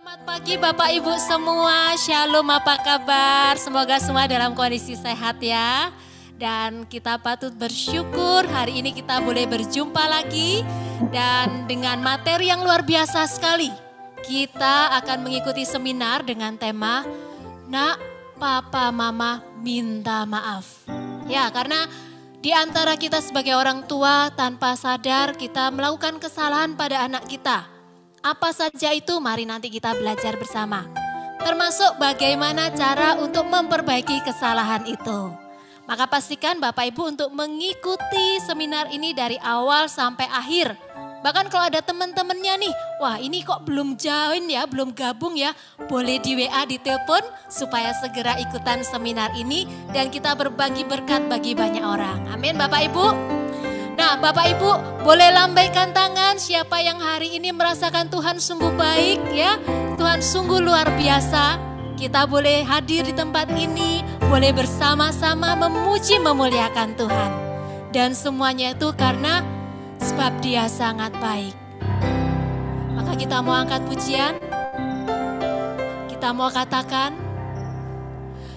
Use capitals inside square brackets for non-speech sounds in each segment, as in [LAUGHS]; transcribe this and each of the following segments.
Selamat pagi Bapak Ibu semua, Shalom apa kabar? Semoga semua dalam kondisi sehat ya. Dan kita patut bersyukur hari ini kita boleh berjumpa lagi. Dan dengan materi yang luar biasa sekali. Kita akan mengikuti seminar dengan tema Nak, Papa, Mama minta maaf. Ya karena di antara kita sebagai orang tua tanpa sadar kita melakukan kesalahan pada anak kita apa saja itu mari nanti kita belajar bersama. Termasuk bagaimana cara untuk memperbaiki kesalahan itu. Maka pastikan Bapak Ibu untuk mengikuti seminar ini dari awal sampai akhir. Bahkan kalau ada teman-temannya nih, wah ini kok belum join ya, belum gabung ya. Boleh di WA, di telepon supaya segera ikutan seminar ini dan kita berbagi berkat bagi banyak orang. Amin Bapak Ibu. Nah Bapak Ibu boleh lambaikan tangan siapa yang hari ini merasakan Tuhan sungguh baik ya. Tuhan sungguh luar biasa. Kita boleh hadir di tempat ini, boleh bersama-sama memuji memuliakan Tuhan. Dan semuanya itu karena sebab dia sangat baik. Maka kita mau angkat pujian. Kita mau katakan,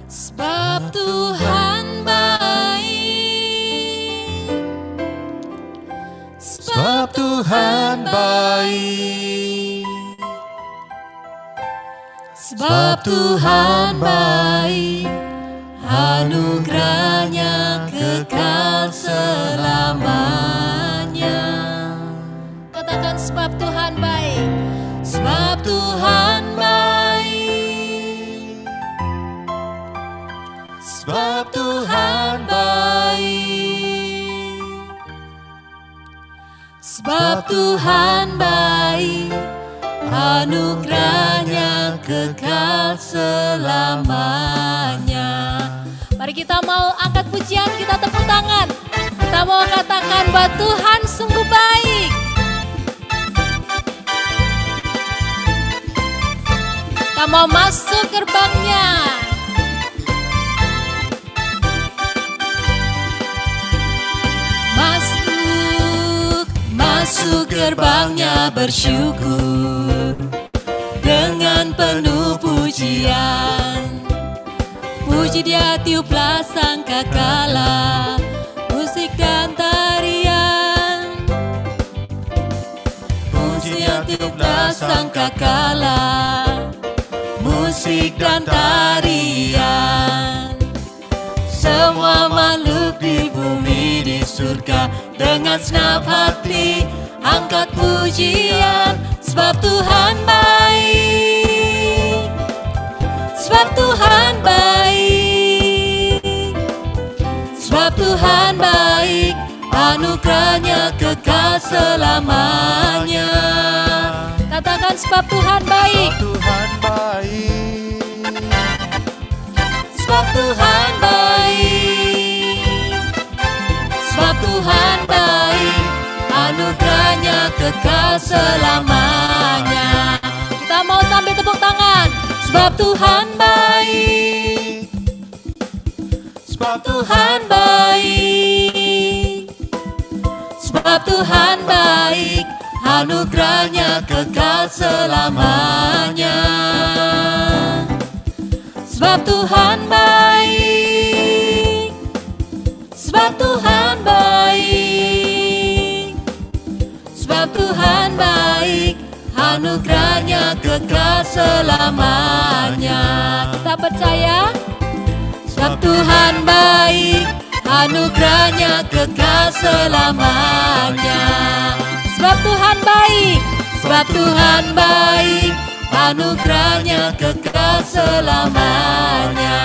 Sebab Tuhan baik. Sebab Tuhan baik Sebab Tuhan baik Anugerahnya kekal selamanya Katakan sebab Tuhan baik Sebab Tuhan baik Sebab Tuhan baik Sebab Tuhan baik, anugerahnya kekal selamanya. Mari kita mau angkat pujian, kita tepuk tangan. Kita mau katakan bahwa Tuhan sungguh baik. Kita mau masuk gerbangnya. masuk gerbangnya bersyukur dengan penuh pujian puji dia tiuplah kala musik dan tarian puji dia tiuplah kala musik dan tarian semua makhluk di bumi di surga dengan senap hati angkat pujian sebab Tuhan baik sebab Tuhan baik sebab Tuhan baik anugerahnya kekal selamanya katakan sebab Tuhan baik sebab Tuhan baik sebab Tuhan baik kekal selamanya Kita mau sambil tepuk tangan Sebab Tuhan baik Sebab Tuhan baik Sebab Tuhan baik Anugerahnya kekal selamanya Sebab Tuhan baik anugerahnya kekal selamanya Kita percaya Sebab Tuhan baik Anugerahnya kekal selamanya Sebab Tuhan baik Sebab Tuhan baik Anugerahnya kekal selamanya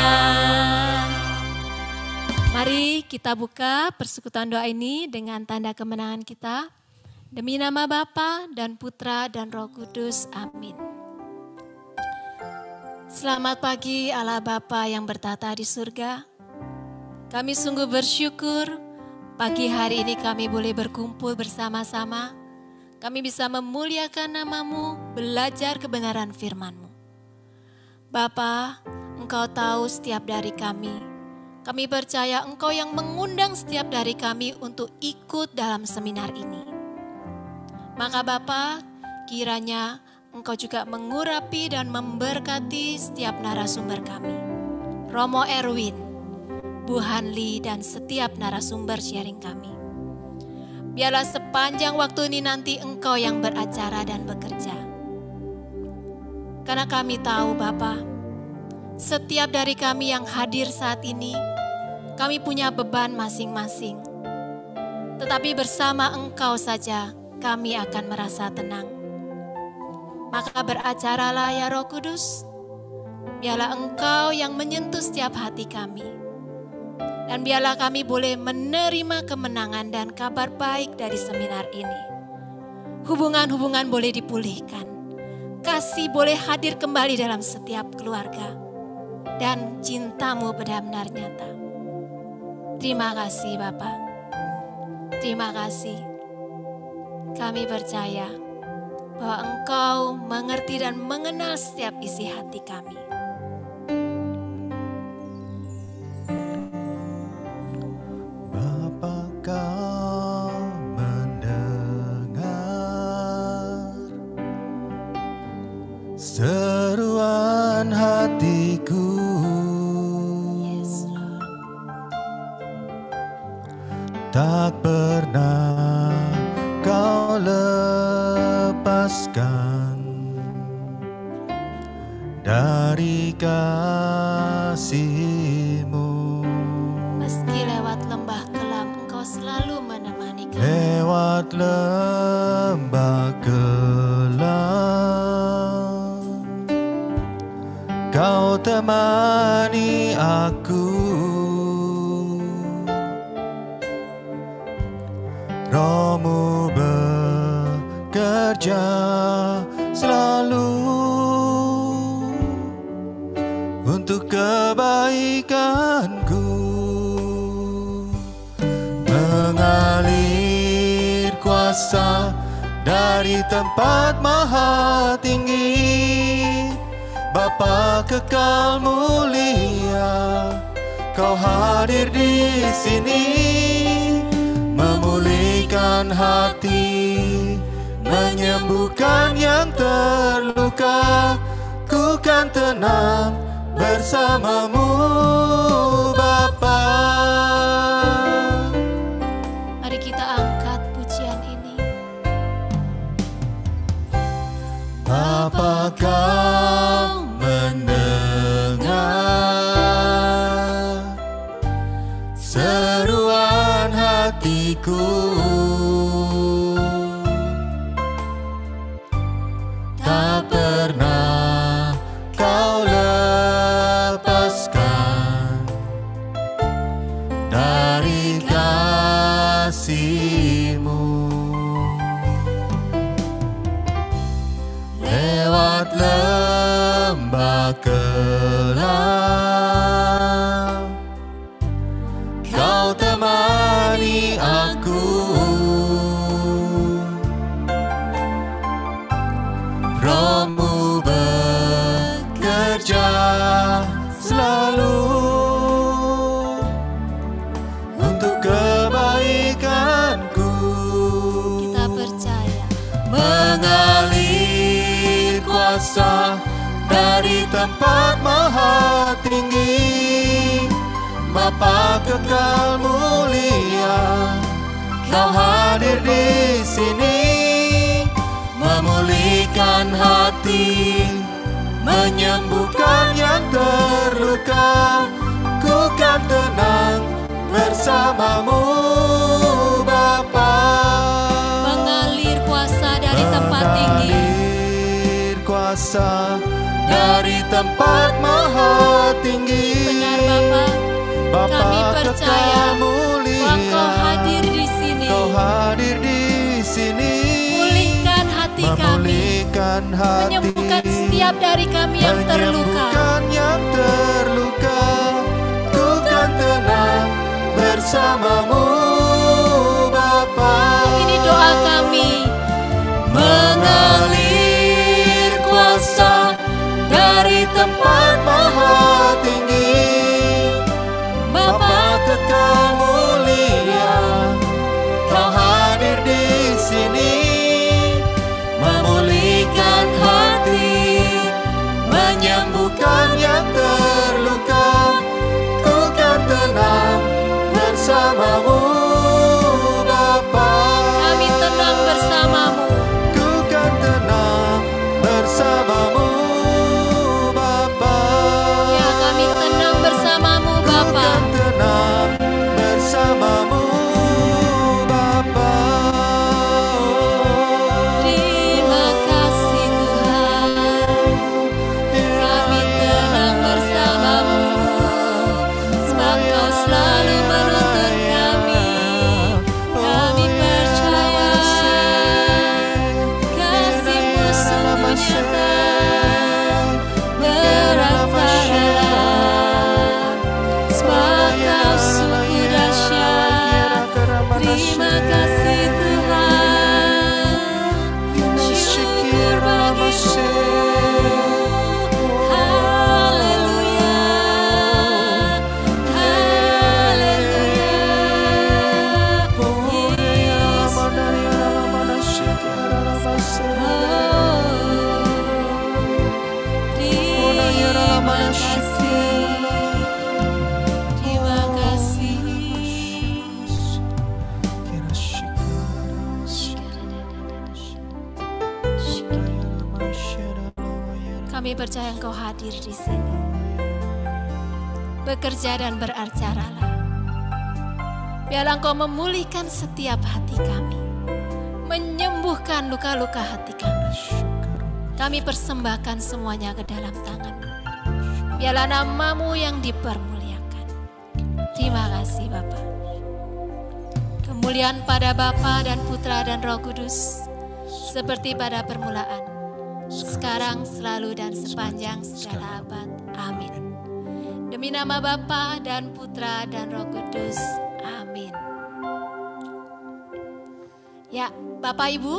Mari kita buka persekutuan doa ini dengan tanda kemenangan kita. Demi nama Bapa dan Putra dan Roh Kudus. Amin. Selamat pagi Allah Bapa yang bertata di surga. Kami sungguh bersyukur pagi hari ini kami boleh berkumpul bersama-sama. Kami bisa memuliakan namamu, belajar kebenaran firmanmu. Bapa, engkau tahu setiap dari kami. Kami percaya engkau yang mengundang setiap dari kami untuk ikut dalam seminar ini. Maka Bapa, kiranya Engkau juga mengurapi dan memberkati setiap narasumber kami. Romo Erwin, Bu Hanli, dan setiap narasumber sharing kami. Biarlah sepanjang waktu ini nanti Engkau yang beracara dan bekerja. Karena kami tahu Bapa, setiap dari kami yang hadir saat ini, kami punya beban masing-masing. Tetapi bersama Engkau saja, kami akan merasa tenang. Maka beracaralah ya Roh Kudus, biarlah Engkau yang menyentuh setiap hati kami. Dan biarlah kami boleh menerima kemenangan dan kabar baik dari seminar ini. Hubungan-hubungan boleh dipulihkan. Kasih boleh hadir kembali dalam setiap keluarga. Dan cintamu benar-benar nyata. Terima kasih Bapak. Terima kasih. Kami percaya bahwa Engkau mengerti dan mengenal setiap isi hati kami. tak pernah lepaskan dari kasihmu Meski lewat lembah kelam kau selalu menemani kami Lewat lembah kelam Kau temani aku saja selalu untuk kebaikanku mengalir kuasa dari tempat maha tinggi Bapa kekal mulia kau hadir di sini memulihkan hati menyembuhkan yang terluka ku kan tenang bersamamu Bapa Mari kita angkat pujian ini Apakah kau mendengar seruan hatiku dari kasihmu Lewat lembah kelam maha tinggi Bapa kekal mulia Kau hadir di sini Memulihkan hati Menyembuhkan yang terluka Ku kan tenang bersamamu Bapa Mengalir kuasa dari tempat tinggi Mengalir kuasa dari tempat maha tinggi. Benar Bapak, Bapak kami percaya mulia, kau hadir di sini. Kau hadir di sini. Pulihkan hati kami. Hati, menyembuhkan setiap dari kami yang terluka. yang terluka. Ku kan tenang bersamamu Bapa. Ini doa kami. Mengalir dari tempat maha tinggi Bapa kekal mulia kau hadir di sini memulihkan hati percaya Engkau hadir di sini. Bekerja dan beracaralah. Biarlah Engkau memulihkan setiap hati kami. Menyembuhkan luka-luka hati kami. Kami persembahkan semuanya ke dalam tangan Biarlah namamu yang dipermuliakan. Terima kasih Bapak. Kemuliaan pada Bapa dan Putra dan Roh Kudus seperti pada permulaan sekarang, selalu, dan sepanjang segala abad. Amin. Demi nama Bapa dan Putra dan Roh Kudus. Amin. Ya, Bapak Ibu,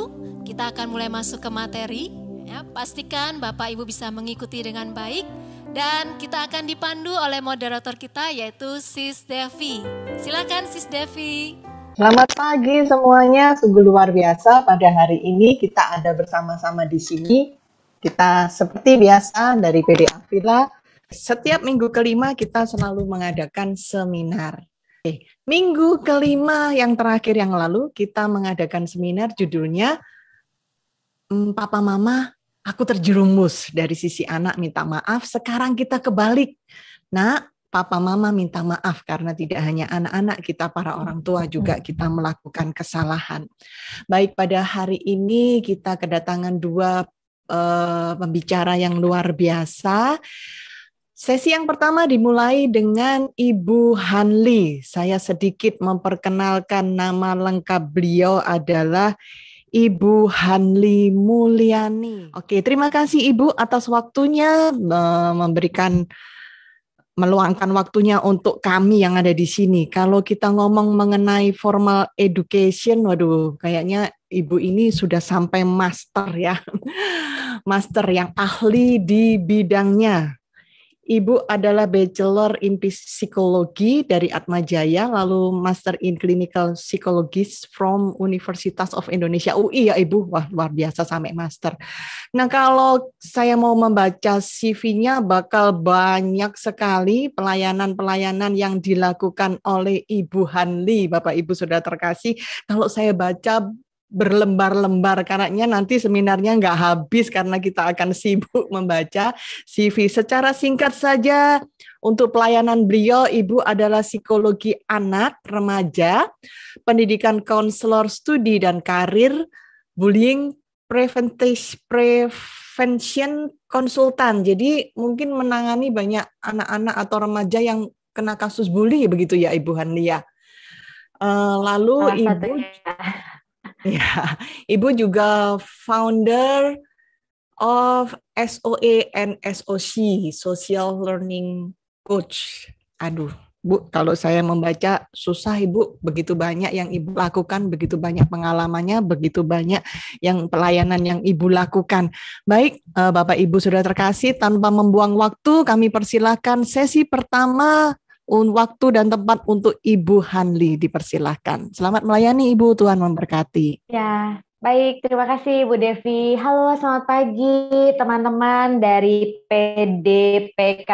kita akan mulai masuk ke materi. Ya, pastikan Bapak Ibu bisa mengikuti dengan baik dan kita akan dipandu oleh moderator kita yaitu Sis Devi. Silakan Sis Devi. Selamat pagi semuanya, sungguh luar biasa pada hari ini kita ada bersama-sama di sini kita seperti biasa dari PD Avila, setiap minggu kelima kita selalu mengadakan seminar. Oke, eh, minggu kelima yang terakhir yang lalu kita mengadakan seminar judulnya hmm, Papa Mama Aku terjerumus dari sisi anak minta maaf, sekarang kita kebalik. Nah papa mama minta maaf karena tidak hanya anak-anak kita para orang tua juga kita melakukan kesalahan. Baik pada hari ini kita kedatangan dua uh, pembicara yang luar biasa. Sesi yang pertama dimulai dengan Ibu Hanli. Saya sedikit memperkenalkan nama lengkap beliau adalah Ibu Hanli Mulyani. Oke, terima kasih Ibu atas waktunya eh, memberikan meluangkan waktunya untuk kami yang ada di sini. Kalau kita ngomong mengenai formal education, waduh, kayaknya ibu ini sudah sampai master ya, [LAUGHS] master yang ahli di bidangnya. Ibu adalah Bachelor in Psikologi dari Atmajaya, lalu Master in Clinical Psychologist from Universitas of Indonesia UI ya Ibu. Wah, luar biasa sampai master. Nah, kalau saya mau membaca CV-nya bakal banyak sekali pelayanan-pelayanan yang dilakukan oleh Ibu Hanli, Bapak Ibu sudah terkasih. Kalau saya baca berlembar-lembar karena nanti seminarnya nggak habis karena kita akan sibuk [LAUGHS] membaca CV. Secara singkat saja untuk pelayanan beliau, Ibu adalah psikologi anak, remaja, pendidikan konselor studi dan karir, bullying prevention konsultan. Jadi mungkin menangani banyak anak-anak atau remaja yang kena kasus bully begitu ya Ibu Hania. Uh, eh, lalu Salah Ibu Ya, Ibu juga founder of SOA e and SOC, Social Learning Coach. Aduh, Bu, kalau saya membaca susah Ibu, begitu banyak yang Ibu lakukan, begitu banyak pengalamannya, begitu banyak yang pelayanan yang Ibu lakukan. Baik, eh, Bapak Ibu sudah terkasih, tanpa membuang waktu kami persilahkan sesi pertama waktu dan tempat untuk Ibu Hanli dipersilahkan. Selamat melayani Ibu, Tuhan memberkati. Ya, baik. Terima kasih Bu Devi. Halo, selamat pagi teman-teman dari PDPK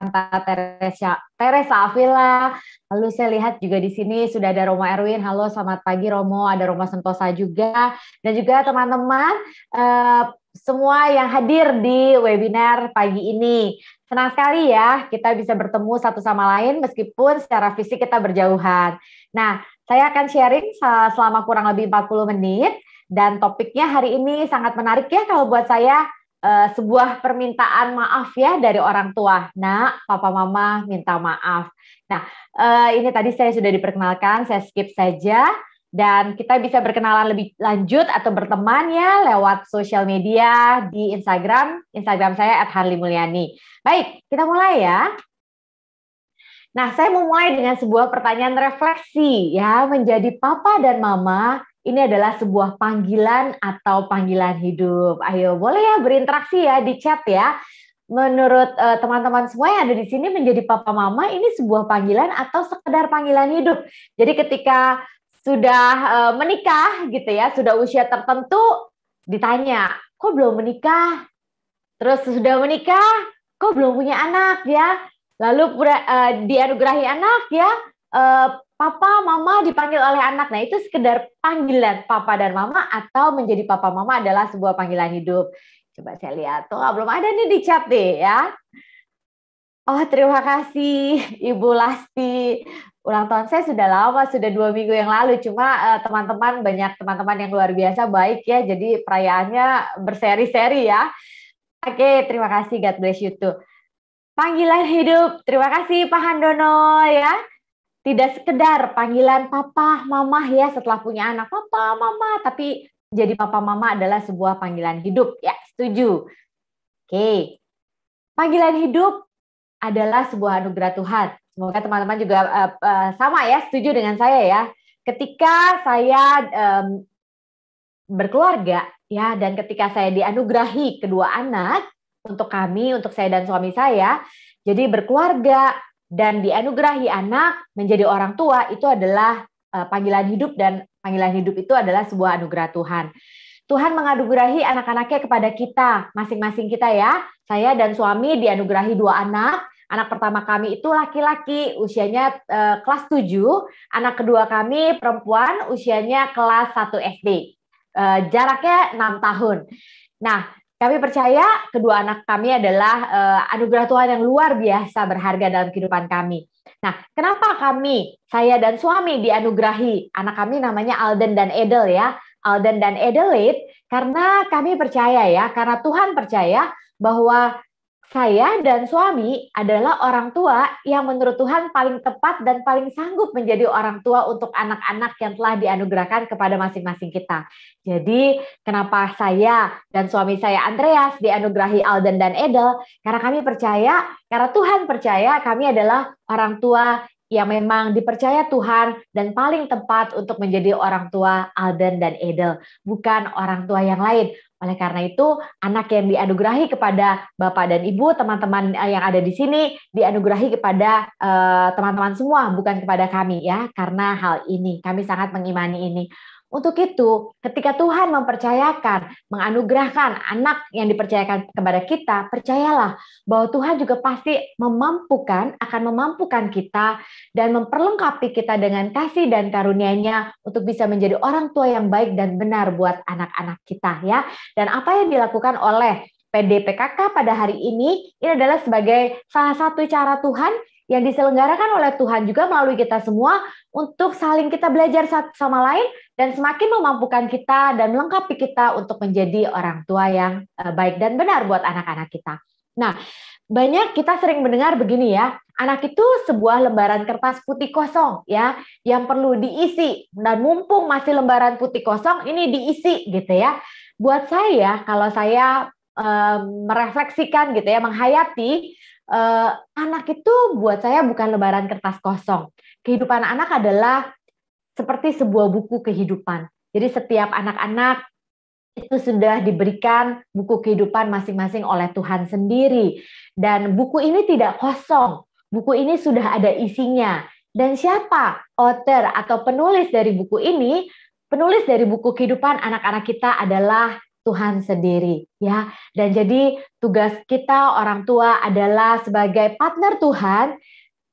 Santa Teresa, Teresa Avila. Lalu saya lihat juga di sini sudah ada Romo Erwin. Halo, selamat pagi Romo. Ada Romo Sentosa juga. Dan juga teman-teman, eh, semua yang hadir di webinar pagi ini. Senang sekali ya kita bisa bertemu satu sama lain meskipun secara fisik kita berjauhan. Nah, saya akan sharing selama kurang lebih 40 menit dan topiknya hari ini sangat menarik ya kalau buat saya eh, sebuah permintaan maaf ya dari orang tua. Nah, papa mama minta maaf. Nah, eh, ini tadi saya sudah diperkenalkan, saya skip saja dan kita bisa berkenalan lebih lanjut atau berteman ya lewat sosial media di Instagram. Instagram saya @harlimulyani. Baik, kita mulai ya. Nah, saya mau mulai dengan sebuah pertanyaan refleksi ya. Menjadi papa dan mama ini adalah sebuah panggilan atau panggilan hidup. Ayo, boleh ya berinteraksi ya di chat ya. Menurut eh, teman-teman uh, semua yang ada di sini menjadi papa mama ini sebuah panggilan atau sekedar panggilan hidup. Jadi ketika sudah eh, menikah gitu ya, sudah usia tertentu ditanya, kok belum menikah? Terus sudah menikah, kok belum punya anak ya? Lalu uh, dianugerahi anak ya, uh, papa mama dipanggil oleh anak. Nah, itu sekedar panggilan papa dan mama atau menjadi papa mama adalah sebuah panggilan hidup. Coba saya lihat. Tuh, belum ada nih di chat deh ya. Oh, terima kasih Ibu Lasti ulang tahun saya sudah lama, sudah dua minggu yang lalu. Cuma eh, teman-teman uh, banyak teman-teman yang luar biasa baik ya. Jadi perayaannya berseri-seri ya. Oke, terima kasih. God bless you too. Panggilan hidup. Terima kasih Pak Handono ya. Tidak sekedar panggilan papa, mama ya setelah punya anak papa, mama, tapi jadi papa mama adalah sebuah panggilan hidup ya. Setuju. Oke. Panggilan hidup adalah sebuah anugerah Tuhan Semoga teman-teman juga uh, uh, sama ya, setuju dengan saya ya. Ketika saya um, berkeluarga ya dan ketika saya dianugerahi kedua anak untuk kami, untuk saya dan suami saya, jadi berkeluarga dan dianugerahi anak menjadi orang tua itu adalah uh, panggilan hidup dan panggilan hidup itu adalah sebuah anugerah Tuhan. Tuhan menganugerahi anak-anaknya kepada kita, masing-masing kita ya. Saya dan suami dianugerahi dua anak, Anak pertama kami itu laki-laki, usianya eh, kelas 7. Anak kedua kami perempuan, usianya kelas 1 SD. Eh, jaraknya 6 tahun. Nah, kami percaya kedua anak kami adalah eh, anugerah Tuhan yang luar biasa berharga dalam kehidupan kami. Nah, kenapa kami, saya dan suami dianugerahi anak kami namanya Alden dan Edel ya, Alden dan Edelit, karena kami percaya ya, karena Tuhan percaya bahwa saya dan suami adalah orang tua yang menurut Tuhan paling tepat dan paling sanggup menjadi orang tua untuk anak-anak yang telah dianugerahkan kepada masing-masing kita. Jadi, kenapa saya dan suami saya Andreas dianugerahi Alden dan Edel? Karena kami percaya, karena Tuhan percaya kami adalah orang tua yang memang dipercaya Tuhan dan paling tepat untuk menjadi orang tua Alden dan Edel, bukan orang tua yang lain. Oleh karena itu, anak yang dianugerahi kepada Bapak dan Ibu, teman-teman eh, yang ada di sini, dianugerahi kepada eh, teman-teman uh, semua, bukan kepada kami ya, karena hal ini. Kami sangat mengimani ini. Untuk itu, ketika Tuhan mempercayakan, menganugerahkan anak yang dipercayakan kepada kita, percayalah bahwa Tuhan juga pasti memampukan, akan memampukan kita dan memperlengkapi kita dengan kasih dan karunia-Nya untuk bisa menjadi orang tua yang baik dan benar buat anak-anak kita ya. Dan apa yang dilakukan oleh PDPKK pada hari ini ini adalah sebagai salah satu cara Tuhan yang diselenggarakan oleh Tuhan juga melalui kita semua untuk saling kita belajar satu sama lain dan semakin memampukan kita dan melengkapi kita untuk menjadi orang tua yang eh, baik dan benar buat anak-anak kita. Nah, banyak kita sering mendengar begini ya, anak itu sebuah lembaran kertas putih kosong ya, yang perlu diisi dan mumpung masih lembaran putih kosong ini diisi gitu ya. Buat saya kalau saya eh, merefleksikan gitu ya, menghayati uh, anak itu buat saya bukan lebaran kertas kosong. Kehidupan anak adalah seperti sebuah buku kehidupan. Jadi setiap anak-anak itu sudah diberikan buku kehidupan masing-masing oleh Tuhan sendiri. Dan buku ini tidak kosong. Buku ini sudah ada isinya. Dan siapa author atau penulis dari buku ini? Penulis dari buku kehidupan anak-anak kita adalah Tuhan sendiri ya. Dan jadi tugas kita orang tua adalah sebagai partner Tuhan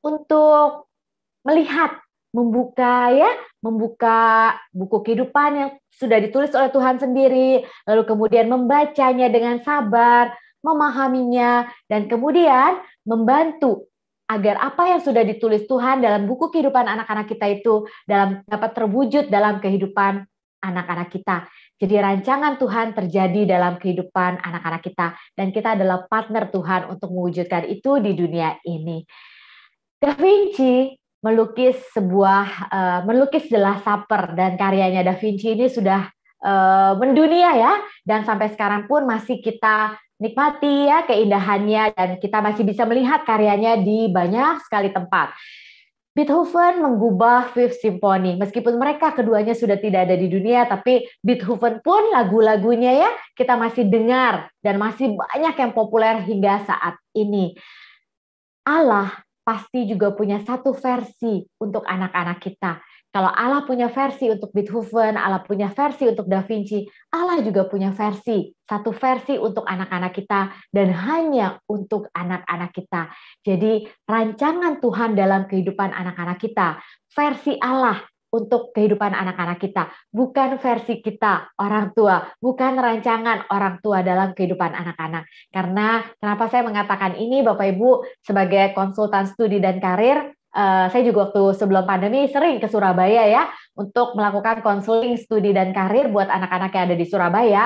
untuk melihat, membuka ya, membuka buku kehidupan yang sudah ditulis oleh Tuhan sendiri, lalu kemudian membacanya dengan sabar, memahaminya dan kemudian membantu agar apa yang sudah ditulis Tuhan dalam buku kehidupan anak-anak kita itu dalam dapat terwujud dalam kehidupan anak-anak kita. Jadi rancangan Tuhan terjadi dalam kehidupan anak-anak kita dan kita adalah partner Tuhan untuk mewujudkan itu di dunia ini. Da Vinci melukis sebuah uh, melukis jelas saper dan karyanya Da Vinci ini sudah uh, mendunia ya dan sampai sekarang pun masih kita nikmati ya keindahannya dan kita masih bisa melihat karyanya di banyak sekali tempat. Beethoven menggubah Fifth Symphony. Meskipun mereka keduanya sudah tidak ada di dunia, tapi Beethoven pun lagu-lagunya ya kita masih dengar dan masih banyak yang populer hingga saat ini. Allah pasti juga punya satu versi untuk anak-anak kita. Kalau Allah punya versi untuk Beethoven, Allah punya versi untuk Da Vinci, Allah juga punya versi, satu versi untuk anak-anak kita dan hanya untuk anak-anak kita. Jadi rancangan Tuhan dalam kehidupan anak-anak kita, versi Allah untuk kehidupan anak-anak kita, bukan versi kita orang tua, bukan rancangan orang tua dalam kehidupan anak-anak. Karena kenapa saya mengatakan ini Bapak Ibu sebagai konsultan studi dan karir, Eh, saya juga waktu sebelum pandemi sering ke Surabaya ya untuk melakukan konseling studi dan karir buat anak-anak yang ada di Surabaya,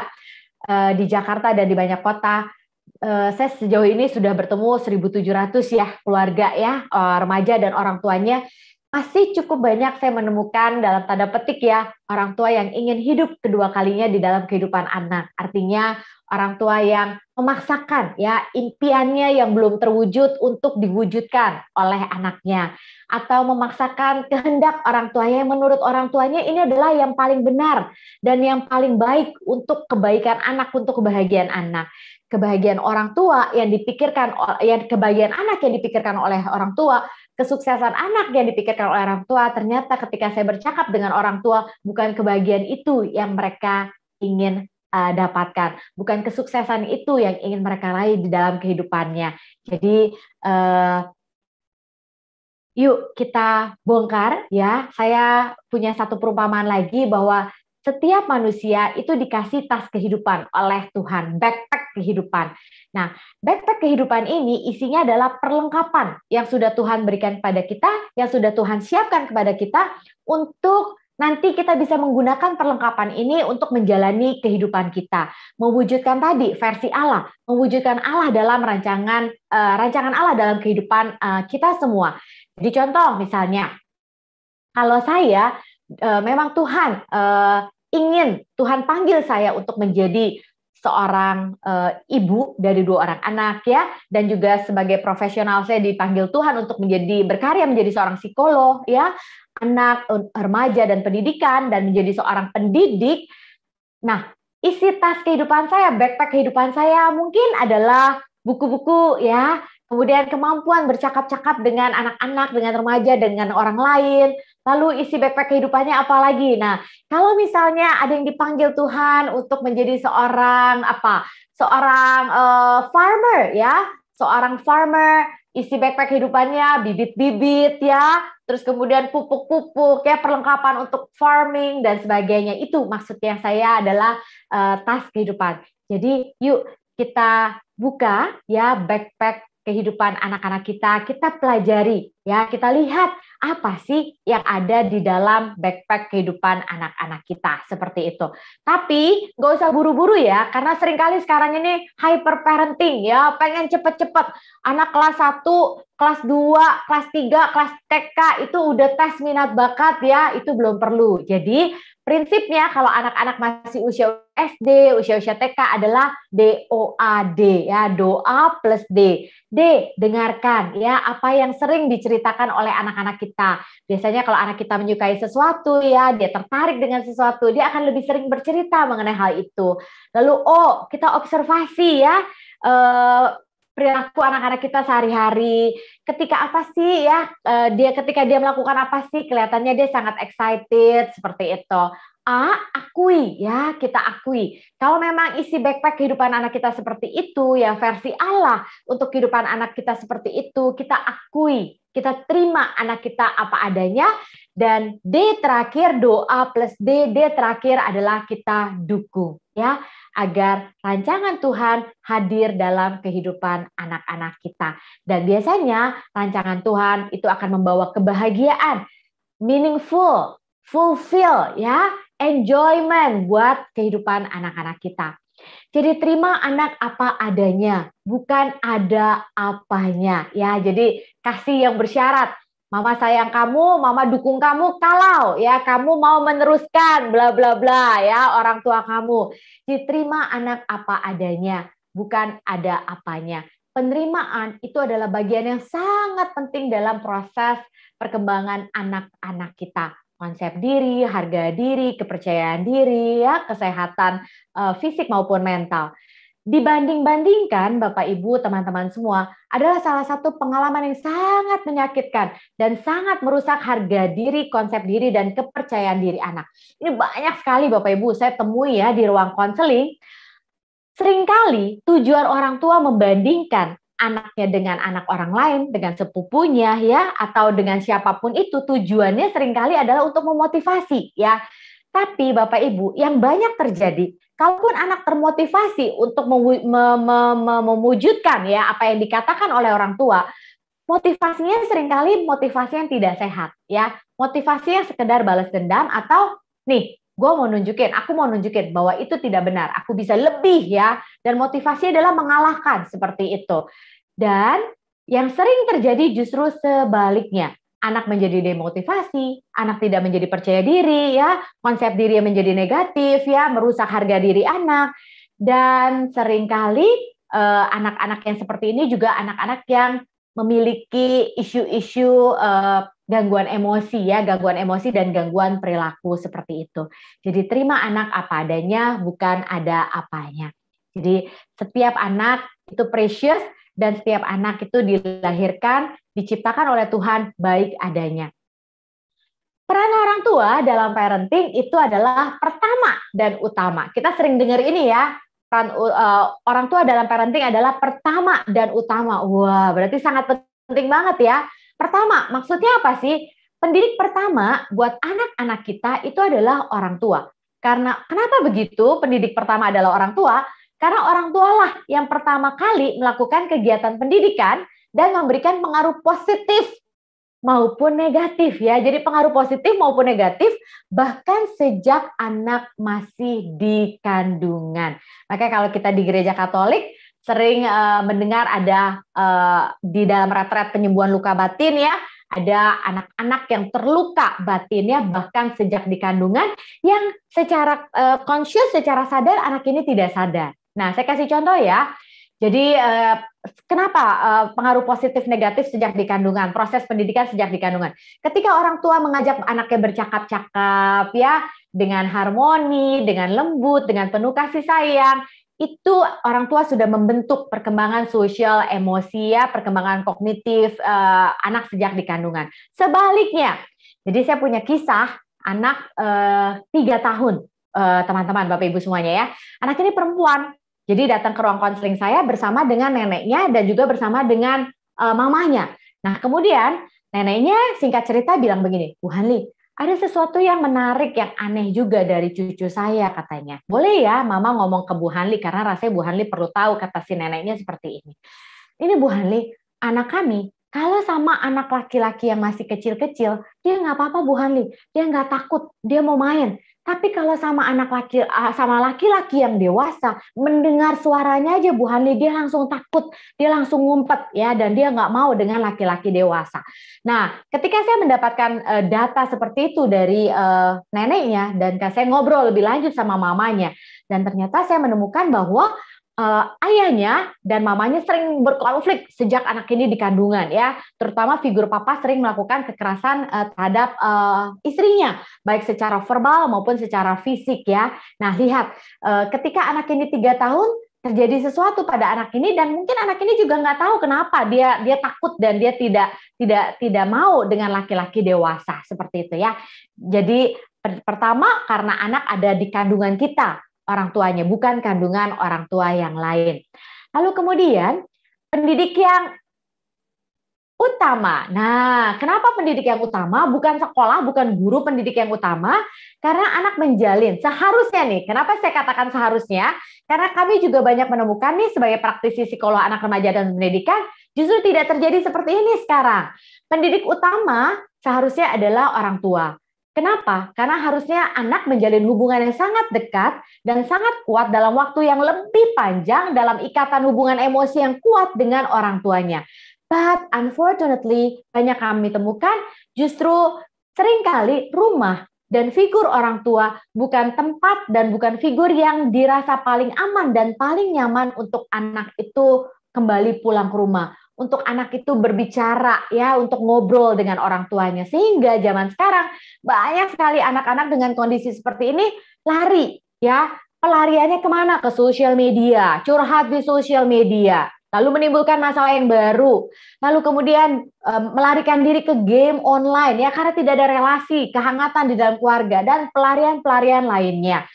uh, di Jakarta dan di banyak kota. Uh, saya sejauh ini sudah bertemu 1.700 ya keluarga ya uh, remaja dan orang tuanya masih cukup banyak saya menemukan dalam tanda petik ya orang tua yang ingin hidup kedua kalinya di dalam kehidupan anak. Artinya orang tua yang memaksakan ya impiannya yang belum terwujud untuk diwujudkan oleh anaknya atau memaksakan kehendak orang tuanya yang menurut orang tuanya ini adalah yang paling benar dan yang paling baik untuk kebaikan anak untuk kebahagiaan anak kebahagiaan orang tua yang dipikirkan yang kebahagiaan anak yang dipikirkan oleh orang tua kesuksesan anak yang dipikirkan oleh orang tua ternyata ketika saya bercakap dengan orang tua bukan kebahagiaan itu yang mereka ingin uh, dapatkan, bukan kesuksesan itu yang ingin mereka raih di dalam kehidupannya. Jadi uh, yuk kita bongkar ya. Saya punya satu perumpamaan lagi bahwa setiap manusia itu dikasih tas kehidupan oleh Tuhan, backpack kehidupan. Nah, backpack kehidupan ini isinya adalah perlengkapan yang sudah Tuhan berikan pada kita, yang sudah Tuhan siapkan kepada kita untuk Nanti kita bisa menggunakan perlengkapan ini untuk menjalani kehidupan kita, mewujudkan tadi versi Allah, mewujudkan Allah dalam rancangan uh, rancangan Allah dalam kehidupan uh, kita semua. Jadi contoh misalnya, kalau saya uh, memang Tuhan uh, ingin Tuhan panggil saya untuk menjadi seorang e, ibu dari dua orang anak ya dan juga sebagai profesional saya dipanggil Tuhan untuk menjadi berkarya menjadi seorang psikolog ya anak, remaja, dan pendidikan, dan menjadi seorang pendidik. Nah, isi tas kehidupan saya, backpack kehidupan saya mungkin adalah buku-buku ya, kemudian kemampuan bercakap-cakap dengan anak-anak, dengan remaja, dengan orang lain, lalu isi backpack kehidupannya apa lagi? Nah, kalau misalnya ada yang dipanggil Tuhan untuk menjadi seorang apa? Seorang uh, farmer ya, seorang farmer isi backpack hidupannya bibit-bibit ya, terus kemudian pupuk-pupuk ya perlengkapan untuk farming dan sebagainya. Itu maksudnya saya adalah uh, tas kehidupan. Jadi yuk kita buka ya backpack kehidupan anak-anak kita, kita pelajari ya, kita lihat apa sih yang ada di dalam backpack kehidupan anak-anak kita seperti itu. Tapi nggak usah buru-buru ya, karena seringkali sekarang ini hyper parenting ya, pengen cepet-cepet anak kelas 1 kelas 2, kelas 3, kelas TK itu udah tes minat bakat ya, itu belum perlu. Jadi prinsipnya kalau anak-anak masih usia SD, usia-usia TK adalah DOAD ya, doa plus D. D, dengarkan ya apa yang sering diceritakan oleh anak-anak kita. Biasanya kalau anak kita menyukai sesuatu ya, dia tertarik dengan sesuatu, dia akan lebih sering bercerita mengenai hal itu. Lalu O, oh, kita observasi ya. Uh, perilaku anak-anak kita sehari-hari. Ketika apa sih ya uh, dia ketika dia melakukan apa sih kelihatannya dia sangat excited seperti itu. A, akui ya, kita akui. Kalau memang isi backpack kehidupan anak kita seperti itu, ya versi Allah untuk kehidupan anak kita seperti itu, kita akui, kita terima anak kita apa adanya dan D terakhir doa plus D, D terakhir adalah kita dukung ya agar rancangan Tuhan hadir dalam kehidupan anak-anak kita. Dan biasanya rancangan Tuhan itu akan membawa kebahagiaan, meaningful, fulfill ya, enjoyment buat kehidupan anak-anak kita. Jadi terima anak apa adanya, bukan ada apanya ya. Jadi kasih yang bersyarat, Mama sayang kamu, mama dukung kamu kalau ya kamu mau meneruskan bla bla bla ya orang tua kamu. Diterima anak apa adanya, bukan ada apanya. Penerimaan itu adalah bagian yang sangat penting dalam proses perkembangan anak-anak kita. Konsep diri, harga diri, kepercayaan diri, ya, kesehatan uh, fisik maupun mental dibanding-bandingkan Bapak Ibu, teman-teman semua adalah salah satu pengalaman yang sangat menyakitkan dan sangat merusak harga diri, konsep diri dan kepercayaan diri anak. Ini banyak sekali Bapak Ibu saya temui ya di ruang konseling. Seringkali tujuan orang tua membandingkan anaknya dengan anak orang lain, dengan sepupunya ya atau dengan siapapun itu tujuannya seringkali adalah untuk memotivasi ya. Tapi Bapak Ibu, yang banyak terjadi kalaupun anak termotivasi untuk mewujudkan ya apa yang dikatakan oleh orang tua, motivasinya seringkali motivasi yang tidak sehat ya. Motivasi yang sekedar balas dendam atau nih gue mau nunjukin, aku mau nunjukin bahwa itu tidak benar, aku bisa lebih ya. Dan motivasi adalah mengalahkan seperti itu. Dan yang sering terjadi justru sebaliknya anak menjadi demotivasi, anak tidak menjadi percaya diri, ya konsep diri yang menjadi negatif, ya merusak harga diri anak, dan seringkali anak eh, anak-anak yang seperti ini juga anak-anak yang memiliki isu-isu eh, gangguan emosi ya, gangguan emosi dan gangguan perilaku seperti itu. Jadi terima anak apa adanya, bukan ada apanya. Jadi setiap anak itu precious dan setiap anak itu dilahirkan, diciptakan oleh Tuhan baik adanya. Peran orang tua dalam parenting itu adalah pertama dan utama. Kita sering dengar ini ya, peran uh, orang tua dalam parenting adalah pertama dan utama. Wah, berarti sangat penting banget ya. Pertama, maksudnya apa sih? Pendidik pertama buat anak-anak kita itu adalah orang tua. Karena kenapa begitu? Pendidik pertama adalah orang tua karena orang tua lah yang pertama kali melakukan kegiatan pendidikan dan memberikan pengaruh positif maupun negatif ya. Jadi pengaruh positif maupun negatif bahkan sejak anak masih di kandungan. Maka kalau kita di gereja Katolik sering uh, mendengar ada uh, di dalam retret penyembuhan luka batin ya, ada anak-anak yang terluka batinnya bahkan sejak di kandungan yang secara uh, conscious secara sadar anak ini tidak sadar. Nah, saya kasih contoh ya. Jadi eh, kenapa eh, pengaruh positif negatif sejak di kandungan, proses pendidikan sejak di kandungan. Ketika orang tua mengajak anaknya bercakap-cakap ya dengan harmoni, dengan lembut, dengan penuh kasih sayang, itu orang tua sudah membentuk perkembangan sosial, emosi ya, perkembangan kognitif eh, anak sejak di kandungan. Sebaliknya, jadi saya punya kisah anak eh, tiga tahun teman-teman, Bapak Ibu semuanya ya. Anak ini perempuan, jadi datang ke ruang konseling saya bersama dengan neneknya dan juga bersama dengan uh, eh, mamanya. Nah, kemudian neneknya singkat cerita bilang begini, "Bu Hanli, ada sesuatu yang menarik yang aneh juga dari cucu saya katanya. Boleh ya mama ngomong ke Bu Hanli karena rasanya Bu Hanli perlu tahu kata si neneknya seperti ini. Ini Bu Hanli, anak kami kalau sama anak laki-laki yang masih kecil-kecil, dia nggak apa-apa Bu Hanli. Dia nggak takut, dia mau main. Tapi kalau sama anak laki sama laki-laki yang dewasa, mendengar suaranya aja Bu Hani dia langsung takut, dia langsung ngumpet ya dan dia nggak mau dengan laki-laki dewasa. Nah, ketika saya mendapatkan uh, data seperti itu dari uh, neneknya dan saya ngobrol lebih lanjut sama mamanya dan ternyata saya menemukan bahwa uh, ayahnya dan mamanya sering berkonflik sejak anak ini di kandungan ya. Terutama figur papa sering melakukan kekerasan uh, terhadap uh, istrinya baik secara verbal maupun secara fisik ya. Nah, lihat uh, ketika anak ini tiga tahun terjadi sesuatu pada anak ini dan mungkin anak ini juga nggak tahu kenapa dia dia takut dan dia tidak tidak tidak mau dengan laki-laki dewasa seperti itu ya. Jadi pertama karena anak ada di kandungan kita orang tuanya, bukan kandungan orang tua yang lain. Lalu kemudian pendidik yang utama. Nah, kenapa pendidik yang utama? Bukan sekolah, bukan guru pendidik yang utama, karena anak menjalin. Seharusnya nih, kenapa saya katakan seharusnya? Karena kami juga banyak menemukan nih sebagai praktisi psikolog anak remaja dan pendidikan, justru tidak terjadi seperti ini sekarang. Pendidik utama seharusnya adalah orang tua. Kenapa? Karena harusnya anak menjalin hubungan yang sangat dekat dan sangat kuat dalam waktu yang lebih panjang dalam ikatan hubungan emosi yang kuat dengan orang tuanya. But unfortunately, banyak kami temukan justru seringkali rumah dan figur orang tua bukan tempat dan bukan figur yang dirasa paling aman dan paling nyaman untuk anak itu kembali pulang ke rumah untuk anak itu berbicara ya, untuk ngobrol dengan orang tuanya. Sehingga zaman sekarang banyak sekali anak-anak dengan kondisi seperti ini lari ya, pelariannya kemana? Ke sosial media, curhat di sosial media, lalu menimbulkan masalah yang baru, lalu kemudian um, melarikan diri ke game online ya karena tidak ada relasi, kehangatan di dalam keluarga dan pelarian-pelarian lainnya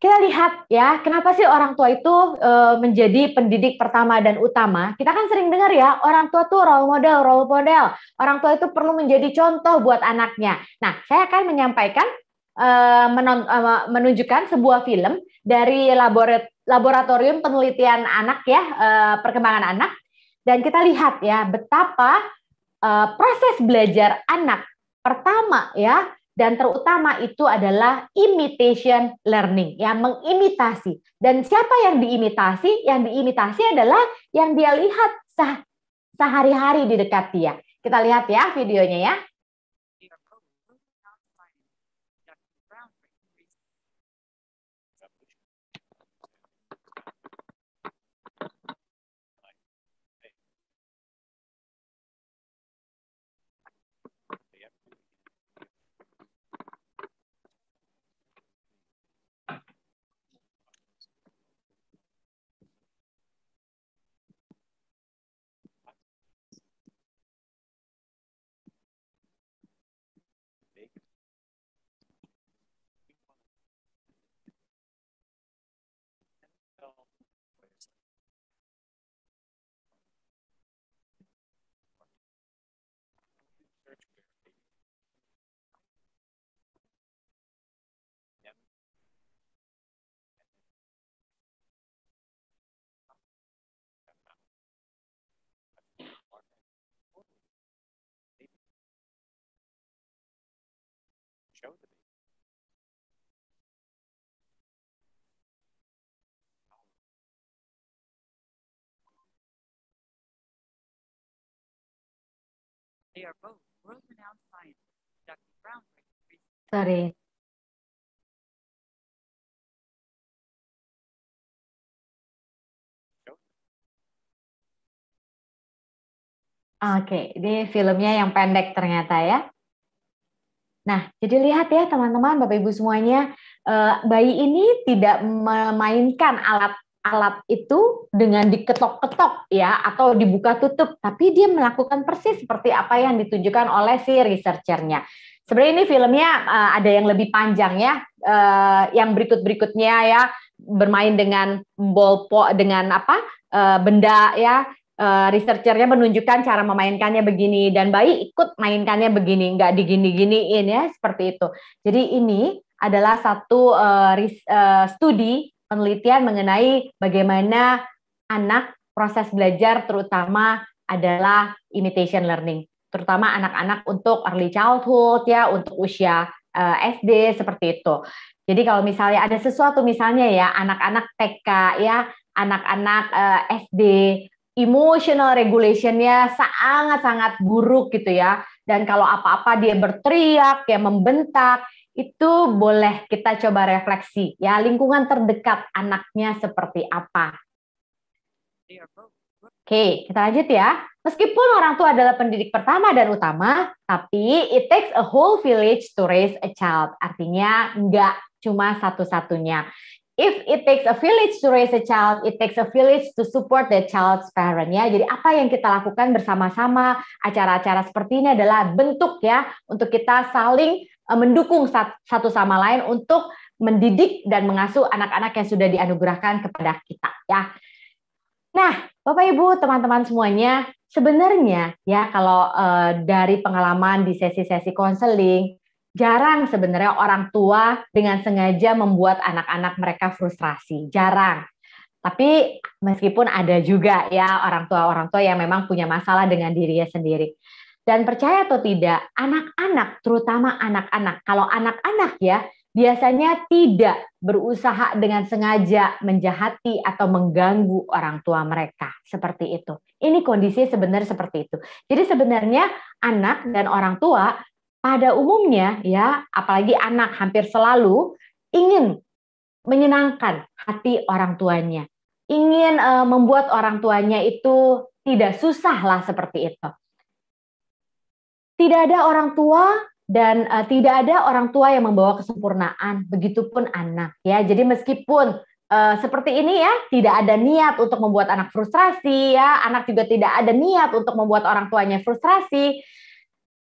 kita lihat ya, kenapa sih orang tua itu e, menjadi pendidik pertama dan utama? Kita kan sering dengar ya, orang tua tuh role model, role model. Orang tua itu perlu menjadi contoh buat anaknya. Nah, saya akan menyampaikan e, menon, e, menunjukkan sebuah film dari laborat, laboratorium penelitian anak ya, e, perkembangan anak. Dan kita lihat ya, betapa e, proses belajar anak pertama ya dan terutama itu adalah imitation learning, ya mengimitasi. Dan siapa yang diimitasi? Yang diimitasi adalah yang dia lihat sehari-hari di dekat dia. Kita lihat ya videonya ya. are both world-renowned scientists conducting groundbreaking research. Sorry. Oke, ini filmnya yang pendek ternyata ya. Nah, jadi lihat ya teman-teman, Bapak Ibu semuanya, eh, bayi ini tidak memainkan alat alat itu dengan diketok-ketok ya atau dibuka tutup tapi dia melakukan persis seperti apa yang ditunjukkan oleh si researchernya. Sebenarnya ini filmnya uh, ada yang lebih panjang ya, uh, yang berikut-berikutnya ya bermain dengan bolpo dengan apa uh, benda ya Uh, researchernya menunjukkan cara memainkannya begini dan bayi ikut mainkannya begini, nggak digini-giniin ya seperti itu. Jadi ini adalah satu uh, uh, studi penelitian mengenai bagaimana anak proses belajar terutama adalah imitation learning, terutama anak-anak untuk early childhood ya, untuk usia uh, eh, SD seperti itu. Jadi kalau misalnya ada sesuatu misalnya ya anak-anak TK ya, anak-anak uh, eh, SD emotional regulationnya sangat-sangat buruk gitu ya. Dan kalau apa-apa dia berteriak, ya membentak, itu boleh kita coba refleksi ya lingkungan terdekat anaknya seperti apa. Iya, Oke, kita lanjut ya. Meskipun orang tua adalah pendidik pertama dan utama, tapi it takes a whole village to raise a child. Artinya nggak cuma satu-satunya. If it takes a village to raise a child, it takes a village to support the child's parent ya. Jadi apa yang kita lakukan bersama-sama, acara-acara seperti ini adalah bentuk ya untuk kita saling Eh, mendukung satu sama lain untuk mendidik dan mengasuh anak-anak yang sudah dianugerahkan kepada kita ya. Nah, Bapak Ibu, teman-teman semuanya, sebenarnya ya kalau e, dari pengalaman di sesi-sesi konseling, jarang sebenarnya orang tua dengan sengaja membuat anak-anak mereka frustrasi, jarang. Tapi meskipun ada juga ya orang tua-orang tua yang memang punya masalah dengan dirinya sendiri. Dan percaya atau tidak, anak-anak, terutama anak-anak, kalau anak-anak ya, biasanya tidak berusaha dengan sengaja menjahati atau mengganggu orang tua mereka. Seperti itu. Ini kondisi sebenarnya seperti itu. Jadi sebenarnya anak dan orang tua pada umumnya ya, apalagi anak hampir selalu ingin menyenangkan hati orang tuanya. Ingin e, membuat orang tuanya itu tidak susah lah seperti itu. Tidak ada orang tua dan uh, tidak ada orang tua yang membawa kesempurnaan, begitupun anak ya. Jadi meskipun uh, seperti ini ya, tidak ada niat untuk membuat anak frustrasi ya, anak juga tidak ada niat untuk membuat orang tuanya frustrasi.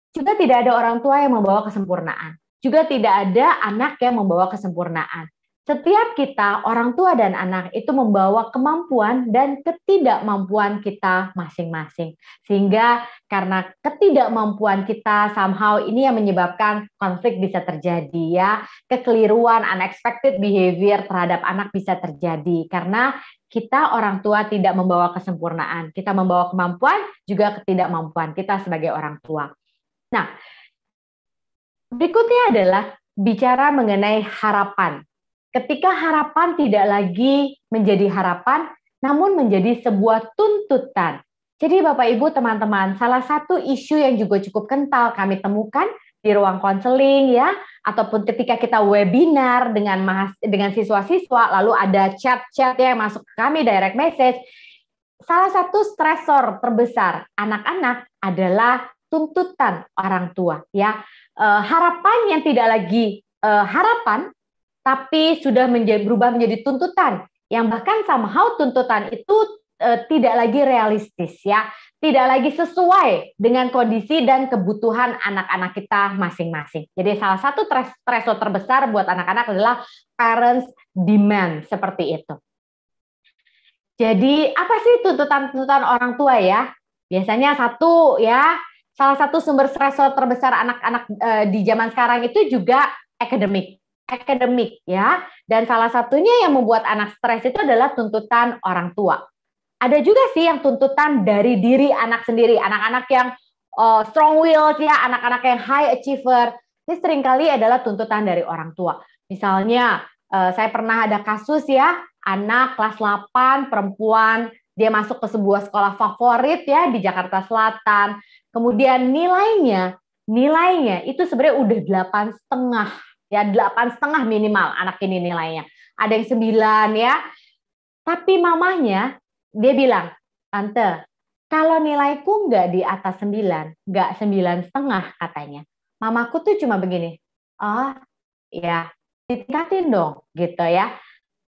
Juga tidak ada orang tua yang membawa kesempurnaan. Juga tidak ada anak yang membawa kesempurnaan. Setiap kita, orang tua dan anak, itu membawa kemampuan dan ketidakmampuan kita masing-masing. Sehingga karena ketidakmampuan kita somehow ini yang menyebabkan konflik bisa terjadi ya. Kekeliruan, unexpected behavior terhadap anak bisa terjadi. Karena kita orang tua tidak membawa kesempurnaan, kita membawa kemampuan juga ketidakmampuan kita sebagai orang tua. Nah, berikutnya adalah bicara mengenai harapan ketika harapan tidak lagi menjadi harapan, namun menjadi sebuah tuntutan. Jadi Bapak Ibu teman-teman, salah satu isu yang juga cukup kental kami temukan di ruang konseling ya, ataupun ketika kita webinar dengan mahas dengan siswa-siswa, lalu ada chat-chat ya, yang masuk ke kami direct message. Salah satu stresor terbesar anak-anak adalah tuntutan orang tua ya. E, harapan yang tidak lagi e, harapan tapi sudah menjadi, berubah menjadi tuntutan yang bahkan somehow tuntutan itu e, tidak lagi realistis ya, tidak lagi sesuai dengan kondisi dan kebutuhan anak-anak kita masing-masing. Jadi salah satu threshold terbesar buat anak-anak adalah parents demand seperti itu. Jadi apa sih tuntutan-tuntutan orang tua ya? Biasanya satu ya, salah satu sumber stresor terbesar anak-anak e, di zaman sekarang itu juga akademik akademik ya. Dan salah satunya yang membuat anak stres itu adalah tuntutan orang tua. Ada juga sih yang tuntutan dari diri anak sendiri, anak-anak yang uh, strong willed ya, anak-anak yang high achiever. Ini seringkali adalah tuntutan dari orang tua. Misalnya uh, saya pernah ada kasus ya, anak kelas 8 perempuan dia masuk ke sebuah sekolah favorit ya di Jakarta Selatan. Kemudian nilainya, nilainya itu sebenarnya udah delapan setengah ya delapan setengah minimal anak ini nilainya ada yang sembilan ya tapi mamanya dia bilang tante kalau nilaiku nggak di atas sembilan nggak sembilan setengah katanya mamaku tuh cuma begini oh ya ditingkatin dong gitu ya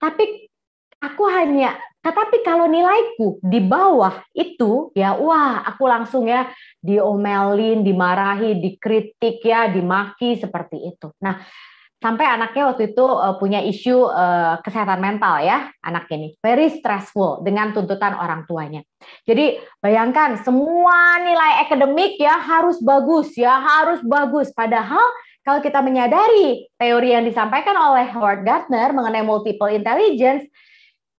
tapi aku hanya tetapi kalau nilaiku di bawah itu ya wah aku langsung ya diomelin, dimarahi, dikritik ya, dimaki seperti itu. Nah, sampai anaknya waktu itu uh, punya isu uh, kesehatan mental ya anak ini very stressful dengan tuntutan orang tuanya jadi bayangkan semua nilai akademik ya harus bagus ya harus bagus padahal kalau kita menyadari teori yang disampaikan oleh Howard Gardner mengenai multiple intelligence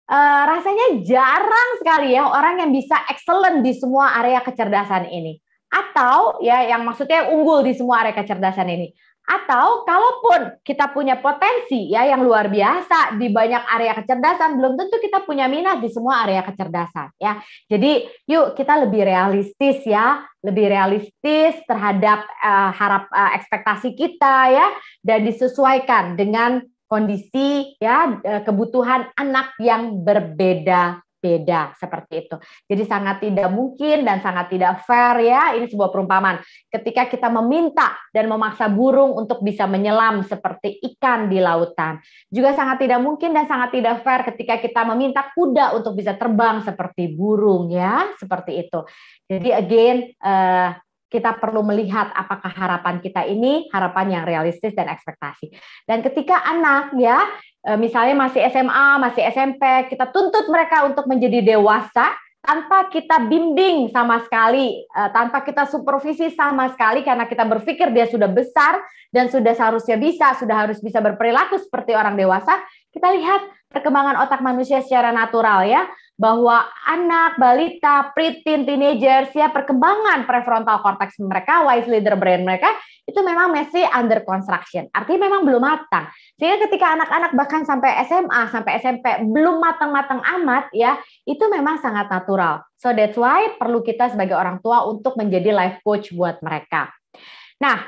uh, rasanya jarang sekali ya orang yang bisa excellent di semua area kecerdasan ini atau ya yang maksudnya unggul di semua area kecerdasan ini atau kalaupun kita punya potensi ya yang luar biasa di banyak area kecerdasan, belum tentu kita punya minat di semua area kecerdasan ya. Jadi yuk kita lebih realistis ya, lebih realistis terhadap uh, harap uh, ekspektasi kita ya dan disesuaikan dengan kondisi ya eh, kebutuhan anak yang berbeda beda seperti itu. Jadi sangat tidak mungkin dan sangat tidak fair ya. Ini sebuah perumpamaan. Ketika kita meminta dan memaksa burung untuk bisa menyelam seperti ikan di lautan. Juga sangat tidak mungkin dan sangat tidak fair ketika kita meminta kuda untuk bisa terbang seperti burung ya, seperti itu. Jadi again uh, kita perlu melihat apakah harapan kita ini harapan yang realistis dan ekspektasi. Dan ketika anak ya Eh, misalnya masih SMA, masih SMP, kita tuntut mereka untuk menjadi dewasa tanpa kita bimbing sama sekali, eh, tanpa kita supervisi sama sekali karena kita berpikir dia sudah besar dan sudah seharusnya bisa, sudah harus bisa berperilaku seperti orang dewasa. Kita lihat perkembangan otak manusia secara natural ya bahwa anak, balita, preteen, teenager, ya perkembangan prefrontal cortex mereka, wise leader brain mereka, itu memang masih under construction. Artinya memang belum matang. Sehingga ketika anak-anak bahkan sampai SMA, sampai SMP, belum matang-matang amat, ya itu memang sangat natural. So that's why perlu kita sebagai orang tua untuk menjadi life coach buat mereka. Nah,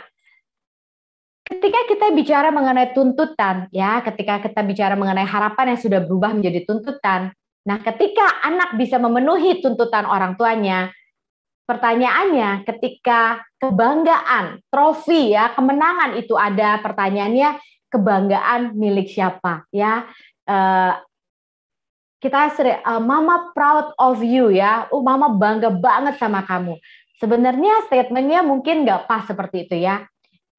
ketika kita bicara mengenai tuntutan, ya ketika kita bicara mengenai harapan yang sudah berubah menjadi tuntutan, Nah, ketika anak bisa memenuhi tuntutan orang tuanya, pertanyaannya ketika kebanggaan, trofi ya, kemenangan itu ada, pertanyaannya kebanggaan milik siapa ya? Uh, kita sering, uh, eh, mama proud of you ya, uh, mama bangga banget sama kamu. Sebenarnya statementnya mungkin nggak pas seperti itu ya.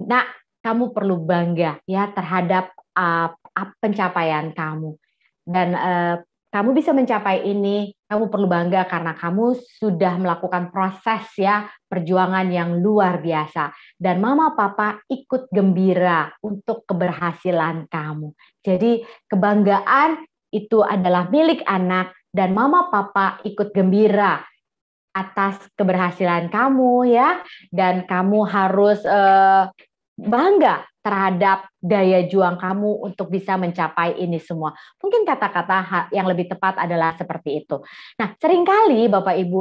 Nah, kamu perlu bangga ya terhadap uh, pencapaian kamu dan uh, kamu bisa mencapai ini, kamu perlu bangga karena kamu sudah melakukan proses ya perjuangan yang luar biasa dan mama papa ikut gembira untuk keberhasilan kamu. Jadi kebanggaan itu adalah milik anak dan mama papa ikut gembira atas keberhasilan kamu ya dan kamu harus eh, bangga terhadap daya juang kamu untuk bisa mencapai ini semua. Mungkin kata-kata yang lebih tepat adalah seperti itu. Nah, seringkali Bapak Ibu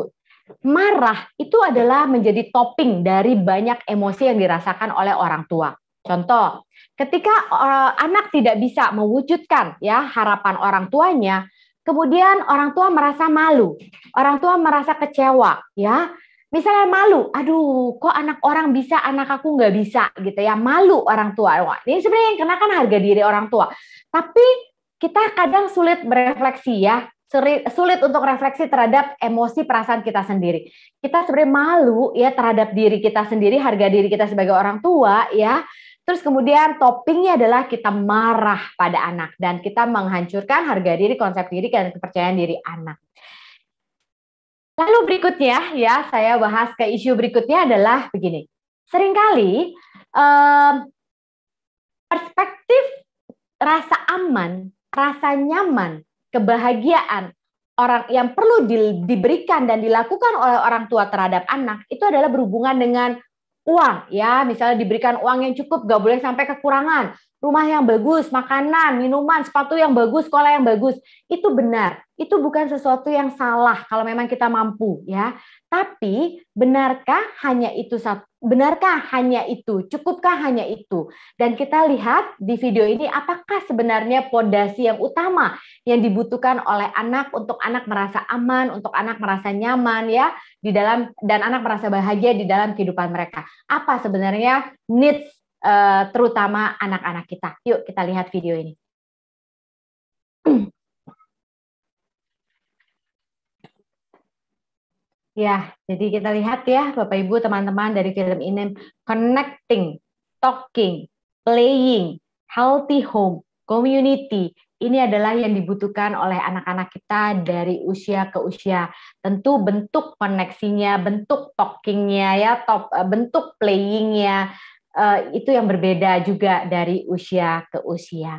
marah itu adalah menjadi topping dari banyak emosi yang dirasakan oleh orang tua. Contoh, ketika eh, anak tidak bisa mewujudkan ya harapan orang tuanya, kemudian orang tua merasa malu, orang tua merasa kecewa ya misalnya malu, aduh kok anak orang bisa, anak aku nggak bisa gitu ya, malu orang tua. Wah, ini sebenarnya yang kena kan harga diri orang tua. Tapi kita kadang sulit berefleksi ya, sulit untuk refleksi terhadap emosi perasaan kita sendiri. Kita sebenarnya malu ya terhadap diri kita sendiri, harga diri kita sebagai orang tua ya. Terus kemudian toppingnya adalah kita marah pada anak dan kita menghancurkan harga diri, konsep diri dan kepercayaan diri anak. Lalu berikutnya ya saya bahas ke isu berikutnya adalah begini. Seringkali um, perspektif rasa aman, rasa nyaman, kebahagiaan orang yang perlu di, diberikan dan dilakukan oleh orang tua terhadap anak itu adalah berhubungan dengan uang ya misalnya diberikan uang yang cukup gak boleh sampai kekurangan rumah yang bagus, makanan, minuman, sepatu yang bagus, sekolah yang bagus. Itu benar. Itu bukan sesuatu yang salah kalau memang kita mampu ya. Tapi benarkah hanya itu benarkah hanya itu? Cukupkah hanya itu? Dan kita lihat di video ini apakah sebenarnya pondasi yang utama yang dibutuhkan oleh anak untuk anak merasa aman, untuk anak merasa nyaman ya di dalam dan anak merasa bahagia di dalam kehidupan mereka. Apa sebenarnya needs Eh, terutama anak-anak kita. Yuk kita lihat video ini. [CLEARS THROAT] Ya, jadi kita lihat ya Bapak Ibu teman-teman dari film ini connecting, talking, playing, healthy home, community. Ini adalah yang dibutuhkan oleh anak-anak kita dari usia ke usia. Tentu bentuk koneksinya, bentuk talkingnya ya, top, eh, bentuk playingnya, uh, itu yang berbeda juga dari usia ke usia.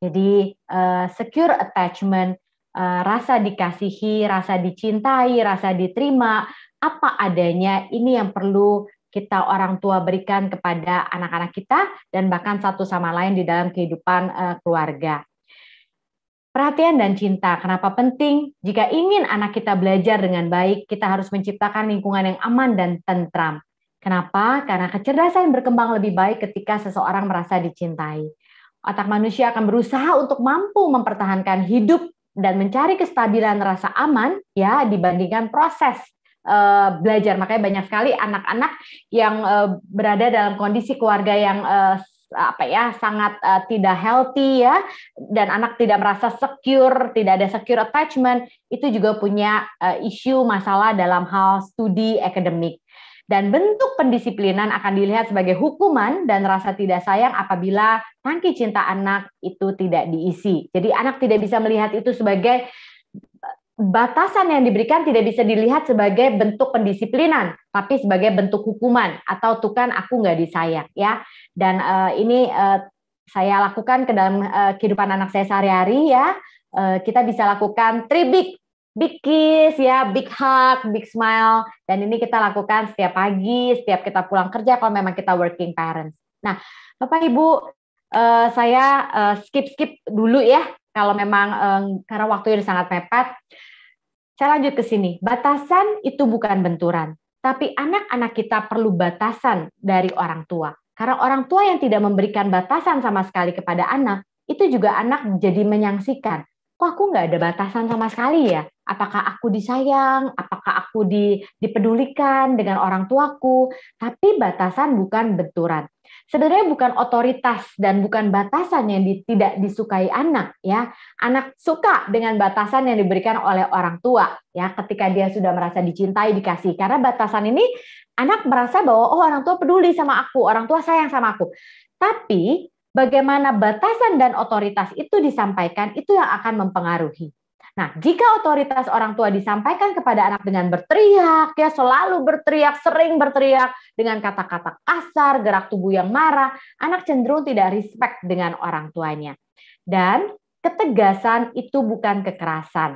Jadi uh, secure attachment, uh, rasa dikasihi, rasa dicintai, rasa diterima, apa adanya ini yang perlu kita orang tua berikan kepada anak-anak kita dan bahkan satu sama lain di dalam kehidupan uh, keluarga. Perhatian dan cinta, kenapa penting? Jika ingin anak kita belajar dengan baik, kita harus menciptakan lingkungan yang aman dan tentram. Kenapa? Karena kecerdasan berkembang lebih baik ketika seseorang merasa dicintai. Otak manusia akan berusaha untuk mampu mempertahankan hidup dan mencari kestabilan rasa aman ya dibandingkan proses uh, belajar. Makanya banyak sekali anak-anak yang uh, berada dalam kondisi keluarga yang uh, apa ya sangat uh, tidak healthy ya dan anak tidak merasa secure tidak ada secure attachment itu juga punya uh, isu masalah dalam hal studi akademik dan bentuk pendisiplinan akan dilihat sebagai hukuman dan rasa tidak sayang apabila tangki cinta anak itu tidak diisi. Jadi anak tidak bisa melihat itu sebagai eh, batasan yang diberikan tidak bisa dilihat sebagai bentuk pendisiplinan, tapi sebagai bentuk hukuman atau tukan aku nggak disayang ya. Dan uh, ini uh, saya lakukan ke dalam uh, kehidupan anak saya sehari-hari ya. Uh, kita bisa lakukan tribik big kiss ya, big hug, big smile. Dan ini kita lakukan setiap pagi, setiap kita pulang kerja kalau memang kita working parents. Nah, Bapak Ibu, uh, saya eh, skip skip skip dulu ya kalau memang um, karena ini sangat mepet. Saya lanjut ke sini. Batasan itu bukan benturan, tapi anak-anak kita perlu batasan dari orang tua. Karena orang tua yang tidak memberikan batasan sama sekali kepada anak, itu juga anak jadi menyangsikan kok aku nggak ada batasan sama sekali ya? Apakah aku disayang? Apakah aku di, dipedulikan dengan orang tuaku? Tapi batasan bukan benturan. Sebenarnya bukan otoritas dan bukan batasan yang di, tidak disukai anak ya. Anak suka dengan batasan yang diberikan oleh orang tua ya ketika dia sudah merasa dicintai dikasih. Karena batasan ini anak merasa bahwa oh orang tua peduli sama aku, orang tua sayang sama aku. Tapi bagaimana batasan dan otoritas itu disampaikan itu yang akan mempengaruhi. Nah, jika otoritas orang tua disampaikan kepada anak dengan berteriak, ya selalu berteriak, sering berteriak dengan kata-kata kasar, gerak tubuh yang marah, anak cenderung tidak respect dengan orang tuanya. Dan ketegasan itu bukan kekerasan.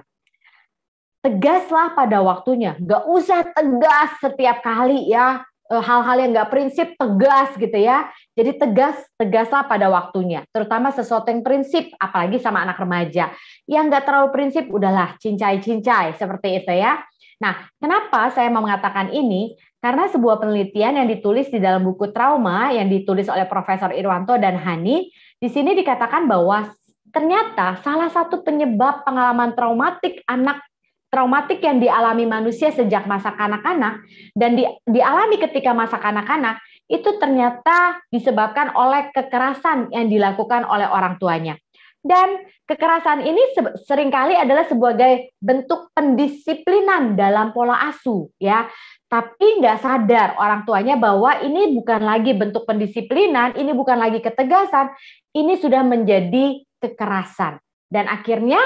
Tegaslah pada waktunya, gak usah tegas setiap kali ya. Eh, hal-hal yang nggak prinsip tegas gitu ya. Jadi tegas, tegaslah pada waktunya. Terutama sesuatu yang prinsip, apalagi sama anak remaja. Yang nggak terlalu prinsip, udahlah cincai-cincai seperti itu ya. Nah, kenapa saya mau mengatakan ini? Karena sebuah penelitian yang ditulis di dalam buku Trauma yang ditulis oleh Profesor Irwanto dan Hani, di sini dikatakan bahwa ternyata salah satu penyebab pengalaman traumatik anak traumatik yang dialami manusia sejak masa kanak-kanak dan di, dialami ketika masa kanak-kanak itu ternyata disebabkan oleh kekerasan yang dilakukan oleh orang tuanya. Dan kekerasan ini seringkali adalah sebagai bentuk pendisiplinan dalam pola asuh ya. Tapi nggak sadar orang tuanya bahwa ini bukan lagi bentuk pendisiplinan, ini bukan lagi ketegasan, ini sudah menjadi kekerasan. Dan akhirnya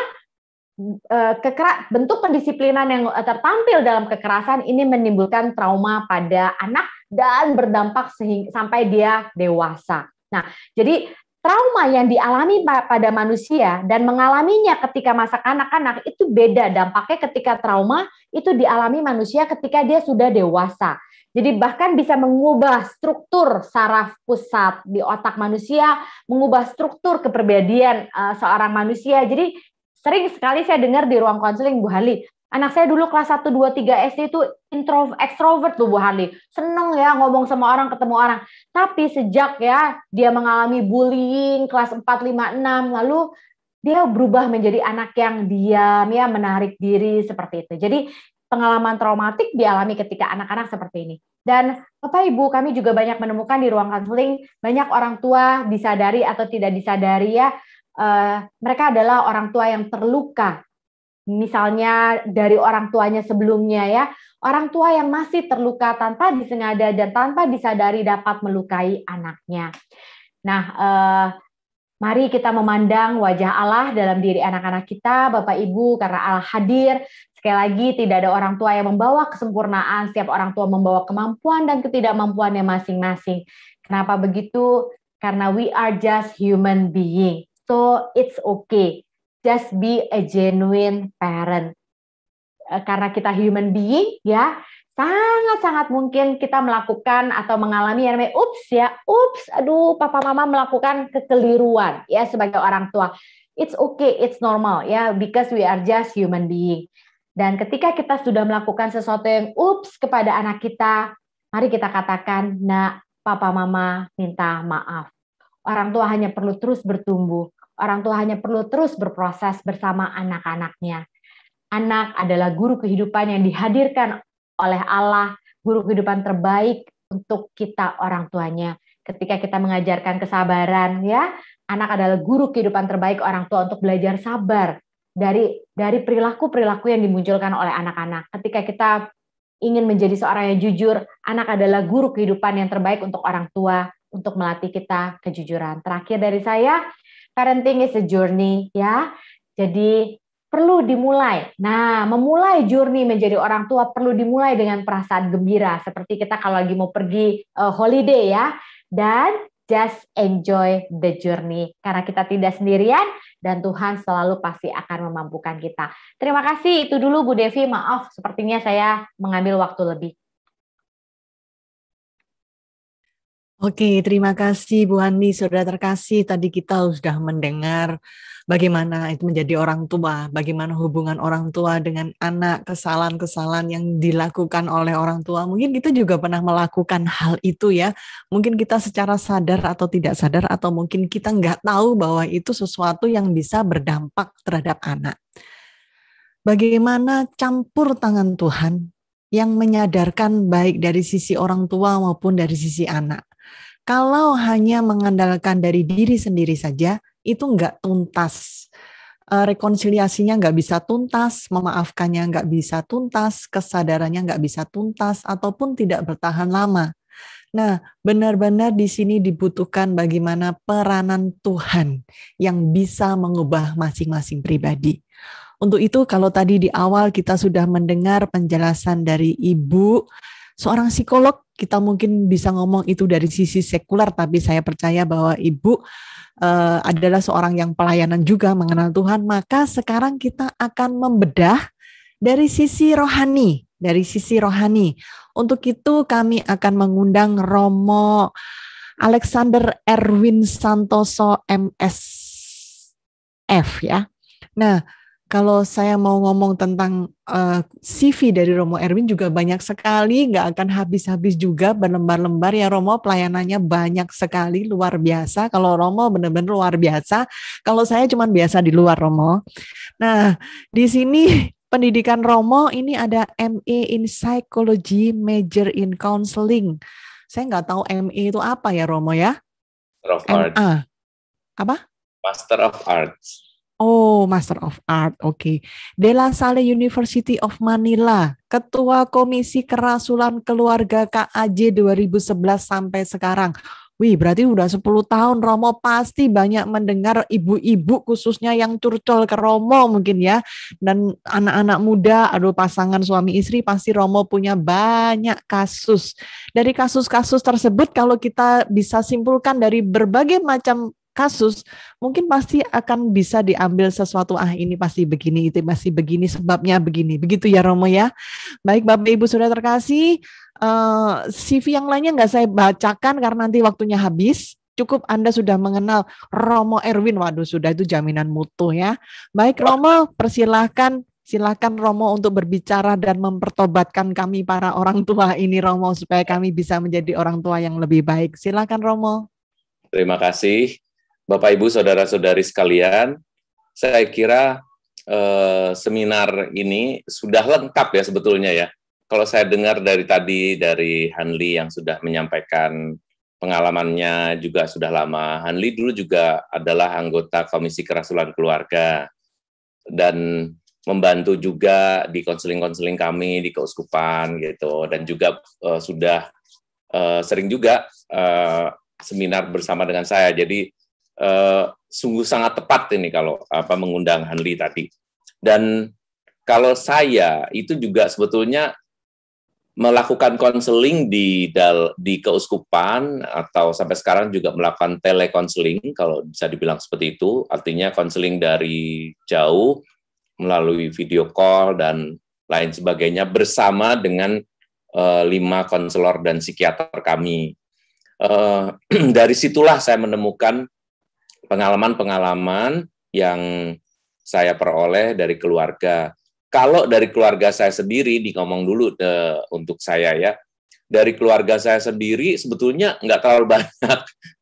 E, kekerasan bentuk pendisiplinan yang tertampil dalam kekerasan ini menimbulkan trauma pada anak dan berdampak sehingga, sampai dia dewasa. Nah, jadi trauma yang dialami pada manusia dan mengalaminya ketika masa kanak-kanak itu beda dampaknya ketika trauma itu dialami manusia ketika dia sudah dewasa. Jadi bahkan bisa mengubah struktur saraf pusat di otak manusia, mengubah struktur kepribadian e, seorang manusia. Jadi Sering sekali saya dengar di ruang konseling Bu Hali, anak saya dulu kelas 1, 2, 3 SD itu intro, extrovert tuh Bu Hali. Seneng ya ngomong sama orang, ketemu orang. Tapi sejak ya dia mengalami bullying kelas 4, 5, 6, lalu dia berubah menjadi anak yang diam ya, menarik diri seperti itu. Jadi pengalaman traumatik dialami ketika anak-anak seperti ini. Dan Bapak Ibu kami juga banyak menemukan di ruang konseling banyak orang tua disadari atau tidak disadari ya uh, mereka adalah orang tua yang terluka. Misalnya dari orang tuanya sebelumnya ya, orang tua yang masih terluka tanpa disengaja dan tanpa disadari dapat melukai anaknya. Nah, eh, mari kita memandang wajah Allah dalam diri anak-anak kita, Bapak Ibu, karena Allah hadir. Sekali lagi, tidak ada orang tua yang membawa kesempurnaan, setiap orang tua membawa kemampuan dan ketidakmampuannya masing-masing. Kenapa begitu? Karena we are just human being So it's okay. Just be a genuine parent. Eh, karena kita human being ya, sangat-sangat mungkin kita melakukan atau mengalami yang namanya ups ya, ups, aduh papa mama melakukan kekeliruan ya sebagai orang tua. It's okay, it's normal ya because we are just human being. Dan ketika kita sudah melakukan sesuatu yang ups kepada anak kita, mari kita katakan, "Nak, papa mama minta maaf." Orang tua hanya perlu terus bertumbuh. Orang tua hanya perlu terus berproses bersama anak-anaknya. Anak adalah guru kehidupan yang dihadirkan oleh Allah, guru kehidupan terbaik untuk kita orang tuanya. Ketika kita mengajarkan kesabaran, ya, anak adalah guru kehidupan terbaik orang tua untuk belajar sabar dari dari perilaku-perilaku yang dimunculkan oleh anak-anak. Ketika kita ingin menjadi seorang yang jujur, anak adalah guru kehidupan yang terbaik untuk orang tua untuk melatih kita kejujuran. Terakhir dari saya, parenting is a journey ya. Jadi perlu dimulai. Nah, memulai journey menjadi orang tua perlu dimulai dengan perasaan gembira seperti kita kalau lagi mau pergi uh, holiday ya. Dan just enjoy the journey karena kita tidak sendirian dan Tuhan selalu pasti akan memampukan kita. Terima kasih itu dulu Bu Devi, maaf sepertinya saya mengambil waktu lebih. Oke, terima kasih Bu Hani, saudara terkasih. Tadi kita sudah mendengar bagaimana itu menjadi orang tua, bagaimana hubungan orang tua dengan anak, kesalahan-kesalahan yang dilakukan oleh orang tua. Mungkin kita juga pernah melakukan hal itu ya. Mungkin kita secara sadar atau tidak sadar, atau mungkin kita nggak tahu bahwa itu sesuatu yang bisa berdampak terhadap anak. Bagaimana campur tangan Tuhan yang menyadarkan baik dari sisi orang tua maupun dari sisi anak. Kalau hanya mengandalkan dari diri sendiri saja, itu nggak tuntas. Eh, rekonsiliasinya nggak bisa tuntas, memaafkannya nggak bisa tuntas, kesadarannya nggak bisa tuntas, ataupun tidak bertahan lama. Nah, benar-benar di sini dibutuhkan bagaimana peranan Tuhan yang bisa mengubah masing-masing pribadi. Untuk itu, kalau tadi di awal kita sudah mendengar penjelasan dari Ibu, seorang psikolog kita mungkin bisa ngomong itu dari sisi sekuler, tapi saya percaya bahwa Ibu uh, adalah seorang yang pelayanan juga mengenal Tuhan. Maka sekarang kita akan membedah dari sisi rohani, dari sisi rohani. Untuk itu kami akan mengundang Romo Alexander Erwin Santoso MSF ya. Nah, kalau saya mau ngomong tentang uh, eh, CV dari Romo Erwin juga banyak sekali, nggak akan habis-habis juga berlembar-lembar ya Romo pelayanannya banyak sekali luar biasa. Kalau Romo benar-benar luar biasa, kalau saya cuma biasa di luar Romo. Nah di sini pendidikan Romo ini ada MA e in Psychology, major in Counseling. Saya nggak tahu MA e itu apa ya Romo ya? Master of Arts. Art. Apa? Master of Arts. Oh, Master of Art. Oke. Okay. De La Salle University of Manila, Ketua Komisi Kerasulan Keluarga KAJ 2011 sampai sekarang. Wih, berarti udah 10 tahun Romo pasti banyak mendengar ibu-ibu khususnya yang curcol ke Romo mungkin ya. Dan anak-anak muda, aduh pasangan suami istri pasti Romo punya banyak kasus. Dari kasus-kasus tersebut kalau kita bisa simpulkan dari berbagai macam kasus, mungkin pasti akan bisa diambil sesuatu, ah ini pasti begini, itu pasti begini, sebabnya begini. Begitu ya Romo ya. Baik Bapak Ibu sudah terkasih, uh, eh, CV yang lainnya nggak saya bacakan karena nanti waktunya habis. Cukup Anda sudah mengenal Romo Erwin, waduh sudah itu jaminan mutu ya. Baik Romo, persilahkan Silakan Romo untuk berbicara dan mempertobatkan kami para orang tua ini Romo supaya kami bisa menjadi orang tua yang lebih baik. Silakan Romo. Terima kasih. Bapak Ibu saudara-saudari sekalian, saya kira eh, seminar ini sudah lengkap ya sebetulnya ya. Kalau saya dengar dari tadi dari Hanli yang sudah menyampaikan pengalamannya juga sudah lama. Hanli dulu juga adalah anggota Komisi Kerasulan Keluarga dan membantu juga di konseling-konseling kami di keuskupan gitu dan juga eh, sudah eh, sering juga eh, seminar bersama dengan saya. Jadi eh, sungguh sangat tepat ini kalau apa mengundang Hanli tadi. Dan kalau saya itu juga sebetulnya melakukan konseling di dal, di keuskupan atau sampai sekarang juga melakukan telekonseling kalau bisa dibilang seperti itu artinya konseling dari jauh melalui video call dan lain sebagainya bersama dengan uh, lima konselor dan psikiater kami uh, [CLEARS THROAT] dari situlah saya menemukan pengalaman-pengalaman yang saya peroleh dari keluarga. Kalau dari keluarga saya sendiri, di ngomong dulu de, eh, untuk saya ya, dari keluarga saya sendiri sebetulnya nggak terlalu [LAUGHS] banyak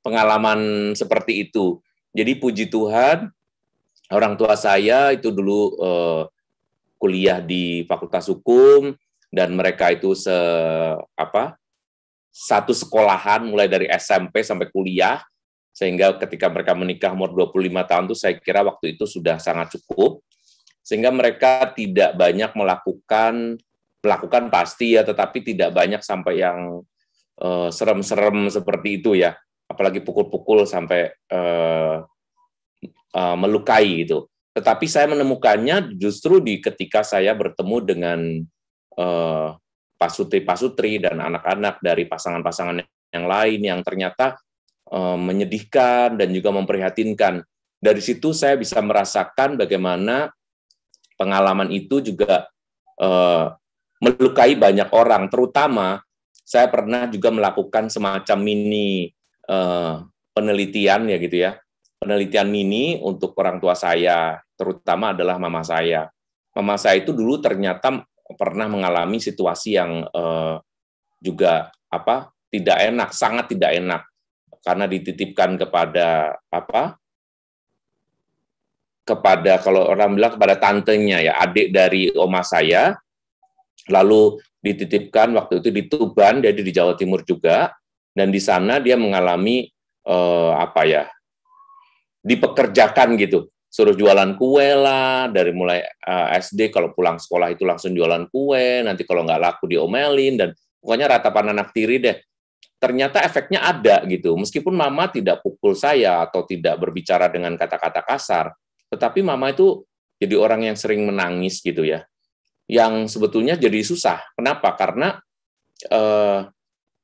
pengalaman seperti itu. Jadi puji Tuhan, orang tua saya itu dulu eh, kuliah di Fakultas Hukum dan mereka itu se apa satu sekolahan mulai dari SMP sampai kuliah sehingga ketika mereka menikah umur 25 tahun itu saya kira waktu itu sudah sangat cukup. Sehingga mereka tidak banyak melakukan melakukan pasti ya tetapi tidak banyak sampai yang serem eh, serem-serem seperti itu ya. Apalagi pukul-pukul sampai uh, uh, melukai itu Tetapi saya menemukannya justru di ketika saya bertemu dengan uh, pasutri-pasutri dan anak-anak dari pasangan-pasangan yang lain yang ternyata Eh, menyedihkan dan juga memprihatinkan. Dari situ saya bisa merasakan bagaimana pengalaman itu juga eh, melukai banyak orang, terutama saya pernah juga melakukan semacam mini eh, penelitian ya gitu ya. Penelitian mini untuk orang tua saya, terutama adalah mama saya. Mama saya itu dulu ternyata pernah mengalami situasi yang juga apa? tidak enak, sangat tidak enak karena dititipkan kepada apa? kepada kalau orang bilang kepada tantenya ya adik dari oma saya lalu dititipkan waktu itu di Tuban jadi di Jawa Timur juga dan di sana dia mengalami eh, apa ya dipekerjakan gitu suruh jualan kue lah dari mulai eh, SD kalau pulang sekolah itu langsung jualan kue nanti kalau nggak laku diomelin dan pokoknya ratapan anak tiri deh ternyata efeknya ada gitu. Meskipun mama tidak pukul saya atau tidak berbicara dengan kata-kata kasar, tetapi mama itu jadi orang yang sering menangis gitu ya. Yang sebetulnya jadi susah. Kenapa? Karena eh,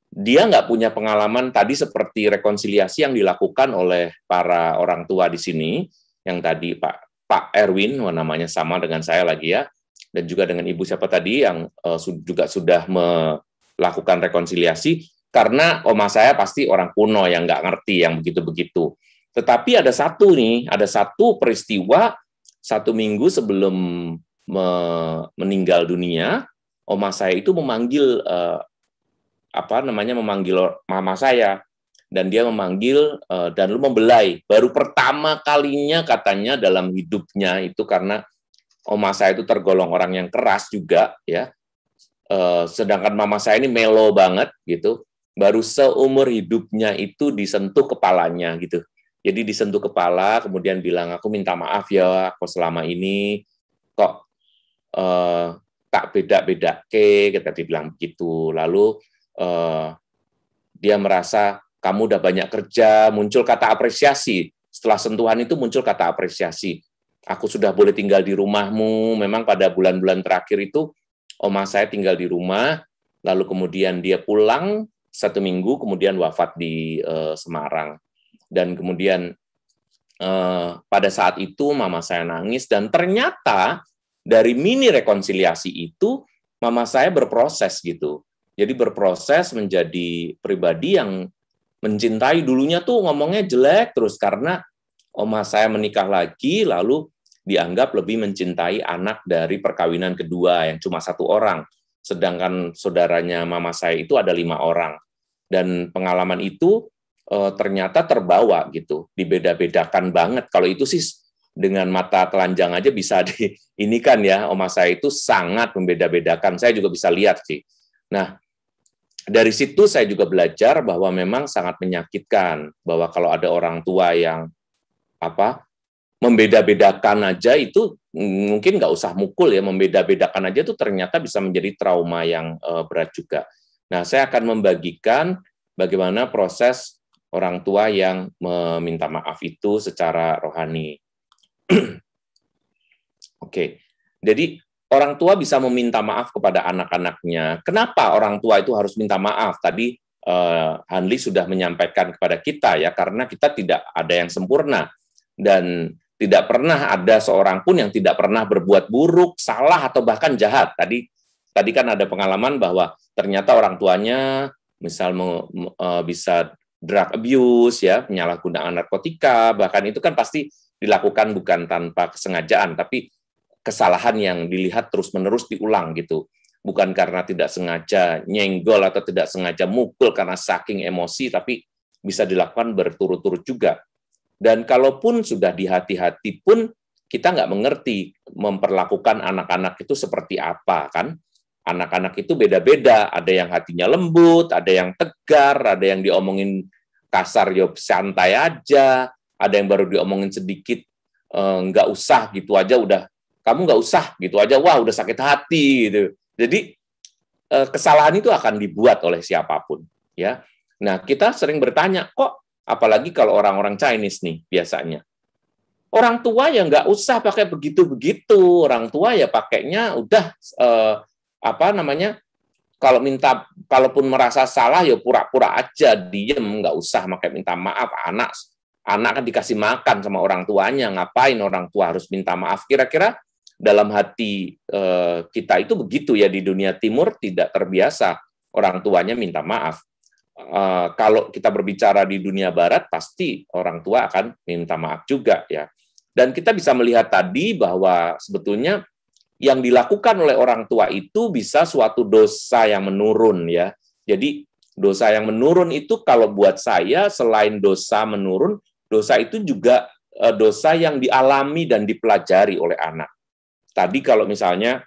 dia nggak punya pengalaman tadi seperti rekonsiliasi yang dilakukan oleh para orang tua di sini, yang tadi Pak Pak Erwin, namanya sama dengan saya lagi ya, dan juga dengan ibu siapa tadi yang eh, juga sudah melakukan rekonsiliasi karena oma saya pasti orang kuno yang nggak ngerti yang begitu-begitu. Tetapi ada satu nih, ada satu peristiwa satu minggu sebelum me meninggal dunia, oma saya itu memanggil eh, apa namanya memanggil mama saya dan dia memanggil eh, dan lu membelai. Baru pertama kalinya katanya dalam hidupnya itu karena oma saya itu tergolong orang yang keras juga ya. uh, sedangkan mama saya ini melo banget gitu baru seumur hidupnya itu disentuh kepalanya gitu. Jadi disentuh kepala, kemudian bilang aku minta maaf ya, aku selama ini kok uh, tak beda-beda ke, kita dibilang begitu. Lalu uh, dia merasa kamu udah banyak kerja, muncul kata apresiasi. Setelah sentuhan itu muncul kata apresiasi. Aku sudah boleh tinggal di rumahmu. Memang pada bulan-bulan terakhir itu, oma saya tinggal di rumah, lalu kemudian dia pulang, satu minggu kemudian wafat di uh, Semarang dan kemudian uh, pada saat itu mama saya nangis dan ternyata dari mini rekonsiliasi itu mama saya berproses gitu jadi berproses menjadi pribadi yang mencintai dulunya tuh ngomongnya jelek terus karena oma saya menikah lagi lalu dianggap lebih mencintai anak dari perkawinan kedua yang cuma satu orang sedangkan saudaranya mama saya itu ada lima orang dan pengalaman itu e, ternyata terbawa gitu dibeda-bedakan banget kalau itu sih dengan mata telanjang aja bisa [LAUGHS] di ini kan ya oma saya itu sangat membeda-bedakan saya juga bisa lihat sih nah dari situ saya juga belajar bahwa memang sangat menyakitkan bahwa kalau ada orang tua yang apa membeda-bedakan aja itu mungkin nggak usah mukul ya membeda-bedakan aja itu ternyata bisa menjadi trauma yang e, berat juga Nah, saya akan membagikan bagaimana proses orang tua yang meminta maaf itu secara rohani. [CLEARS THROAT] Oke, okay. jadi orang tua bisa meminta maaf kepada anak-anaknya. Kenapa orang tua itu harus minta maaf? Tadi eh, Hanli sudah menyampaikan kepada kita ya, karena kita tidak ada yang sempurna dan tidak pernah ada seorang pun yang tidak pernah berbuat buruk, salah atau bahkan jahat. Tadi tadi kan ada pengalaman bahwa ternyata orang tuanya misal me, me, eh, bisa drug abuse ya penyalahgunaan narkotika bahkan itu kan pasti dilakukan bukan tanpa kesengajaan tapi kesalahan yang dilihat terus-menerus diulang gitu bukan karena tidak sengaja nyenggol atau tidak sengaja mukul karena saking emosi tapi bisa dilakukan berturut-turut juga dan kalaupun sudah dihati-hati pun kita nggak mengerti memperlakukan anak-anak itu seperti apa kan anak-anak itu beda-beda. Ada yang hatinya lembut, ada yang tegar, ada yang diomongin kasar yo santai aja, ada yang baru diomongin sedikit eh, nggak eh, usah gitu aja udah kamu nggak usah gitu aja wah udah sakit hati gitu. Jadi eh, kesalahan itu akan dibuat oleh siapapun ya. Nah, kita sering bertanya kok apalagi kalau orang-orang Chinese nih biasanya orang tua ya nggak usah pakai begitu-begitu. Orang tua ya pakainya udah eh, apa namanya kalau minta kalaupun merasa salah ya pura-pura aja diem nggak usah pakai minta maaf anak anak kan dikasih makan sama orang tuanya ngapain orang tua harus minta maaf kira-kira dalam hati eh, kita itu begitu ya di dunia timur tidak terbiasa orang tuanya minta maaf eh, kalau kita berbicara di dunia barat pasti orang tua akan minta maaf juga ya dan kita bisa melihat tadi bahwa sebetulnya yang dilakukan oleh orang tua itu bisa suatu dosa yang menurun ya. Jadi dosa yang menurun itu kalau buat saya selain dosa menurun, dosa itu juga eh, dosa yang dialami dan dipelajari oleh anak. Tadi kalau misalnya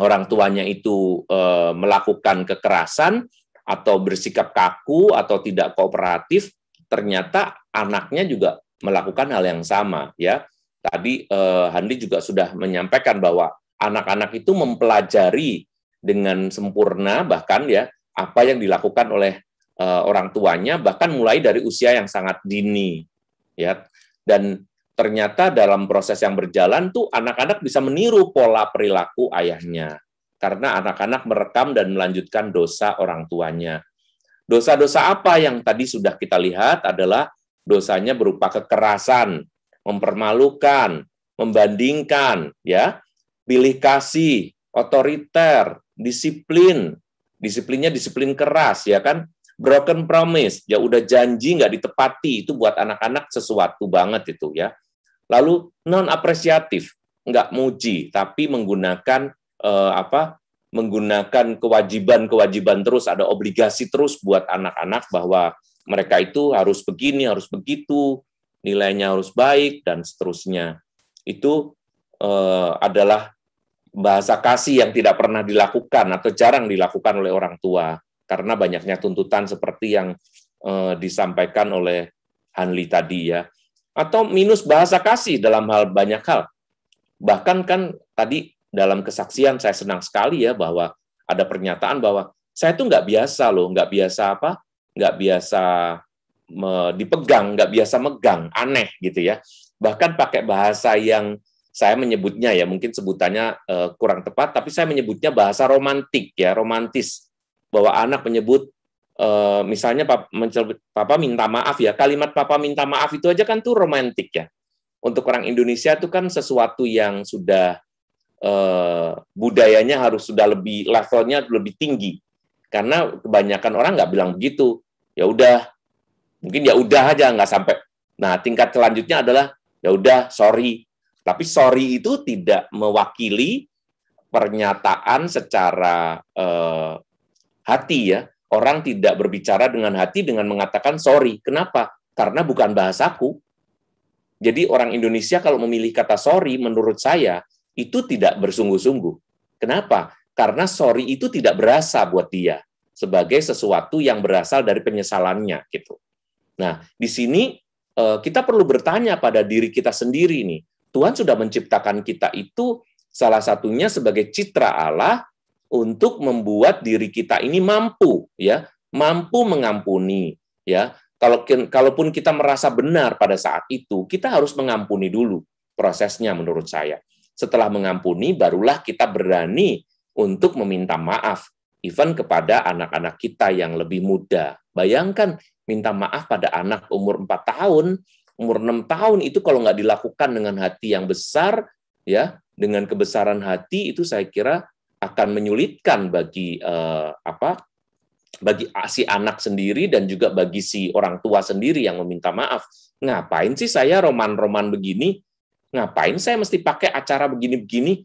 orang tuanya itu eh, melakukan kekerasan atau bersikap kaku atau tidak kooperatif, ternyata anaknya juga melakukan hal yang sama ya. Tadi eh, Handi juga sudah menyampaikan bahwa anak-anak itu mempelajari dengan sempurna bahkan ya apa yang dilakukan oleh uh, orang tuanya bahkan mulai dari usia yang sangat dini ya dan ternyata dalam proses yang berjalan tuh anak-anak bisa meniru pola perilaku ayahnya karena anak-anak merekam dan melanjutkan dosa orang tuanya dosa-dosa apa yang tadi sudah kita lihat adalah dosanya berupa kekerasan mempermalukan membandingkan ya pilih kasih, otoriter, disiplin. Disiplinnya disiplin keras, ya kan? Broken promise, ya udah janji nggak ditepati, itu buat anak-anak sesuatu banget itu ya. Lalu non apresiatif, nggak muji, tapi menggunakan eh, apa? Menggunakan kewajiban-kewajiban terus, ada obligasi terus buat anak-anak bahwa mereka itu harus begini, harus begitu, nilainya harus baik dan seterusnya. Itu eh, adalah bahasa kasih yang tidak pernah dilakukan atau jarang dilakukan oleh orang tua karena banyaknya tuntutan seperti yang eh, disampaikan oleh Hanli tadi ya atau minus bahasa kasih dalam hal banyak hal bahkan kan tadi dalam kesaksian saya senang sekali ya bahwa ada pernyataan bahwa saya tuh nggak biasa loh nggak biasa apa nggak biasa dipegang nggak biasa megang aneh gitu ya bahkan pakai bahasa yang saya menyebutnya ya mungkin sebutannya uh, kurang tepat tapi saya menyebutnya bahasa romantik ya romantis bahwa anak menyebut uh, misalnya papa, papa minta maaf ya kalimat papa minta maaf itu aja kan tuh romantik ya untuk orang Indonesia itu kan sesuatu yang sudah uh, budayanya harus sudah lebih levelnya lebih tinggi karena kebanyakan orang nggak bilang begitu ya udah mungkin ya udah aja nggak sampai nah tingkat selanjutnya adalah ya udah sorry tapi sorry itu tidak mewakili pernyataan secara eh, hati ya. Orang tidak berbicara dengan hati dengan mengatakan sorry. Kenapa? Karena bukan bahasaku. Jadi orang Indonesia kalau memilih kata sorry menurut saya itu tidak bersungguh-sungguh. Kenapa? Karena sorry itu tidak berasa buat dia sebagai sesuatu yang berasal dari penyesalannya gitu. Nah, di sini eh, kita perlu bertanya pada diri kita sendiri nih, Tuhan sudah menciptakan kita itu salah satunya sebagai citra Allah untuk membuat diri kita ini mampu ya, mampu mengampuni ya. Kalau kalaupun kita merasa benar pada saat itu, kita harus mengampuni dulu prosesnya menurut saya. Setelah mengampuni barulah kita berani untuk meminta maaf even kepada anak-anak kita yang lebih muda. Bayangkan minta maaf pada anak umur 4 tahun umur 6 tahun itu kalau nggak dilakukan dengan hati yang besar ya dengan kebesaran hati itu saya kira akan menyulitkan bagi eh, apa bagi si anak sendiri dan juga bagi si orang tua sendiri yang meminta maaf ngapain sih saya roman-roman begini ngapain saya mesti pakai acara begini-begini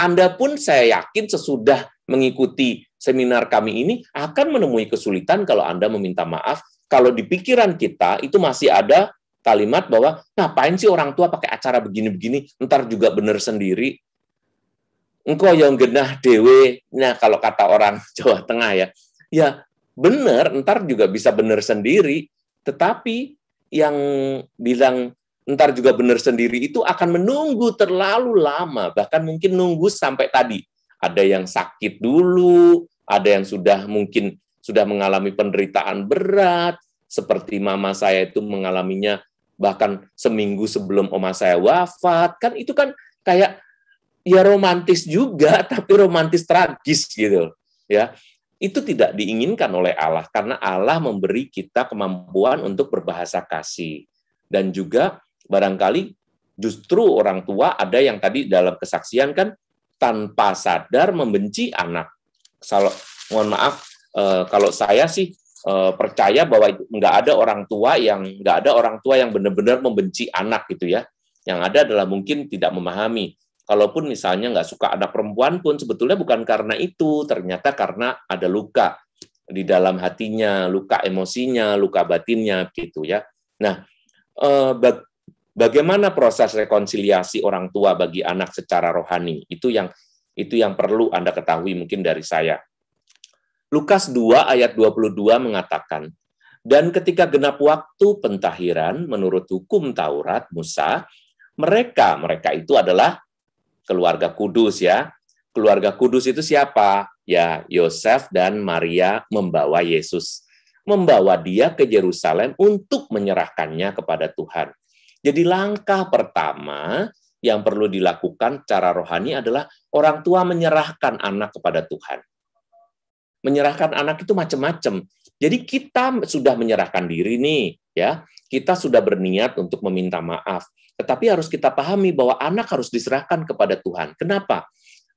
anda pun saya yakin sesudah mengikuti seminar kami ini akan menemui kesulitan kalau Anda meminta maaf kalau di pikiran kita itu masih ada kalimat bahwa ngapain sih orang tua pakai acara begini-begini, ntar juga bener sendiri. Engkau yang genah dewe, nah kalau kata orang [LAUGHS] Jawa Tengah ya, ya bener, ntar juga bisa bener sendiri. Tetapi yang bilang ntar juga bener sendiri itu akan menunggu terlalu lama, bahkan mungkin nunggu sampai tadi. Ada yang sakit dulu, ada yang sudah mungkin sudah mengalami penderitaan berat, seperti mama saya itu mengalaminya bahkan seminggu sebelum oma saya wafat kan itu kan kayak ya romantis juga [LAUGHS] tapi romantis tragis gitu ya itu tidak diinginkan oleh Allah karena Allah memberi kita kemampuan untuk berbahasa kasih dan juga barangkali justru orang tua ada yang tadi dalam kesaksian kan tanpa sadar membenci anak kalau mohon maaf eh, kalau saya sih uh, percaya bahwa nggak ada orang tua yang nggak ada orang tua yang benar-benar membenci anak gitu ya. Yang ada adalah mungkin tidak memahami. Kalaupun misalnya nggak suka anak perempuan pun sebetulnya bukan karena itu, ternyata karena ada luka di dalam hatinya, luka emosinya, luka batinnya gitu ya. Nah, eh, bagaimana proses rekonsiliasi orang tua bagi anak secara rohani itu yang itu yang perlu anda ketahui mungkin dari saya Lukas 2 ayat 22 mengatakan, dan ketika genap waktu pentahiran menurut hukum Taurat Musa, mereka, mereka itu adalah keluarga kudus ya. Keluarga kudus itu siapa? Ya, Yosef dan Maria membawa Yesus. Membawa dia ke Yerusalem untuk menyerahkannya kepada Tuhan. Jadi langkah pertama yang perlu dilakukan cara rohani adalah orang tua menyerahkan anak kepada Tuhan menyerahkan anak itu macam-macam. Jadi kita sudah menyerahkan diri nih, ya. Kita sudah berniat untuk meminta maaf. Tetapi harus kita pahami bahwa anak harus diserahkan kepada Tuhan. Kenapa?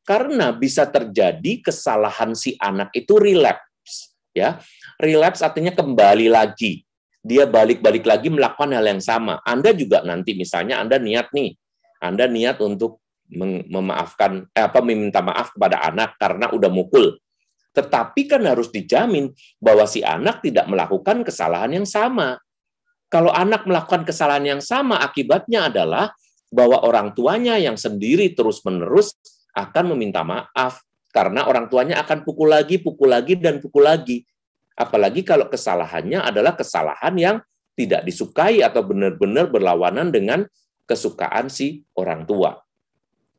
Karena bisa terjadi kesalahan si anak itu relapse, ya. Relapse artinya kembali lagi. Dia balik-balik lagi melakukan hal yang sama. Anda juga nanti misalnya Anda niat nih, Anda niat untuk memaafkan eh, apa meminta maaf kepada anak karena udah mukul tetapi kan harus dijamin bahwa si anak tidak melakukan kesalahan yang sama. Kalau anak melakukan kesalahan yang sama, akibatnya adalah bahwa orang tuanya yang sendiri terus-menerus akan meminta maaf karena orang tuanya akan pukul lagi, pukul lagi, dan pukul lagi. Apalagi kalau kesalahannya adalah kesalahan yang tidak disukai atau benar-benar berlawanan dengan kesukaan si orang tua.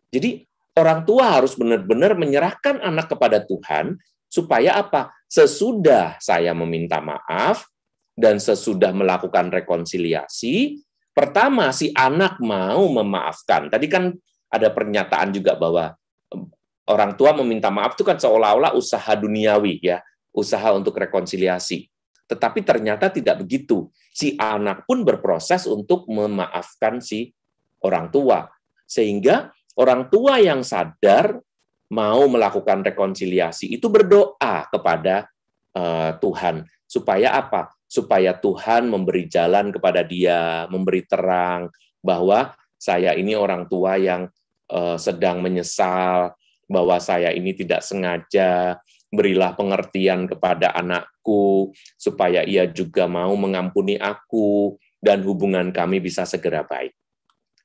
Jadi, orang tua harus benar-benar menyerahkan anak kepada Tuhan Supaya apa? Sesudah saya meminta maaf dan sesudah melakukan rekonsiliasi, pertama si anak mau memaafkan. Tadi kan ada pernyataan juga bahwa orang tua meminta maaf itu kan seolah-olah usaha duniawi ya, usaha untuk rekonsiliasi. Tetapi ternyata tidak begitu. Si anak pun berproses untuk memaafkan si orang tua. Sehingga orang tua yang sadar mau melakukan rekonsiliasi itu berdoa kepada uh, Tuhan supaya apa? Supaya Tuhan memberi jalan kepada dia, memberi terang bahwa saya ini orang tua yang uh, sedang menyesal bahwa saya ini tidak sengaja berilah pengertian kepada anakku supaya ia juga mau mengampuni aku dan hubungan kami bisa segera baik.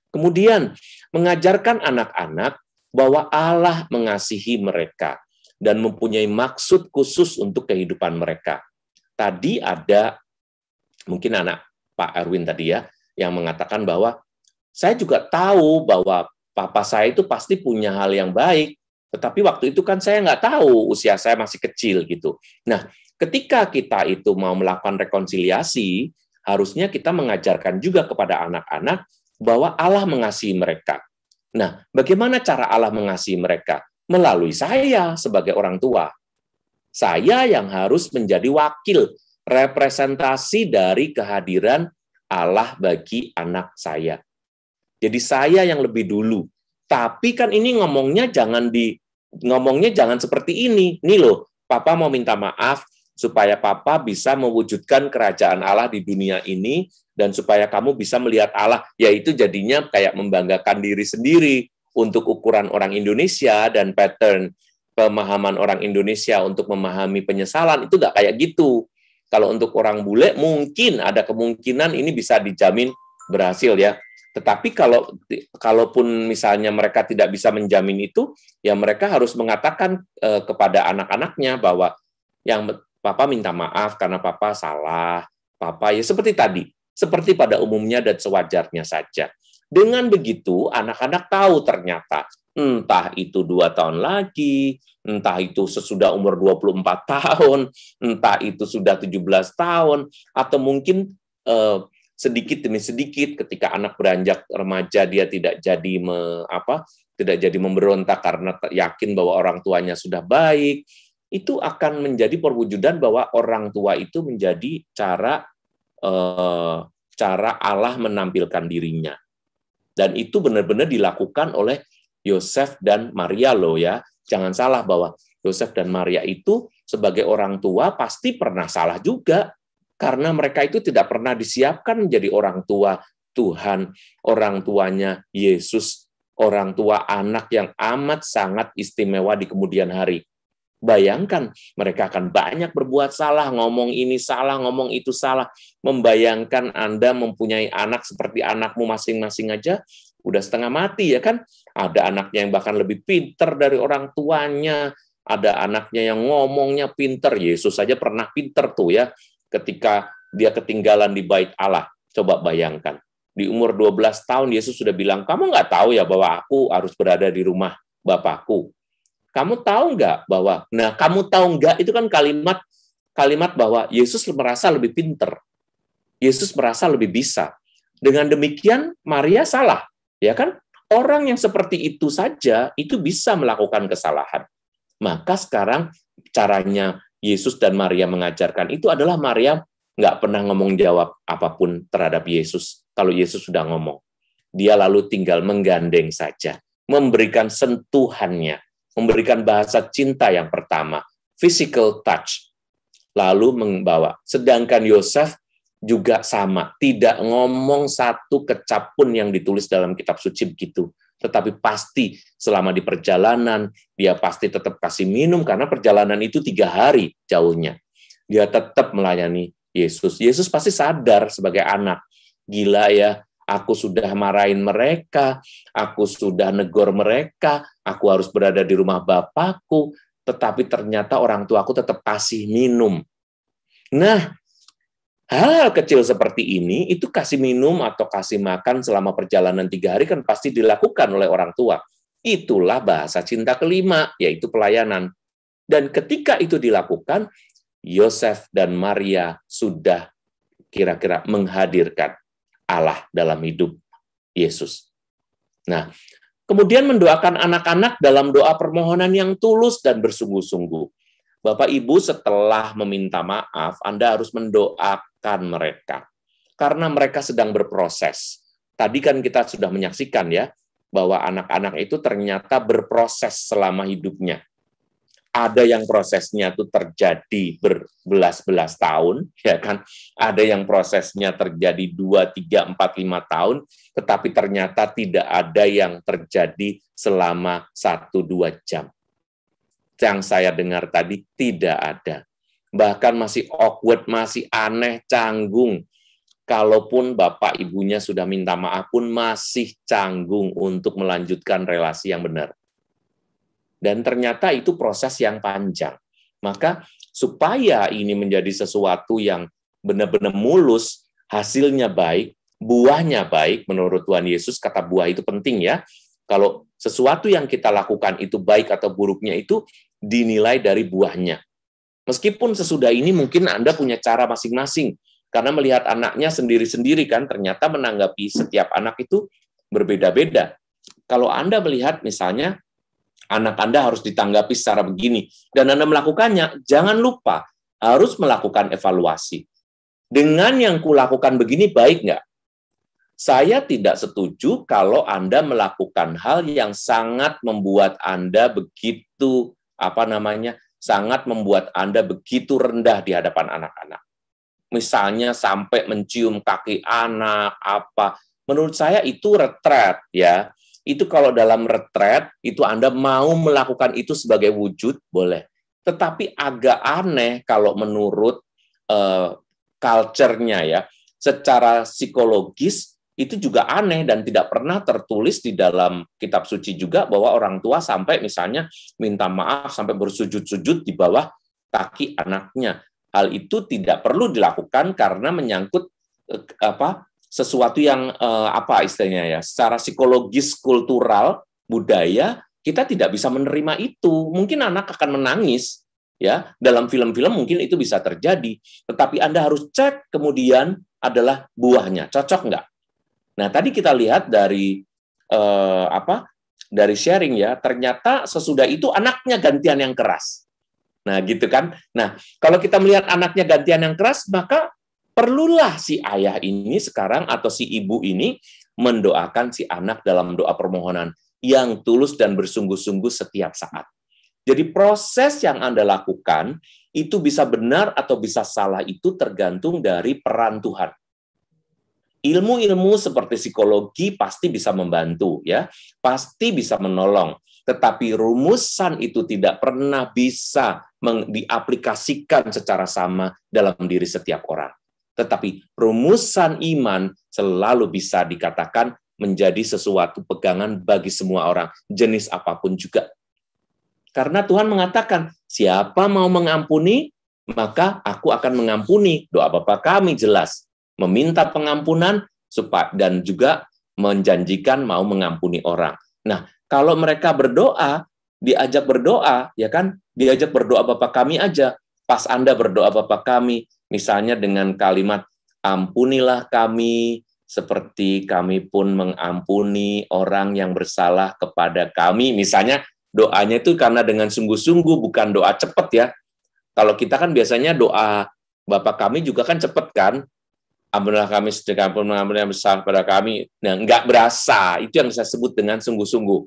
Kemudian mengajarkan anak-anak bahwa Allah mengasihi mereka dan mempunyai maksud khusus untuk kehidupan mereka. Tadi ada mungkin anak Pak Erwin tadi ya yang mengatakan bahwa saya juga tahu bahwa papa saya itu pasti punya hal yang baik, tetapi waktu itu kan saya nggak tahu usia saya masih kecil gitu. Nah, ketika kita itu mau melakukan rekonsiliasi, harusnya kita mengajarkan juga kepada anak-anak bahwa Allah mengasihi mereka. Nah, bagaimana cara Allah mengasihi mereka? Melalui saya sebagai orang tua. Saya yang harus menjadi wakil, representasi dari kehadiran Allah bagi anak saya. Jadi saya yang lebih dulu. Tapi kan ini ngomongnya jangan di ngomongnya jangan seperti ini. Nih loh, papa mau minta maaf, supaya papa bisa mewujudkan kerajaan Allah di dunia ini dan supaya kamu bisa melihat Allah yaitu jadinya kayak membanggakan diri sendiri untuk ukuran orang Indonesia dan pattern pemahaman orang Indonesia untuk memahami penyesalan itu nggak kayak gitu kalau untuk orang bule mungkin ada kemungkinan ini bisa dijamin berhasil ya tetapi kalau kalaupun misalnya mereka tidak bisa menjamin itu ya mereka harus mengatakan eh, kepada anak-anaknya bahwa yang Papa minta maaf karena Papa salah. Papa ya seperti tadi, seperti pada umumnya dan sewajarnya saja. Dengan begitu, anak-anak tahu ternyata entah itu dua tahun lagi, entah itu sesudah umur 24 tahun, entah itu sudah 17 tahun, atau mungkin eh, sedikit demi sedikit ketika anak beranjak remaja dia tidak jadi me, apa tidak jadi memberontak karena yakin bahwa orang tuanya sudah baik itu akan menjadi perwujudan bahwa orang tua itu menjadi cara eh, cara Allah menampilkan dirinya. Dan itu benar-benar dilakukan oleh Yosef dan Maria lo ya. Jangan salah bahwa Yosef dan Maria itu sebagai orang tua pasti pernah salah juga karena mereka itu tidak pernah disiapkan menjadi orang tua Tuhan, orang tuanya Yesus, orang tua anak yang amat sangat istimewa di kemudian hari. Bayangkan mereka akan banyak berbuat salah, ngomong ini salah, ngomong itu salah. Membayangkan Anda mempunyai anak seperti anakmu masing-masing aja, udah setengah mati ya kan? Ada anaknya yang bahkan lebih pinter dari orang tuanya, ada anaknya yang ngomongnya pinter. Yesus saja pernah pinter tuh ya, ketika dia ketinggalan di bait Allah. Coba bayangkan, di umur 12 tahun Yesus sudah bilang, kamu nggak tahu ya bahwa aku harus berada di rumah Bapakku. Kamu tahu nggak bahwa, nah kamu tahu nggak itu kan kalimat kalimat bahwa Yesus merasa lebih pinter, Yesus merasa lebih bisa. Dengan demikian Maria salah, ya kan? Orang yang seperti itu saja itu bisa melakukan kesalahan. Maka sekarang caranya Yesus dan Maria mengajarkan itu adalah Maria nggak pernah ngomong jawab apapun terhadap Yesus. Kalau Yesus sudah ngomong, dia lalu tinggal menggandeng saja, memberikan sentuhannya, memberikan bahasa cinta yang pertama, physical touch, lalu membawa. Sedangkan Yosef juga sama, tidak ngomong satu kecap pun yang ditulis dalam kitab suci begitu. Tetapi pasti selama di perjalanan, dia pasti tetap kasih minum karena perjalanan itu tiga hari jauhnya. Dia tetap melayani Yesus. Yesus pasti sadar sebagai anak. Gila ya, Aku sudah marahin mereka, aku sudah negor mereka, aku harus berada di rumah bapakku, tetapi ternyata orang tua aku tetap kasih minum. Nah, hal-hal kecil seperti ini itu kasih minum atau kasih makan selama perjalanan tiga hari kan pasti dilakukan oleh orang tua. Itulah bahasa cinta kelima, yaitu pelayanan. Dan ketika itu dilakukan, Yosef dan Maria sudah kira-kira menghadirkan Allah dalam hidup Yesus. Nah, kemudian mendoakan anak-anak dalam doa permohonan yang tulus dan bersungguh-sungguh. Bapak Ibu, setelah meminta maaf, Anda harus mendoakan mereka karena mereka sedang berproses. Tadi kan kita sudah menyaksikan ya bahwa anak-anak itu ternyata berproses selama hidupnya ada yang prosesnya itu terjadi berbelas-belas tahun, ya kan? Ada yang prosesnya terjadi dua, tiga, empat, lima tahun, tetapi ternyata tidak ada yang terjadi selama satu dua jam. Yang saya dengar tadi tidak ada. Bahkan masih awkward, masih aneh, canggung. Kalaupun bapak ibunya sudah minta maaf pun masih canggung untuk melanjutkan relasi yang benar dan ternyata itu proses yang panjang. Maka supaya ini menjadi sesuatu yang benar-benar mulus, hasilnya baik, buahnya baik menurut Tuhan Yesus, kata buah itu penting ya. Kalau sesuatu yang kita lakukan itu baik atau buruknya itu dinilai dari buahnya. Meskipun sesudah ini mungkin Anda punya cara masing-masing, karena melihat anaknya sendiri-sendiri kan ternyata menanggapi setiap anak itu berbeda-beda. Kalau Anda melihat misalnya Anak Anda harus ditanggapi secara begini. Dan Anda melakukannya, jangan lupa harus melakukan evaluasi. Dengan yang kulakukan begini baik nggak? Saya tidak setuju kalau Anda melakukan hal yang sangat membuat Anda begitu apa namanya? sangat membuat Anda begitu rendah di hadapan anak-anak. Misalnya sampai mencium kaki anak apa. Menurut saya itu retret ya itu kalau dalam retret itu Anda mau melakukan itu sebagai wujud boleh. Tetapi agak aneh kalau menurut uh, culture-nya ya. Secara psikologis itu juga aneh dan tidak pernah tertulis di dalam kitab suci juga bahwa orang tua sampai misalnya minta maaf sampai bersujud-sujud di bawah kaki anaknya. Hal itu tidak perlu dilakukan karena menyangkut eh, apa sesuatu yang eh, apa istilahnya ya, secara psikologis kultural budaya kita tidak bisa menerima itu. Mungkin anak akan menangis ya. Dalam film-film mungkin itu bisa terjadi, tetapi Anda harus cek kemudian adalah buahnya, cocok nggak? Nah, tadi kita lihat dari eh, apa? dari sharing ya, ternyata sesudah itu anaknya gantian yang keras. Nah, gitu kan? Nah, kalau kita melihat anaknya gantian yang keras, maka perlulah si ayah ini sekarang atau si ibu ini mendoakan si anak dalam doa permohonan yang tulus dan bersungguh-sungguh setiap saat. Jadi proses yang Anda lakukan itu bisa benar atau bisa salah itu tergantung dari peran Tuhan. Ilmu-ilmu seperti psikologi pasti bisa membantu ya, pasti bisa menolong. Tetapi rumusan itu tidak pernah bisa diaplikasikan secara sama dalam diri setiap orang. Tetapi rumusan iman selalu bisa dikatakan menjadi sesuatu pegangan bagi semua orang, jenis apapun juga. Karena Tuhan mengatakan, siapa mau mengampuni, maka aku akan mengampuni. Doa Bapa kami jelas. Meminta pengampunan dan juga menjanjikan mau mengampuni orang. Nah, kalau mereka berdoa, diajak berdoa, ya kan? Diajak berdoa Bapak kami aja. Pas Anda berdoa Bapak kami, Misalnya dengan kalimat ampunilah kami seperti kami pun mengampuni orang yang bersalah kepada kami. Misalnya doanya itu karena dengan sungguh-sungguh bukan doa cepat ya. Kalau kita kan biasanya doa Bapak kami juga kan cepat kan. Ampunilah kami seperti kami pun mengampuni yang bersalah kepada kami. Nah, nggak berasa. Itu yang saya sebut dengan sungguh-sungguh.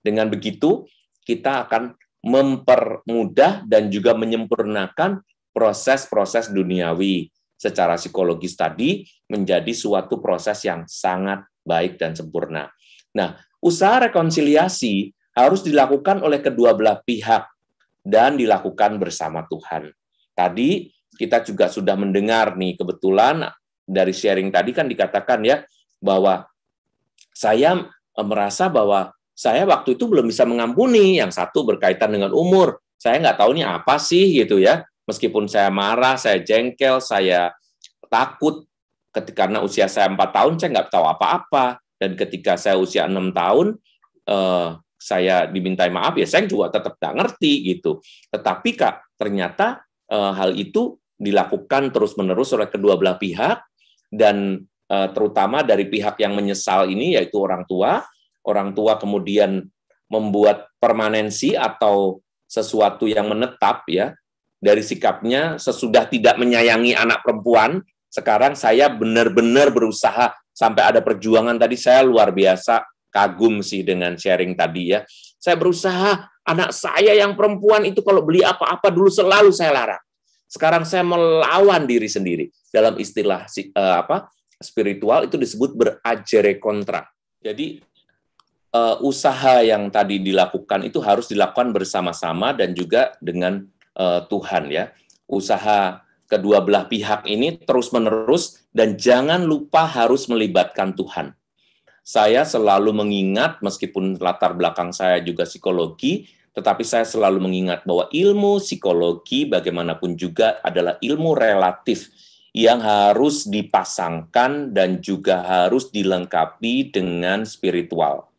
Dengan begitu, kita akan mempermudah dan juga menyempurnakan proses-proses duniawi secara psikologis tadi menjadi suatu proses yang sangat baik dan sempurna. Nah, usaha rekonsiliasi harus dilakukan oleh kedua belah pihak dan dilakukan bersama Tuhan. Tadi kita juga sudah mendengar nih kebetulan dari sharing tadi kan dikatakan ya bahwa saya eh, merasa bahwa saya waktu itu belum bisa mengampuni yang satu berkaitan dengan umur saya nggak tahu ini apa sih gitu ya Meskipun saya marah, saya jengkel, saya takut ketika karena usia saya empat tahun saya nggak tahu apa-apa dan ketika saya usia enam tahun eh, saya diminta maaf ya saya juga tetap nggak ngerti gitu. Tetapi kak ternyata eh, hal itu dilakukan terus-menerus oleh kedua belah pihak dan eh, terutama dari pihak yang menyesal ini yaitu orang tua. Orang tua kemudian membuat permanensi atau sesuatu yang menetap ya dari sikapnya sesudah tidak menyayangi anak perempuan, sekarang saya benar-benar berusaha sampai ada perjuangan tadi saya luar biasa kagum sih dengan sharing tadi ya. Saya berusaha anak saya yang perempuan itu kalau beli apa-apa dulu selalu saya larang. Sekarang saya melawan diri sendiri. Dalam istilah uh, apa spiritual itu disebut berajere kontra. Jadi uh, usaha yang tadi dilakukan itu harus dilakukan bersama-sama dan juga dengan Eh, Tuhan ya. Usaha kedua belah pihak ini terus-menerus dan jangan lupa harus melibatkan Tuhan. Saya selalu mengingat meskipun latar belakang saya juga psikologi, tetapi saya selalu mengingat bahwa ilmu psikologi bagaimanapun juga adalah ilmu relatif yang harus dipasangkan dan juga harus dilengkapi dengan spiritual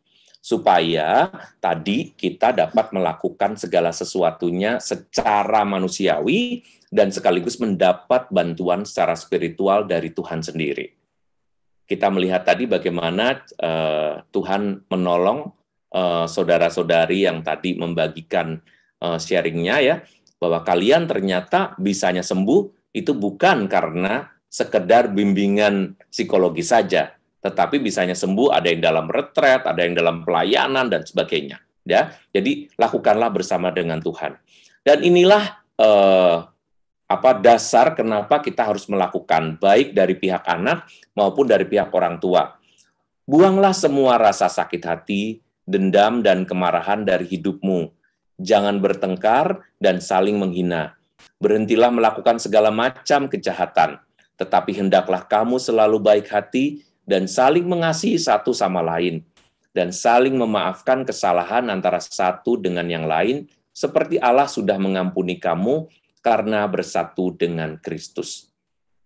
supaya tadi kita dapat melakukan segala sesuatunya secara manusiawi dan sekaligus mendapat bantuan secara spiritual dari Tuhan sendiri. Kita melihat tadi bagaimana uh, Tuhan menolong eh, saudara-saudari yang tadi membagikan uh, sharingnya ya, bahwa kalian ternyata bisanya sembuh itu bukan karena sekedar bimbingan psikologi saja, tetapi bisanya sembuh ada yang dalam retret, ada yang dalam pelayanan dan sebagainya. Ya, jadi lakukanlah bersama dengan Tuhan. Dan inilah eh, apa dasar kenapa kita harus melakukan baik dari pihak anak maupun dari pihak orang tua. Buanglah semua rasa sakit hati, dendam dan kemarahan dari hidupmu. Jangan bertengkar dan saling menghina. Berhentilah melakukan segala macam kejahatan, tetapi hendaklah kamu selalu baik hati dan saling mengasihi satu sama lain, dan saling memaafkan kesalahan antara satu dengan yang lain, seperti Allah sudah mengampuni kamu karena bersatu dengan Kristus.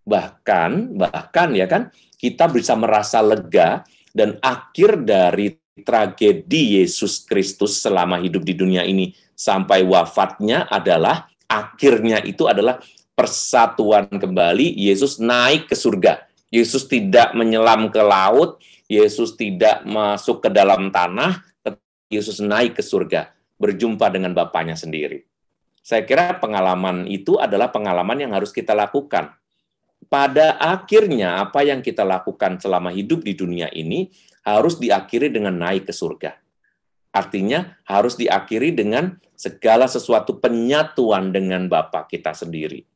Bahkan, bahkan ya kan, kita bisa merasa lega dan akhir dari tragedi Yesus Kristus selama hidup di dunia ini sampai wafatnya adalah akhirnya itu adalah persatuan kembali Yesus naik ke surga Yesus tidak menyelam ke laut, Yesus tidak masuk ke dalam tanah, Yesus naik ke surga, berjumpa dengan Bapaknya sendiri. Saya kira pengalaman itu adalah pengalaman yang harus kita lakukan. Pada akhirnya, apa yang kita lakukan selama hidup di dunia ini harus diakhiri dengan naik ke surga. Artinya harus diakhiri dengan segala sesuatu penyatuan dengan Bapak kita sendiri.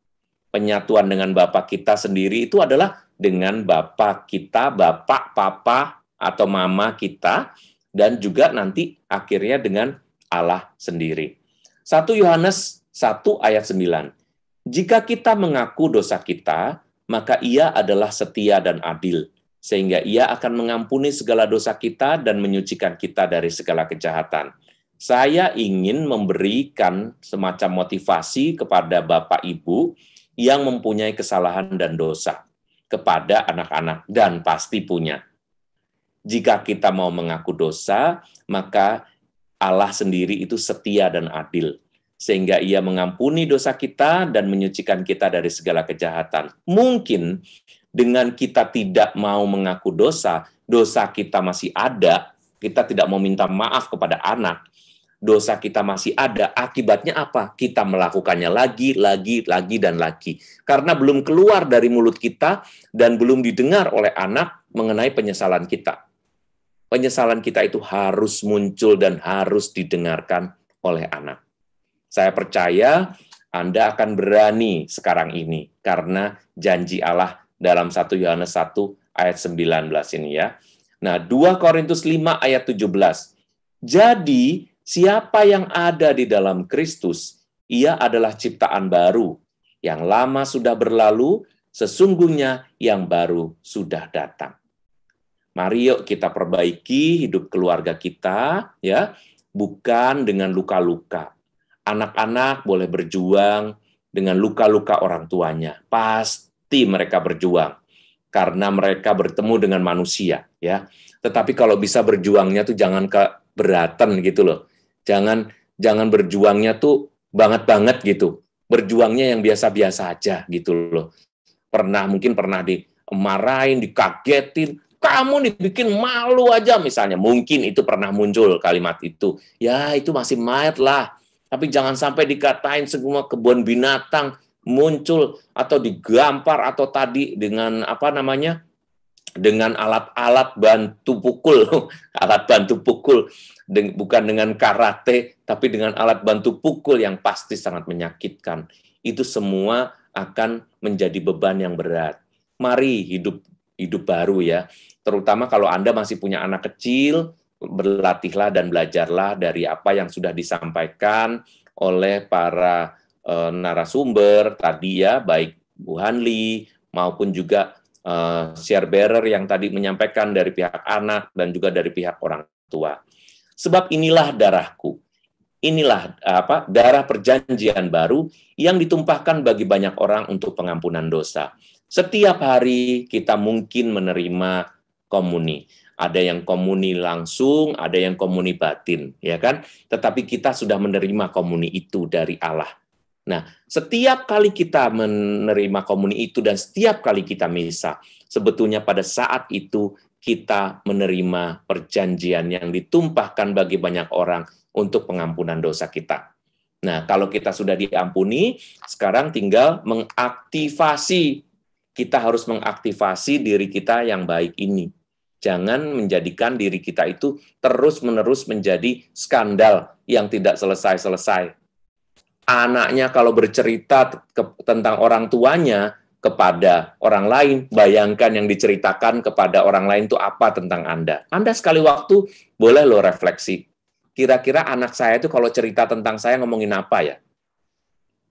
Penyatuan dengan Bapak kita sendiri itu adalah dengan bapak kita, bapak, papa, atau mama kita, dan juga nanti akhirnya dengan Allah sendiri. 1 Yohanes 1 ayat 9. Jika kita mengaku dosa kita, maka ia adalah setia dan adil, sehingga ia akan mengampuni segala dosa kita dan menyucikan kita dari segala kejahatan. Saya ingin memberikan semacam motivasi kepada Bapak Ibu yang mempunyai kesalahan dan dosa kepada anak-anak dan pasti punya. Jika kita mau mengaku dosa, maka Allah sendiri itu setia dan adil, sehingga Ia mengampuni dosa kita dan menyucikan kita dari segala kejahatan. Mungkin dengan kita tidak mau mengaku dosa, dosa kita masih ada, kita tidak mau minta maaf kepada anak, dosa kita masih ada, akibatnya apa? Kita melakukannya lagi, lagi, lagi, dan lagi. Karena belum keluar dari mulut kita dan belum didengar oleh anak mengenai penyesalan kita. Penyesalan kita itu harus muncul dan harus didengarkan oleh anak. Saya percaya Anda akan berani sekarang ini karena janji Allah dalam 1 Yohanes 1 ayat 19 ini ya. Nah, 2 Korintus 5 ayat 17. Jadi, Siapa yang ada di dalam Kristus, ia adalah ciptaan baru. Yang lama sudah berlalu, sesungguhnya yang baru sudah datang. Mari yuk kita perbaiki hidup keluarga kita ya, bukan dengan luka-luka. Anak-anak boleh berjuang dengan luka-luka orang tuanya. Pasti mereka berjuang karena mereka bertemu dengan manusia ya. Tetapi kalau bisa berjuangnya tuh jangan keberatan gitu loh. Jangan jangan berjuangnya tuh banget-banget gitu. Berjuangnya yang biasa-biasa aja gitu loh. Pernah mungkin pernah dimarahin, dikagetin, kamu dibikin malu aja misalnya. Mungkin itu pernah muncul kalimat itu. Ya itu masih mayat lah. Tapi jangan sampai dikatain semua kebun binatang muncul atau digampar atau tadi dengan apa namanya dengan alat-alat bantu pukul, [LAUGHS] alat bantu pukul den, bukan dengan karate tapi dengan alat bantu pukul yang pasti sangat menyakitkan. Itu semua akan menjadi beban yang berat. Mari hidup hidup baru ya, terutama kalau Anda masih punya anak kecil, berlatihlah dan belajarlah dari apa yang sudah disampaikan oleh para e, narasumber tadi ya, baik Bu Hanli maupun juga Eh, share bearer yang tadi menyampaikan dari pihak anak dan juga dari pihak orang tua. Sebab inilah darahku. Inilah eh, apa darah perjanjian baru yang ditumpahkan bagi banyak orang untuk pengampunan dosa. Setiap hari kita mungkin menerima komuni. Ada yang komuni langsung, ada yang komuni batin, ya kan? Tetapi kita sudah menerima komuni itu dari Allah. Nah, setiap kali kita menerima komuni itu dan setiap kali kita misa, sebetulnya pada saat itu kita menerima perjanjian yang ditumpahkan bagi banyak orang untuk pengampunan dosa kita. Nah, kalau kita sudah diampuni, sekarang tinggal mengaktifasi. Kita harus mengaktifasi diri kita yang baik ini. Jangan menjadikan diri kita itu terus-menerus menjadi skandal yang tidak selesai-selesai anaknya kalau bercerita ke, tentang orang tuanya kepada orang lain, bayangkan yang diceritakan kepada orang lain itu apa tentang Anda. Anda sekali waktu boleh lo refleksi. Kira-kira anak saya itu kalau cerita tentang saya ngomongin apa ya?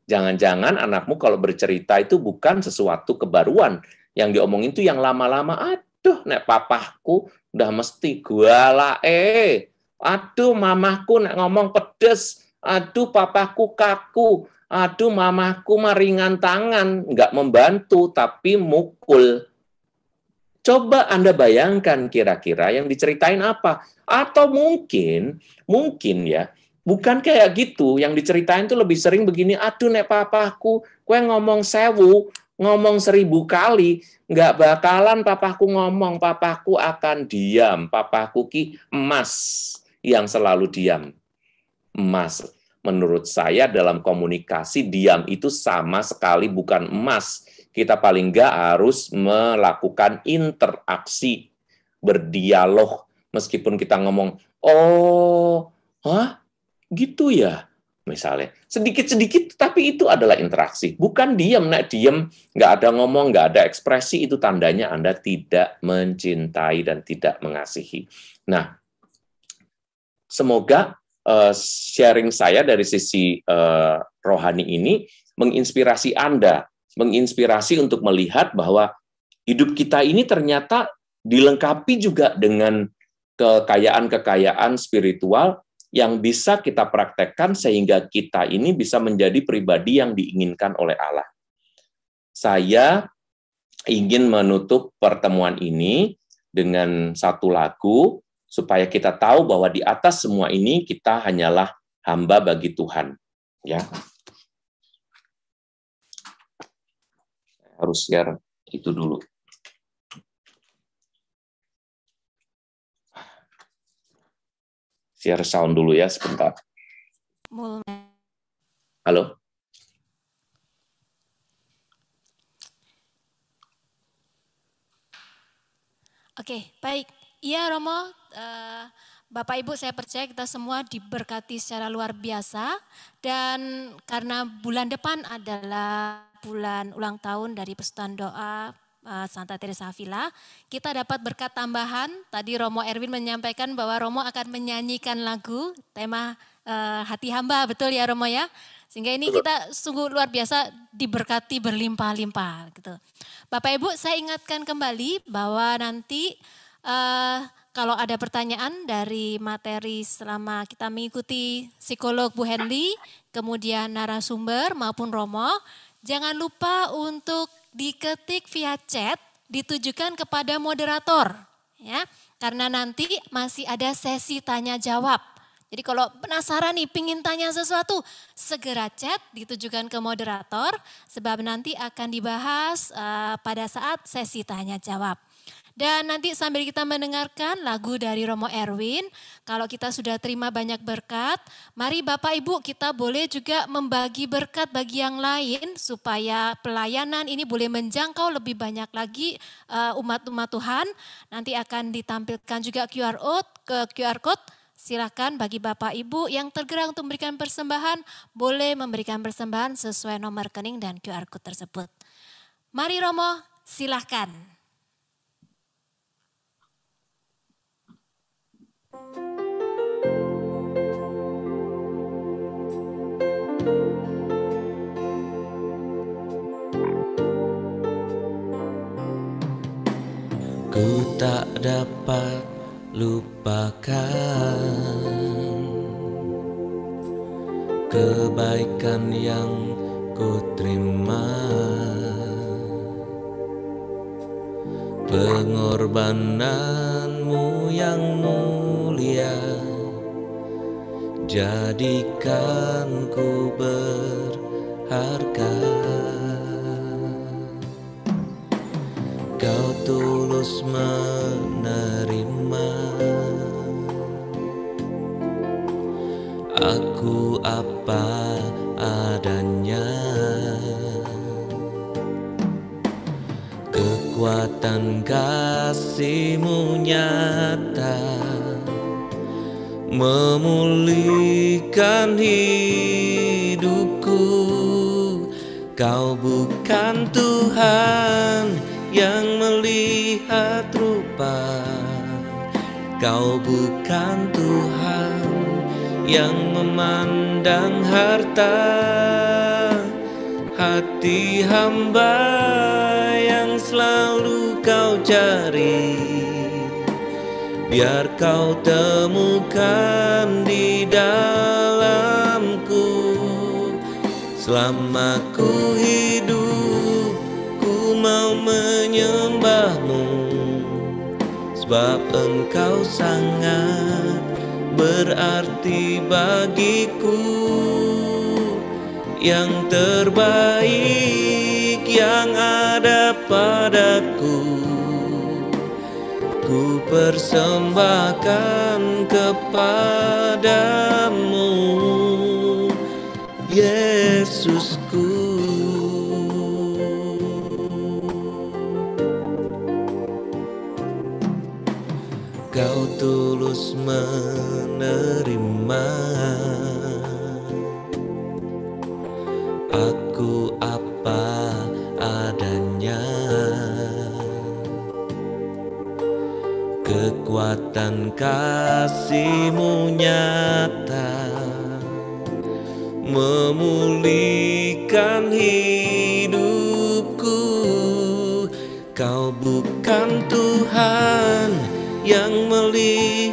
Jangan-jangan anakmu kalau bercerita itu bukan sesuatu kebaruan. Yang diomongin itu yang lama-lama, aduh, nek papahku udah mesti gua lah, eh. Aduh, mamahku nek ngomong pedes, Aduh papaku kaku, aduh mamaku maringan tangan, nggak membantu tapi mukul. Coba Anda bayangkan kira-kira yang diceritain apa. Atau mungkin, mungkin ya, bukan kayak gitu. Yang diceritain tuh lebih sering begini, aduh nek papaku, gue ngomong sewu, ngomong seribu kali, nggak bakalan papaku ngomong, papaku akan diam, papaku ki emas yang selalu diam emas. Menurut saya dalam komunikasi diam itu sama sekali bukan emas. Kita paling nggak harus melakukan interaksi, berdialog. Meskipun kita ngomong, oh, hah, gitu ya, misalnya. Sedikit-sedikit, tapi itu adalah interaksi. Bukan diam, nak diam, nggak ada ngomong, nggak ada ekspresi, itu tandanya Anda tidak mencintai dan tidak mengasihi. Nah, semoga Eh, sharing saya dari sisi uh, rohani ini menginspirasi Anda, menginspirasi untuk melihat bahwa hidup kita ini ternyata dilengkapi juga dengan kekayaan-kekayaan spiritual yang bisa kita praktekkan sehingga kita ini bisa menjadi pribadi yang diinginkan oleh Allah. Saya ingin menutup pertemuan ini dengan satu lagu supaya kita tahu bahwa di atas semua ini kita hanyalah hamba bagi Tuhan. Ya, harus share itu dulu. Share sound dulu ya sebentar. Halo. Oke, baik. Iya, Romo, Eh, Bapak Ibu saya percaya kita semua diberkati secara luar biasa dan karena bulan depan adalah bulan ulang tahun dari Persatuan Doa eh, Santa Teresa Avila, kita dapat berkat tambahan. Tadi Romo Erwin menyampaikan bahwa Romo akan menyanyikan lagu tema eh, Hati Hamba, betul ya Romo ya? Sehingga ini kita sungguh luar biasa diberkati berlimpah-limpah gitu. Bapak Ibu saya ingatkan kembali bahwa nanti uh, kalau ada pertanyaan dari materi selama kita mengikuti psikolog Bu Henli, kemudian narasumber maupun Romo, jangan lupa untuk diketik via chat ditujukan kepada moderator ya. Karena nanti masih ada sesi tanya jawab. Jadi kalau penasaran nih, pingin tanya sesuatu, segera chat ditujukan ke moderator, sebab nanti akan dibahas uh, pada saat sesi tanya jawab. Dan nanti sambil kita mendengarkan lagu dari Romo Erwin, kalau kita sudah terima banyak berkat, mari Bapak Ibu kita boleh juga membagi berkat bagi yang lain supaya pelayanan ini boleh menjangkau lebih banyak lagi eh, umat-umat uh, Tuhan. Nanti akan ditampilkan juga QR code ke QR code Silakan bagi Bapak Ibu yang tergerak untuk memberikan persembahan, boleh memberikan persembahan sesuai nomor rekening dan QR code tersebut. Mari Romo, silakan. Ku tak dapat lupakan Kebaikan yang ku terima Pengorbananmu yang mulia jadikan ku berharga Kau tulus menerima Aku apa adanya Kekuatan kasihmu nyata memulihkan hidupku Kau bukan Tuhan yang melihat rupa Kau bukan Tuhan yang memandang harta Hati hamba yang selalu kau cari biar kau temukan di dalamku selama ku hidup ku mau menyembahmu sebab engkau sangat berarti bagiku yang terbaik yang ada padaku ku persembahkan kepadamu Yesus dan kasihmu nyata memulihkan hidupku Kau bukan Tuhan yang melihat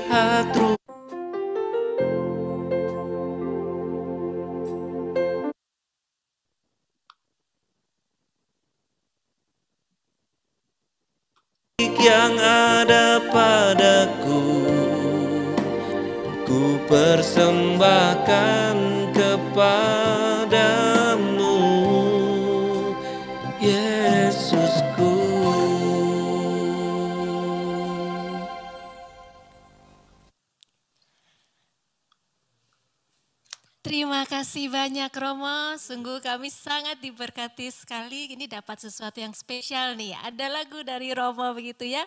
kasih banyak Romo, sungguh kami sangat diberkati sekali. Ini dapat sesuatu yang spesial nih. Ada lagu dari Romo begitu ya.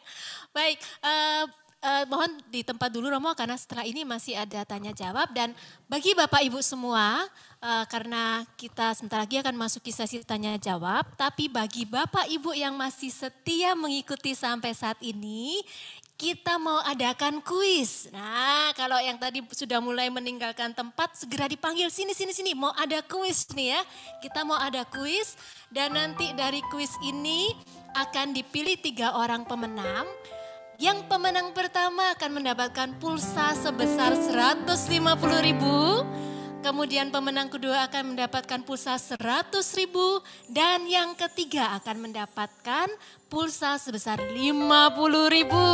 Baik, uh, uh, mohon di tempat dulu Romo karena setelah ini masih ada tanya jawab dan bagi Bapak Ibu semua uh, karena kita sebentar lagi akan masuk ke sesi tanya jawab tapi bagi Bapak Ibu yang masih setia mengikuti sampai saat ini kita mau adakan kuis. Nah, kalau yang tadi sudah mulai meninggalkan tempat, segera dipanggil sini, sini, sini. Mau ada kuis nih ya. Kita mau ada kuis dan nanti dari kuis ini akan dipilih tiga orang pemenang. Yang pemenang pertama akan mendapatkan pulsa sebesar 150 ribu. Kemudian pemenang kedua akan mendapatkan pulsa 100 ribu. Dan yang ketiga akan mendapatkan pulsa sebesar puluh ribu.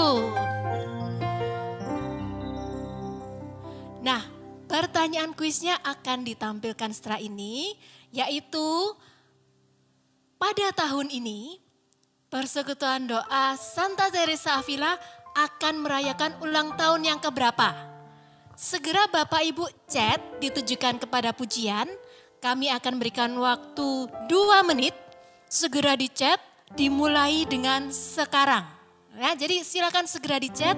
Nah, pertanyaan kuisnya akan ditampilkan setelah ini, yaitu pada tahun ini Persekutuan Doa Santa Teresa Avila akan merayakan ulang tahun yang keberapa? Segera Bapak Ibu chat ditujukan kepada pujian, kami akan berikan waktu dua menit, segera di chat dimulai dengan sekarang. Ya, jadi silakan segera dicat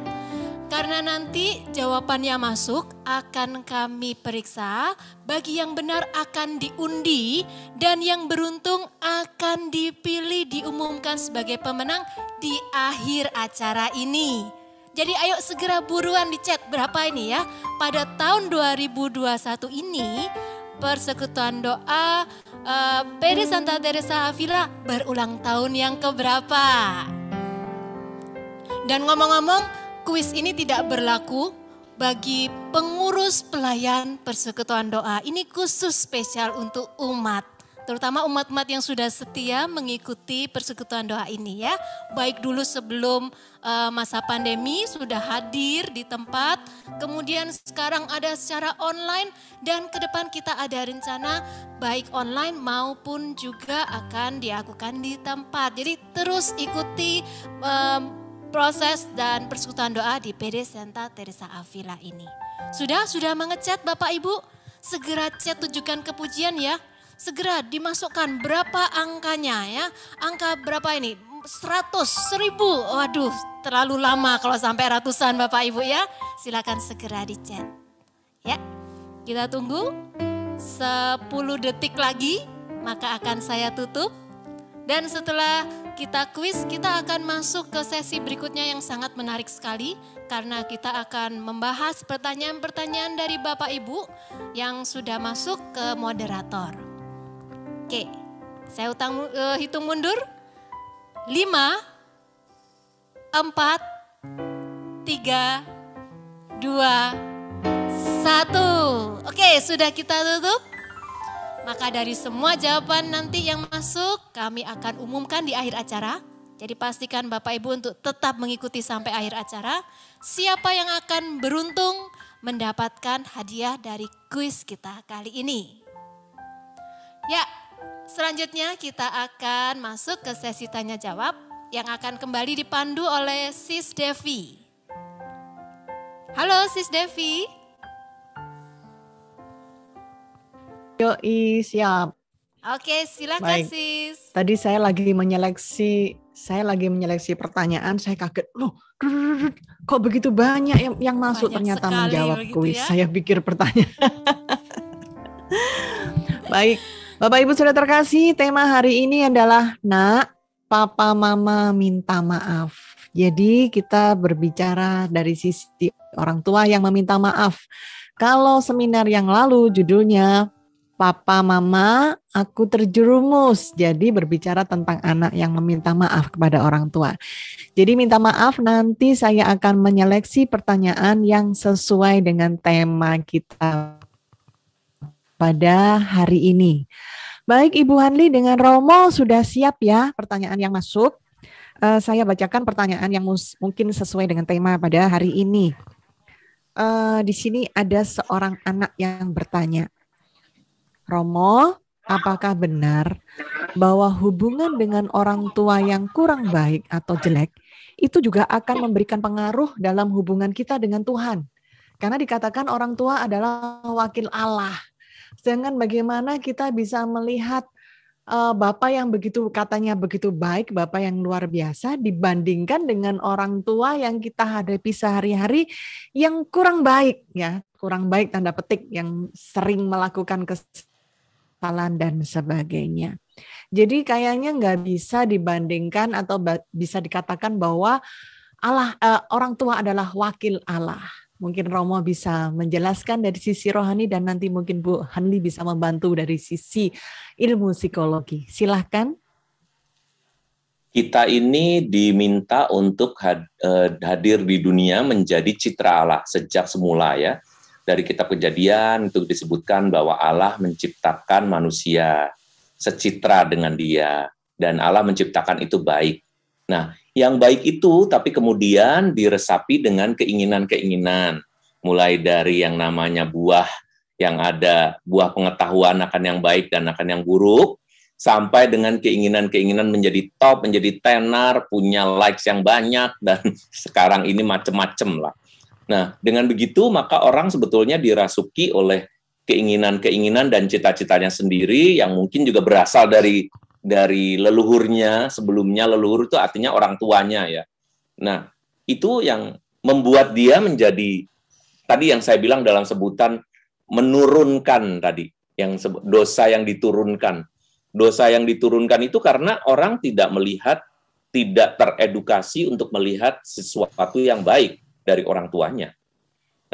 karena nanti jawabannya masuk akan kami periksa. Bagi yang benar akan diundi dan yang beruntung akan dipilih diumumkan sebagai pemenang di akhir acara ini. Jadi ayo segera buruan dicat berapa ini ya. Pada tahun 2021 ini Persekutuan Doa uh, eh, PD Santa Teresa Avila berulang tahun yang keberapa? Dan ngomong-ngomong, kuis ini tidak berlaku bagi pengurus pelayan persekutuan doa. Ini khusus spesial untuk umat terutama umat-umat yang sudah setia mengikuti persekutuan doa ini ya. Baik dulu sebelum uh, masa pandemi sudah hadir di tempat, kemudian sekarang ada secara online dan ke depan kita ada rencana baik online maupun juga akan dilakukan di tempat. Jadi terus ikuti um, proses dan persekutuan doa di PD Sentra Teresa Avila ini. Sudah? Sudah mengecat Bapak Ibu? Segera chat tujukan kepujian ya segera dimasukkan berapa angkanya ya. Angka berapa ini? 100, 1000. Waduh, terlalu lama kalau sampai ratusan Bapak Ibu ya. Silakan segera dicet. Ya. Kita tunggu sepuluh detik lagi maka akan saya tutup. Dan setelah kita kuis, kita akan masuk ke sesi berikutnya yang sangat menarik sekali karena kita akan membahas pertanyaan-pertanyaan dari Bapak Ibu yang sudah masuk ke moderator. Oke, saya utang, uh, hitung mundur. Lima, empat, tiga, dua, satu. Oke, sudah kita tutup. Maka dari semua jawaban nanti yang masuk, kami akan umumkan di akhir acara. Jadi pastikan Bapak Ibu untuk tetap mengikuti sampai akhir acara. Siapa yang akan beruntung mendapatkan hadiah dari kuis kita kali ini. Ya, Selanjutnya kita akan masuk ke sesi tanya jawab yang akan kembali dipandu oleh Sis Devi. Halo Sis Devi. Yoi, siap. Oke, silakan Baik. Sis. Tadi saya lagi menyeleksi, saya lagi menyeleksi pertanyaan, saya kaget, loh, kok begitu banyak yang, yang masuk banyak ternyata menjawab kuis. Ya? Saya pikir pertanyaan. [LAUGHS] Baik, Bapak Ibu sudah terkasih, tema hari ini adalah Nak, Papa Mama minta maaf. Jadi kita berbicara dari sisi orang tua yang meminta maaf. Kalau seminar yang lalu judulnya Papa Mama, aku terjerumus. Jadi berbicara tentang anak yang meminta maaf kepada orang tua. Jadi minta maaf nanti saya akan menyeleksi pertanyaan yang sesuai dengan tema kita pada hari ini. Baik Ibu Hanli dengan Romo sudah siap ya pertanyaan yang masuk. Uh, saya bacakan pertanyaan yang mungkin sesuai dengan tema pada hari ini. Uh, di sini ada seorang anak yang bertanya, Romo, apakah benar bahwa hubungan dengan orang tua yang kurang baik atau jelek itu juga akan memberikan pengaruh dalam hubungan kita dengan Tuhan? Karena dikatakan orang tua adalah wakil Allah Sedangkan bagaimana kita bisa melihat uh, eh, bapak yang begitu katanya begitu baik, bapak yang luar biasa dibandingkan dengan orang tua yang kita hadapi sehari-hari yang kurang baik ya, kurang baik tanda petik yang sering melakukan kesalahan dan sebagainya. Jadi kayaknya nggak bisa dibandingkan atau bisa dikatakan bahwa Allah uh, orang tua adalah wakil Allah. Mungkin Romo bisa menjelaskan dari sisi rohani dan nanti mungkin Bu Hanli bisa membantu dari sisi ilmu psikologi. Silahkan. Kita ini diminta untuk eh, hadir di dunia menjadi citra Allah sejak semula ya. Dari kitab kejadian itu disebutkan bahwa Allah menciptakan manusia secitra dengan dia dan Allah menciptakan itu baik. Nah, yang baik itu tapi kemudian diresapi dengan keinginan-keinginan mulai dari yang namanya buah yang ada buah pengetahuan akan yang baik dan akan yang buruk sampai dengan keinginan-keinginan menjadi top, menjadi tenar, punya likes yang banyak dan [LAUGHS] sekarang ini macem-macem lah. Nah, dengan begitu maka orang sebetulnya dirasuki oleh keinginan-keinginan dan cita-citanya sendiri yang mungkin juga berasal dari dari leluhurnya sebelumnya leluhur itu artinya orang tuanya ya. Nah, itu yang membuat dia menjadi tadi yang saya bilang dalam sebutan menurunkan tadi yang dosa yang diturunkan. Dosa yang diturunkan itu karena orang tidak melihat tidak teredukasi untuk melihat sesuatu yang baik dari orang tuanya.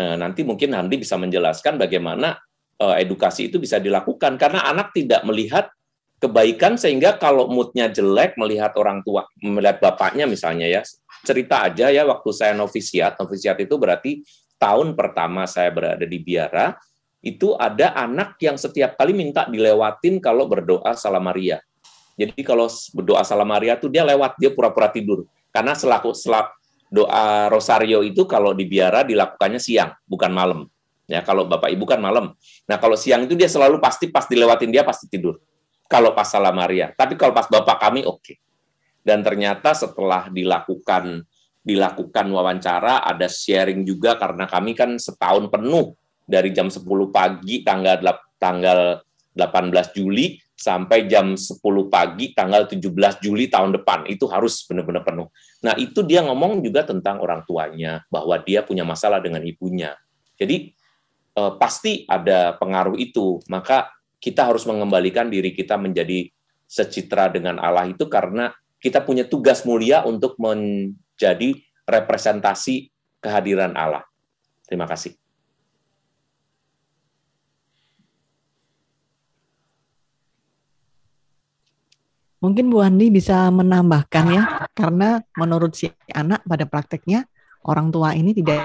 Nah, nanti mungkin Hamdi bisa menjelaskan bagaimana uh, edukasi itu bisa dilakukan karena anak tidak melihat kebaikan sehingga kalau moodnya jelek melihat orang tua melihat bapaknya misalnya ya cerita aja ya waktu saya novisiat novisiat itu berarti tahun pertama saya berada di biara itu ada anak yang setiap kali minta dilewatin kalau berdoa salam Maria jadi kalau berdoa salam Maria tuh dia lewat dia pura-pura tidur karena selaku selap doa rosario itu kalau di biara dilakukannya siang bukan malam ya kalau bapak ibu kan malam nah kalau siang itu dia selalu pasti pas dilewatin dia pasti tidur kalau pas salam Maria. Tapi kalau pas Bapak kami oke. Okay. Dan ternyata setelah dilakukan dilakukan wawancara, ada sharing juga karena kami kan setahun penuh dari jam 10 pagi tanggal tanggal 18 Juli sampai jam 10 pagi tanggal 17 Juli tahun depan itu harus benar-benar penuh. Nah, itu dia ngomong juga tentang orang tuanya bahwa dia punya masalah dengan ibunya. Jadi eh, pasti ada pengaruh itu. Maka kita harus mengembalikan diri kita menjadi secitra dengan Allah itu karena kita punya tugas mulia untuk menjadi representasi kehadiran Allah. Terima kasih. Mungkin Bu Andi bisa menambahkan ya, karena menurut si anak pada prakteknya orang tua ini tidak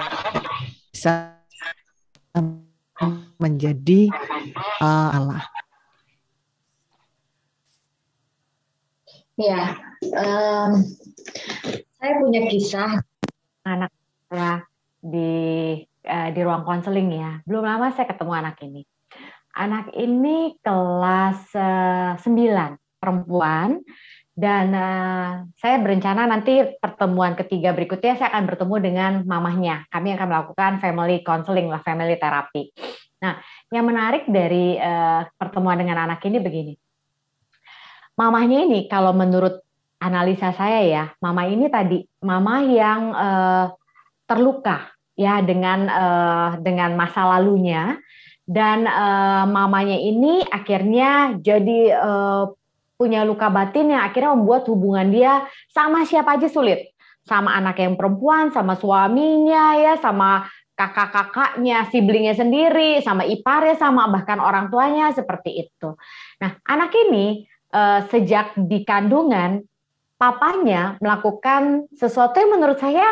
bisa menjadi uh, Allah. Ya, um, saya punya kisah anak saya di uh, di ruang konseling ya. Belum lama saya ketemu anak ini. Anak ini kelas uh, eh, 9, perempuan dan uh, saya berencana nanti pertemuan ketiga berikutnya saya akan bertemu dengan mamahnya. Kami akan melakukan family counseling lah, family therapy. Nah, yang menarik dari uh, pertemuan dengan anak ini begini. Mamahnya ini kalau menurut analisa saya ya, mama ini tadi mama yang uh, terluka ya dengan uh, dengan masa lalunya dan uh, mamanya ini akhirnya jadi uh, punya luka batin yang akhirnya membuat hubungan dia sama siapa aja sulit. Sama anak yang perempuan, sama suaminya ya, sama kakak-kakaknya, siblingnya sendiri, sama iparnya, sama bahkan orang tuanya seperti itu. Nah, anak ini eh, sejak di kandungan papanya melakukan sesuatu yang menurut saya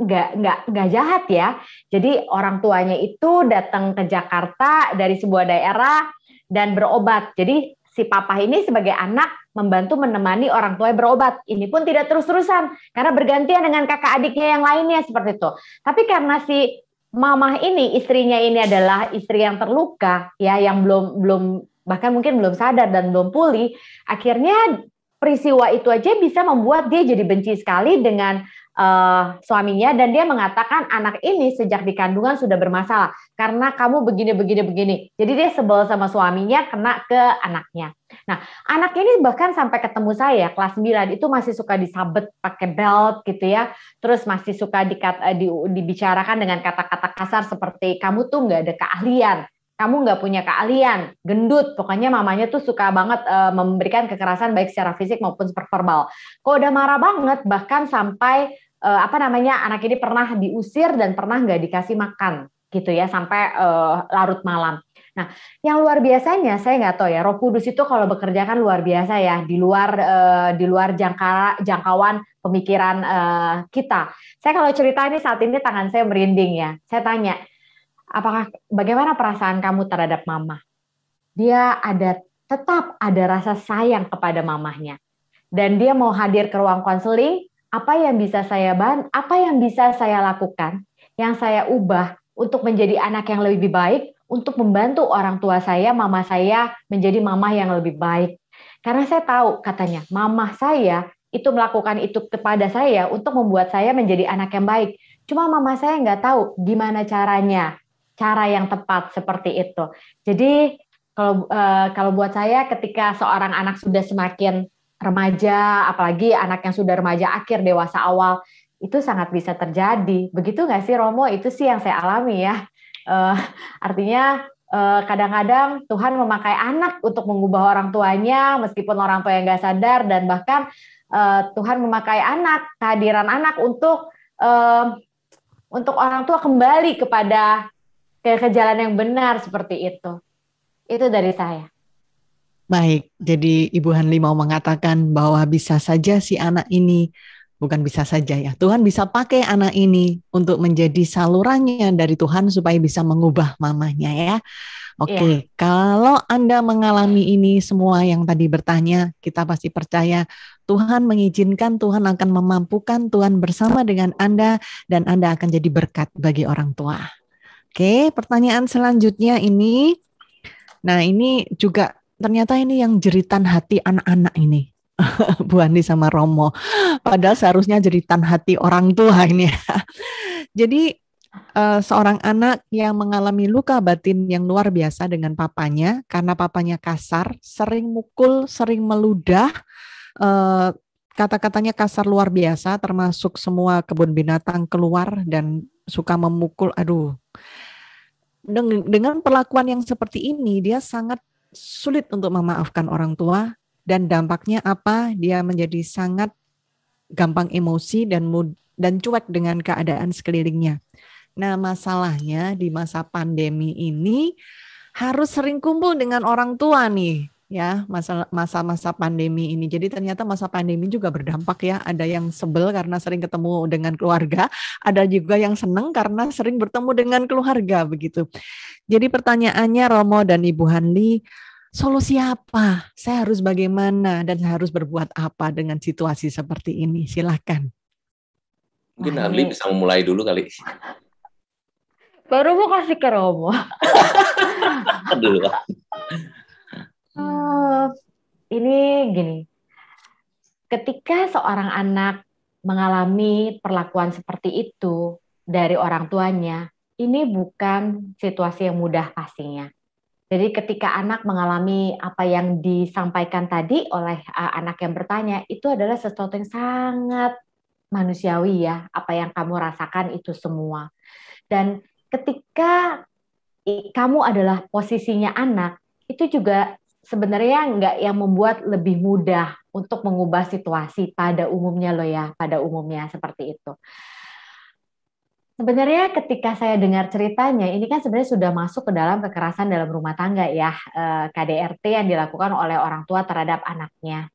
nggak nggak nggak jahat ya. Jadi orang tuanya itu datang ke Jakarta dari sebuah daerah dan berobat. Jadi si papa ini sebagai anak membantu menemani orang tua berobat. Ini pun tidak terus-terusan karena bergantian dengan kakak adiknya yang lainnya seperti itu. Tapi karena si mamah ini istrinya ini adalah istri yang terluka ya yang belum belum bahkan mungkin belum sadar dan belum pulih, akhirnya peristiwa itu aja bisa membuat dia jadi benci sekali dengan uh, suaminya dan dia mengatakan anak ini sejak di kandungan sudah bermasalah karena kamu begini begini begini. Jadi dia sebel sama suaminya kena ke anaknya. Nah, anak ini bahkan sampai ketemu saya kelas 9 itu masih suka disabet pakai belt gitu ya. Terus masih suka di, eh, di, dibicarakan dengan kata-kata kasar seperti kamu tuh nggak ada keahlian kamu nggak punya keahlian, gendut, pokoknya mamanya tuh suka banget e, memberikan kekerasan baik secara fisik maupun verbal. Kok udah marah banget, bahkan sampai e, apa namanya anak ini pernah diusir dan pernah nggak dikasih makan gitu ya sampai e, larut malam. Nah, yang luar biasanya saya nggak tahu ya. Roh Kudus itu kalau bekerja kan luar biasa ya, di luar e, di luar jangka jangkauan pemikiran e, kita. Saya kalau cerita ini saat ini tangan saya merinding ya. Saya tanya, apakah bagaimana perasaan kamu terhadap mama? Dia ada tetap ada rasa sayang kepada mamahnya. Dan dia mau hadir ke ruang konseling, apa yang bisa saya ban, apa yang bisa saya lakukan, yang saya ubah untuk menjadi anak yang lebih baik, untuk membantu orang tua saya, mama saya menjadi mama yang lebih baik. Karena saya tahu katanya, mama saya itu melakukan itu kepada saya untuk membuat saya menjadi anak yang baik. Cuma mama saya nggak tahu gimana caranya cara yang tepat seperti itu. Jadi kalau uh, kalau buat saya ketika seorang anak sudah semakin remaja, apalagi anak yang sudah remaja akhir dewasa awal itu sangat bisa terjadi. Begitu nggak sih Romo? Itu sih yang saya alami ya. Uh, artinya eh, kadang-kadang uh, Tuhan memakai anak untuk mengubah orang tuanya meskipun orang tua yang nggak sadar dan bahkan uh, Tuhan memakai anak kehadiran anak untuk uh, untuk orang tua kembali kepada ke, ke jalan yang benar seperti itu. Itu dari saya. Baik, jadi Ibu Hanli mau mengatakan bahwa bisa saja si anak ini, bukan bisa saja ya, Tuhan bisa pakai anak ini untuk menjadi salurannya dari Tuhan supaya bisa mengubah mamanya ya. Oke, okay. Iya. kalau Anda mengalami ini semua yang tadi bertanya, kita pasti percaya Tuhan mengizinkan, Tuhan akan memampukan, Tuhan bersama dengan Anda, dan Anda akan jadi berkat bagi orang tua. Oke, pertanyaan selanjutnya ini. Nah, ini juga ternyata ini yang jeritan hati anak-anak ini. [LAUGHS] Bu Andi sama Romo. Padahal seharusnya jeritan hati orang tua ini. [LAUGHS] Jadi eh, seorang anak yang mengalami luka batin yang luar biasa dengan papanya karena papanya kasar, sering mukul, sering meludah, eh, kata-katanya kasar luar biasa, termasuk semua kebun binatang keluar dan suka memukul. Aduh, dengan, perlakuan yang seperti ini, dia sangat sulit untuk memaafkan orang tua dan dampaknya apa? Dia menjadi sangat gampang emosi dan mud, dan cuek dengan keadaan sekelilingnya. Nah, masalahnya di masa pandemi ini harus sering kumpul dengan orang tua nih ya masa-masa pandemi ini. Jadi ternyata masa pandemi juga berdampak ya. Ada yang sebel karena sering ketemu dengan keluarga, ada juga yang senang karena sering bertemu dengan keluarga begitu. Jadi pertanyaannya Romo dan Ibu Hanli, solusi apa? Saya harus bagaimana dan harus berbuat apa dengan situasi seperti ini? Silahkan. Mungkin Wah, Hanli bisa memulai dulu kali. Baru mau kasih ke Romo. [LAUGHS] Aduh. Eh, ini gini, ketika seorang anak mengalami perlakuan seperti itu dari orang tuanya, ini bukan situasi yang mudah pastinya. Jadi ketika anak mengalami apa yang disampaikan tadi oleh eh, anak yang bertanya, itu adalah sesuatu yang sangat manusiawi ya, apa yang kamu rasakan itu semua. Dan ketika kamu adalah posisinya anak, itu juga sebenarnya nggak yang membuat lebih mudah untuk mengubah situasi pada umumnya loh ya, pada umumnya seperti itu. Sebenarnya ketika saya dengar ceritanya, ini kan sebenarnya sudah masuk ke dalam kekerasan dalam rumah tangga ya, eh, KDRT yang dilakukan oleh orang tua terhadap anaknya.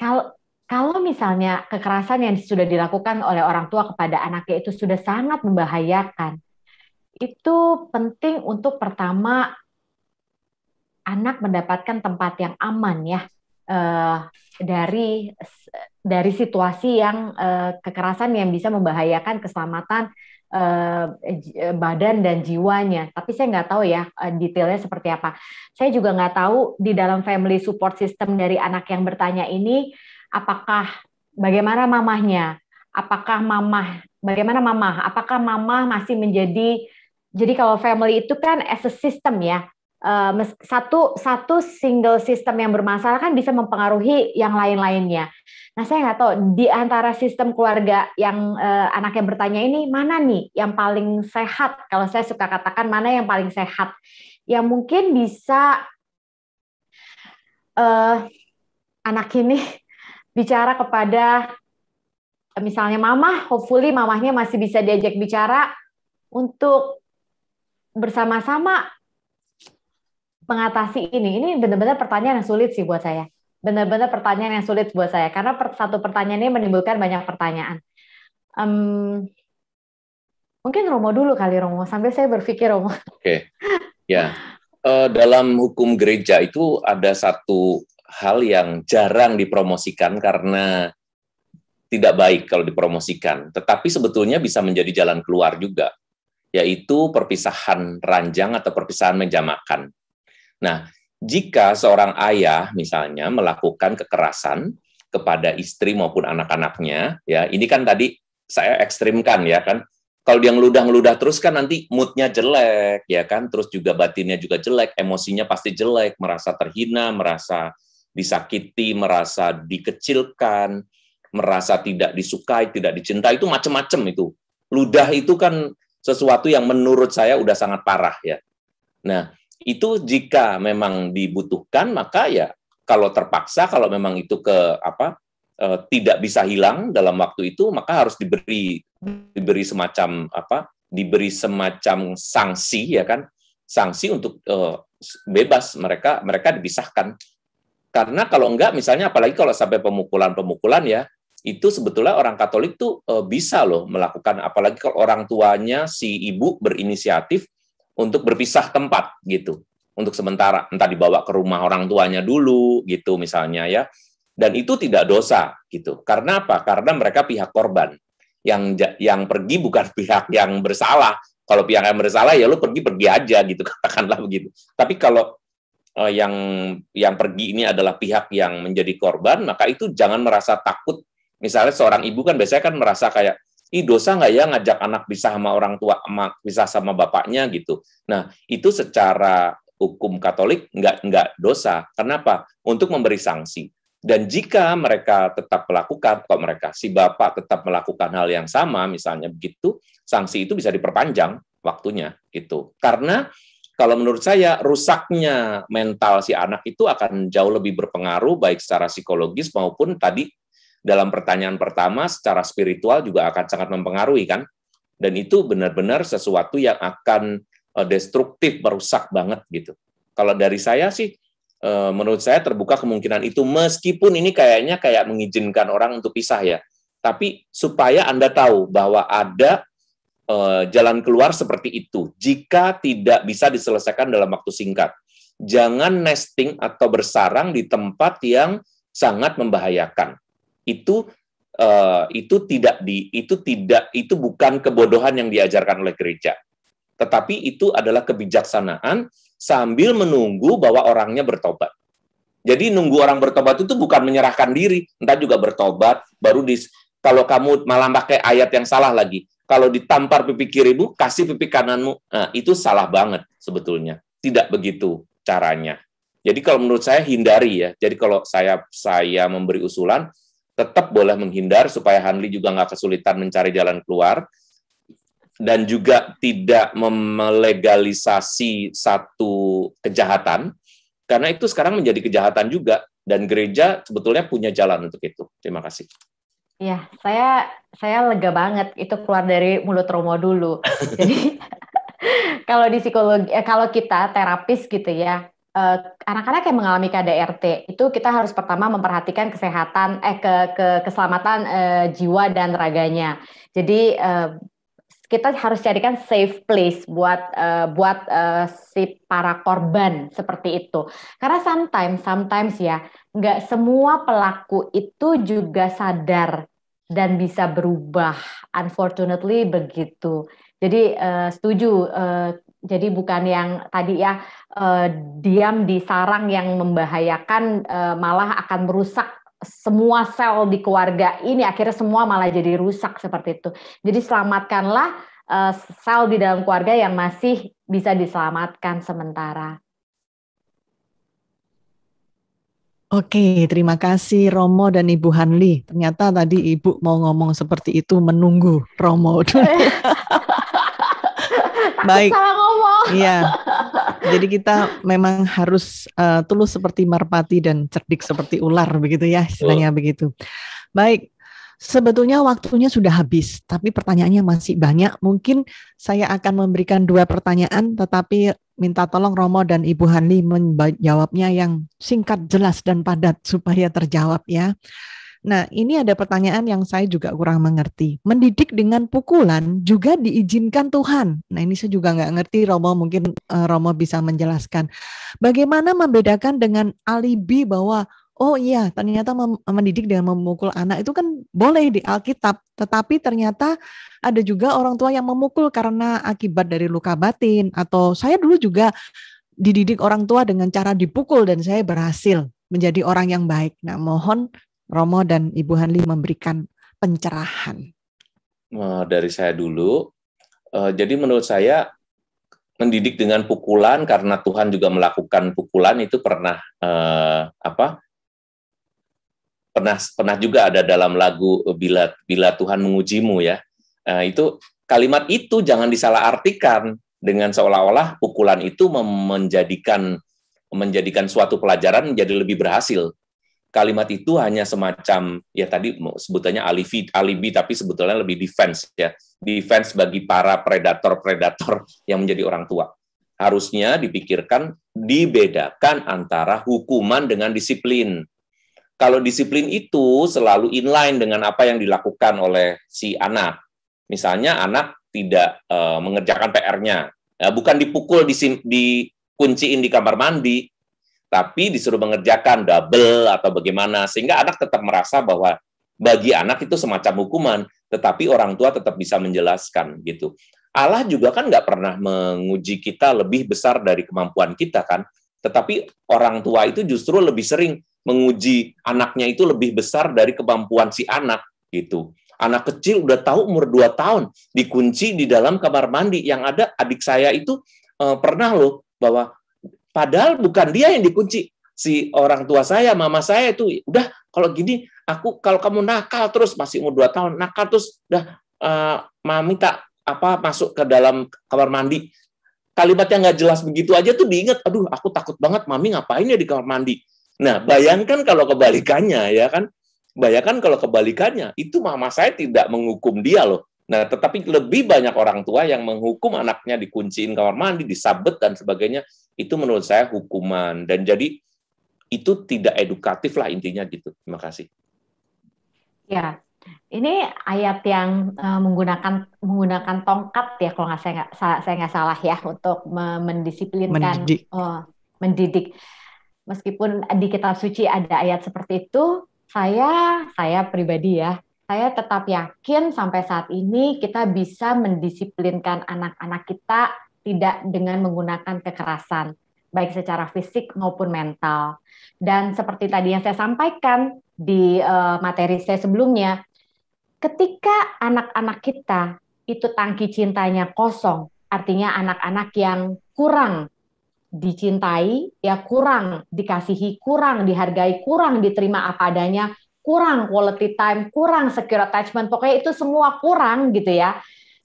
Kalau kalau misalnya kekerasan yang sudah dilakukan oleh orang tua kepada anaknya itu sudah sangat membahayakan, itu penting untuk pertama anak mendapatkan tempat yang aman ya uh, dari dari situasi yang uh, kekerasan yang bisa membahayakan keselamatan eh, badan dan jiwanya. Tapi saya nggak tahu ya detailnya seperti apa. Saya juga nggak tahu di dalam family support system dari anak yang bertanya ini apakah bagaimana mamahnya, apakah mamah bagaimana mamah, apakah mamah masih menjadi jadi kalau family itu kan as a system ya Eh, satu satu single sistem yang bermasalah kan bisa mempengaruhi yang lain-lainnya. Nah saya nggak tahu di antara sistem keluarga yang uh, yang bertanya ini mana nih yang paling sehat? Kalau saya suka katakan mana yang paling sehat? Yang mungkin bisa uh, anak ini [LAUGHS] bicara kepada misalnya mama, hopefully mamahnya masih bisa diajak bicara untuk bersama-sama mengatasi ini? Ini benar-benar pertanyaan yang sulit sih buat saya. Benar-benar pertanyaan yang sulit buat saya karena per, satu pertanyaan ini menimbulkan banyak pertanyaan. Um, mungkin Romo dulu kali Romo sambil saya berpikir Romo. [LAUGHS] Oke, okay. ya uh, dalam hukum gereja itu ada satu hal yang jarang dipromosikan karena tidak baik kalau dipromosikan, tetapi sebetulnya bisa menjadi jalan keluar juga, yaitu perpisahan ranjang atau perpisahan menjamakan. Nah, jika seorang ayah misalnya melakukan kekerasan kepada istri maupun anak-anaknya, ya ini kan tadi saya ekstrimkan ya kan. Kalau dia ngeludah-ngeludah terus kan nanti moodnya jelek, ya kan. Terus juga batinnya juga jelek, emosinya pasti jelek, merasa terhina, merasa disakiti, merasa dikecilkan, merasa tidak disukai, tidak dicintai, itu macem-macem itu. Ludah itu kan sesuatu yang menurut saya udah sangat parah ya. Nah, itu jika memang dibutuhkan maka ya kalau terpaksa kalau memang itu ke apa e, tidak bisa hilang dalam waktu itu maka harus diberi diberi semacam apa diberi semacam sanksi ya kan sanksi untuk e, bebas mereka mereka dipisahkan karena kalau enggak misalnya apalagi kalau sampai pemukulan-pemukulan ya itu sebetulnya orang Katolik tuh e, bisa loh melakukan apalagi kalau orang tuanya si ibu berinisiatif untuk berpisah tempat gitu untuk sementara entah dibawa ke rumah orang tuanya dulu gitu misalnya ya dan itu tidak dosa gitu karena apa karena mereka pihak korban yang yang pergi bukan [LAUGHS] pihak yang bersalah kalau pihak yang bersalah ya lu pergi pergi aja gitu [LAUGHS] katakanlah begitu tapi kalau eh, yang yang pergi ini adalah pihak yang menjadi korban maka itu jangan merasa takut misalnya seorang ibu kan biasanya kan merasa kayak ih dosa nggak ya ngajak anak bisa sama orang tua, emak pisah sama bapaknya gitu. Nah, itu secara hukum Katolik nggak nggak dosa. Kenapa? Untuk memberi sanksi. Dan jika mereka tetap melakukan, kalau mereka si bapak tetap melakukan hal yang sama, misalnya begitu, sanksi itu bisa diperpanjang waktunya gitu. Karena kalau menurut saya rusaknya mental si anak itu akan jauh lebih berpengaruh baik secara psikologis maupun tadi dalam pertanyaan pertama secara spiritual juga akan sangat mempengaruhi kan dan itu benar-benar sesuatu yang akan e, destruktif merusak banget gitu kalau dari saya sih e, menurut saya terbuka kemungkinan itu meskipun ini kayaknya kayak mengizinkan orang untuk pisah ya tapi supaya anda tahu bahwa ada e, jalan keluar seperti itu jika tidak bisa diselesaikan dalam waktu singkat jangan nesting atau bersarang di tempat yang sangat membahayakan itu uh, itu tidak di itu tidak itu bukan kebodohan yang diajarkan oleh gereja tetapi itu adalah kebijaksanaan sambil menunggu bahwa orangnya bertobat. Jadi nunggu orang bertobat itu bukan menyerahkan diri, entah juga bertobat, baru di kalau kamu malah pakai ayat yang salah lagi. Kalau ditampar pipi kirimu, kasih pipi kananmu. Nah, itu salah banget sebetulnya. Tidak begitu caranya. Jadi kalau menurut saya hindari ya. Jadi kalau saya saya memberi usulan, tetap boleh menghindar supaya Hanli juga nggak kesulitan mencari jalan keluar dan juga tidak melegalisasi satu kejahatan karena itu sekarang menjadi kejahatan juga dan gereja sebetulnya punya jalan untuk itu. Terima kasih. Ya, saya saya lega banget itu keluar dari mulut Romo dulu. [LAUGHS] Jadi [LAUGHS] kalau di psikologi eh, kalau kita terapis gitu ya, Eh, anak-anak yang mengalami KDRT itu kita harus pertama memperhatikan kesehatan eh ke, ke keselamatan uh, jiwa dan raganya. Jadi uh, kita harus carikan safe place buat uh, buat uh, si para korban seperti itu. Karena sometimes sometimes ya nggak semua pelaku itu juga sadar dan bisa berubah. Unfortunately begitu. Jadi uh, setuju uh, jadi bukan yang tadi ya eh, diam di sarang yang membahayakan eh, malah akan merusak semua sel di keluarga ini akhirnya semua malah jadi rusak seperti itu. Jadi selamatkanlah eh, sel di dalam keluarga yang masih bisa diselamatkan sementara. Oke, terima kasih Romo dan Ibu Hanli. Ternyata tadi Ibu mau ngomong seperti itu menunggu Romo dulu. [LAUGHS] Baik. Salah ngomong. Iya. [LAUGHS] Jadi kita memang harus uh, tulus seperti merpati dan cerdik seperti ular begitu ya, istilahnya begitu. Baik. Sebetulnya waktunya sudah habis, tapi pertanyaannya masih banyak. Mungkin saya akan memberikan dua pertanyaan, tetapi minta tolong Romo dan Ibu Hanli menjawabnya yang singkat, jelas, dan padat supaya terjawab ya. Nah, ini ada pertanyaan yang saya juga kurang mengerti. Mendidik dengan pukulan juga diizinkan Tuhan. Nah, ini saya juga nggak ngerti. Romo mungkin uh, Romo bisa menjelaskan. Bagaimana membedakan dengan alibi bahwa oh iya ternyata mendidik dengan memukul anak itu kan boleh di Alkitab, tetapi ternyata ada juga orang tua yang memukul karena akibat dari luka batin atau saya dulu juga dididik orang tua dengan cara dipukul dan saya berhasil menjadi orang yang baik. Nah, mohon Romo dan Ibu Hanli memberikan pencerahan? Eh, dari saya dulu, eh, jadi menurut saya mendidik dengan pukulan karena Tuhan juga melakukan pukulan itu pernah eh, apa? Pernah pernah juga ada dalam lagu bila bila Tuhan mengujimu ya. itu kalimat itu jangan disalahartikan dengan seolah-olah pukulan itu menjadikan menjadikan suatu pelajaran menjadi lebih berhasil kalimat itu hanya semacam ya tadi sebutannya alibi alibi tapi sebetulnya lebih defense ya defense bagi para predator-predator yang menjadi orang tua harusnya dipikirkan dibedakan antara hukuman dengan disiplin kalau disiplin itu selalu inline dengan apa yang dilakukan oleh si anak misalnya anak tidak uh, mengerjakan PR-nya ya, nah, bukan dipukul di, di kunciin di kamar mandi tapi disuruh mengerjakan double atau bagaimana sehingga anak tetap merasa bahwa bagi anak itu semacam hukuman, tetapi orang tua tetap bisa menjelaskan gitu. Allah juga kan nggak pernah menguji kita lebih besar dari kemampuan kita kan, tetapi orang tua itu justru lebih sering menguji anaknya itu lebih besar dari kemampuan si anak gitu. Anak kecil udah tahu umur 2 tahun dikunci di dalam kamar mandi yang ada adik saya itu e, pernah loh bahwa Padahal bukan dia yang dikunci. Si orang tua saya, mama saya itu, udah kalau gini, aku kalau kamu nakal terus, masih umur dua tahun, nakal terus, udah uh, eh, mami tak apa masuk ke dalam kamar mandi. Kalimat yang nggak jelas begitu aja tuh diingat, aduh aku takut banget mami ngapain ya di kamar mandi. Nah, bayangkan kalau kebalikannya ya kan. Bayangkan kalau kebalikannya, itu mama saya tidak menghukum dia loh. Nah, tetapi lebih banyak orang tua yang menghukum anaknya dikunciin kamar mandi, disabet dan sebagainya itu menurut saya hukuman dan jadi itu tidak edukatif lah intinya gitu. Terima kasih. Ya, ini ayat yang uh, menggunakan menggunakan tongkat ya kalau nggak saya nggak saya nggak salah ya untuk mendisiplinkan mendidik. Oh, mendidik. Meskipun di kitab suci ada ayat seperti itu, saya saya pribadi ya saya tetap yakin sampai saat ini kita bisa mendisiplinkan anak-anak kita tidak dengan menggunakan kekerasan, baik secara fisik maupun mental. Dan seperti tadi yang saya sampaikan di uh, materi saya sebelumnya, ketika anak-anak kita itu tangki cintanya kosong, artinya anak-anak yang kurang dicintai, ya kurang dikasihi, kurang dihargai, kurang diterima apa adanya, kurang quality time, kurang secure attachment, pokoknya itu semua kurang gitu ya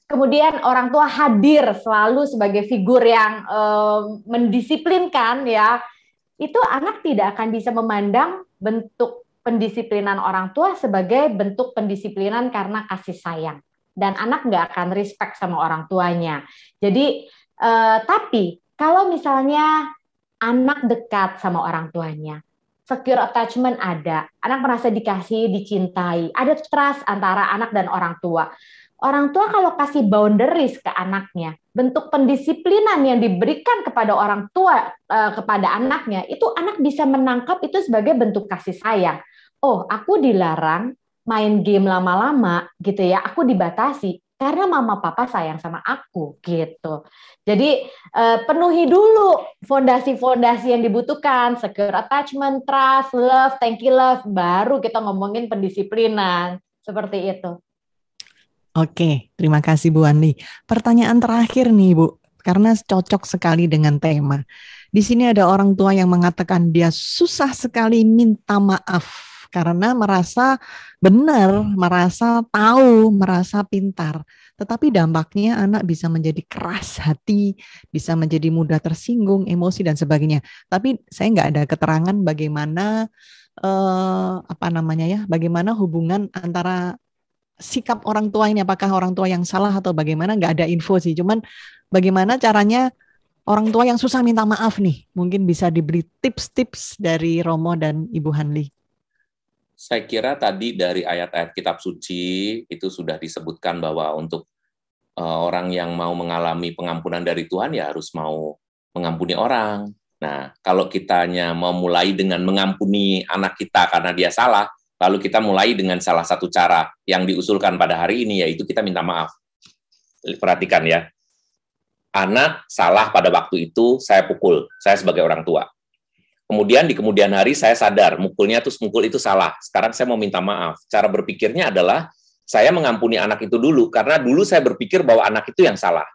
kemudian orang tua hadir selalu sebagai figur yang eh, mendisiplinkan ya itu anak tidak akan bisa memandang bentuk pendisiplinan orang tua sebagai bentuk pendisiplinan karena kasih sayang dan anak nggak akan respect sama orang tuanya jadi eh, tapi kalau misalnya anak dekat sama orang tuanya secure attachment ada anak merasa dikasih dicintai ada trust antara anak dan orang tua orang tua kalau kasih boundaries ke anaknya, bentuk pendisiplinan yang diberikan kepada orang tua eh, kepada anaknya, itu anak bisa menangkap itu sebagai bentuk kasih sayang. Oh, aku dilarang main game lama-lama gitu ya, aku dibatasi karena mama papa sayang sama aku gitu. Jadi eh, penuhi dulu fondasi-fondasi yang dibutuhkan, secure attachment, trust, love, thank you love, baru kita ngomongin pendisiplinan seperti itu. Oke, terima kasih Bu Andi. Pertanyaan terakhir nih Bu, karena cocok sekali dengan tema. Di sini ada orang tua yang mengatakan dia susah sekali minta maaf karena merasa benar, merasa tahu, merasa pintar. Tetapi dampaknya anak bisa menjadi keras hati, bisa menjadi mudah tersinggung, emosi dan sebagainya. Tapi saya nggak ada keterangan bagaimana eh, apa namanya ya, bagaimana hubungan antara sikap orang tua ini apakah orang tua yang salah atau bagaimana nggak ada info sih cuman bagaimana caranya orang tua yang susah minta maaf nih mungkin bisa diberi tips-tips dari Romo dan Ibu Hanli saya kira tadi dari ayat-ayat kitab suci itu sudah disebutkan bahwa untuk eh, orang yang mau mengalami pengampunan dari Tuhan ya harus mau mengampuni orang. Nah, kalau kitanya mau mulai dengan mengampuni anak kita karena dia salah, Lalu kita mulai dengan salah satu cara yang diusulkan pada hari ini, yaitu kita minta maaf. Perhatikan ya, anak salah pada waktu itu saya pukul, saya sebagai orang tua. Kemudian di kemudian hari saya sadar mukulnya tuh mukul itu salah. Sekarang saya mau minta maaf. Cara berpikirnya adalah saya mengampuni anak itu dulu karena dulu saya berpikir bahwa anak itu yang salah.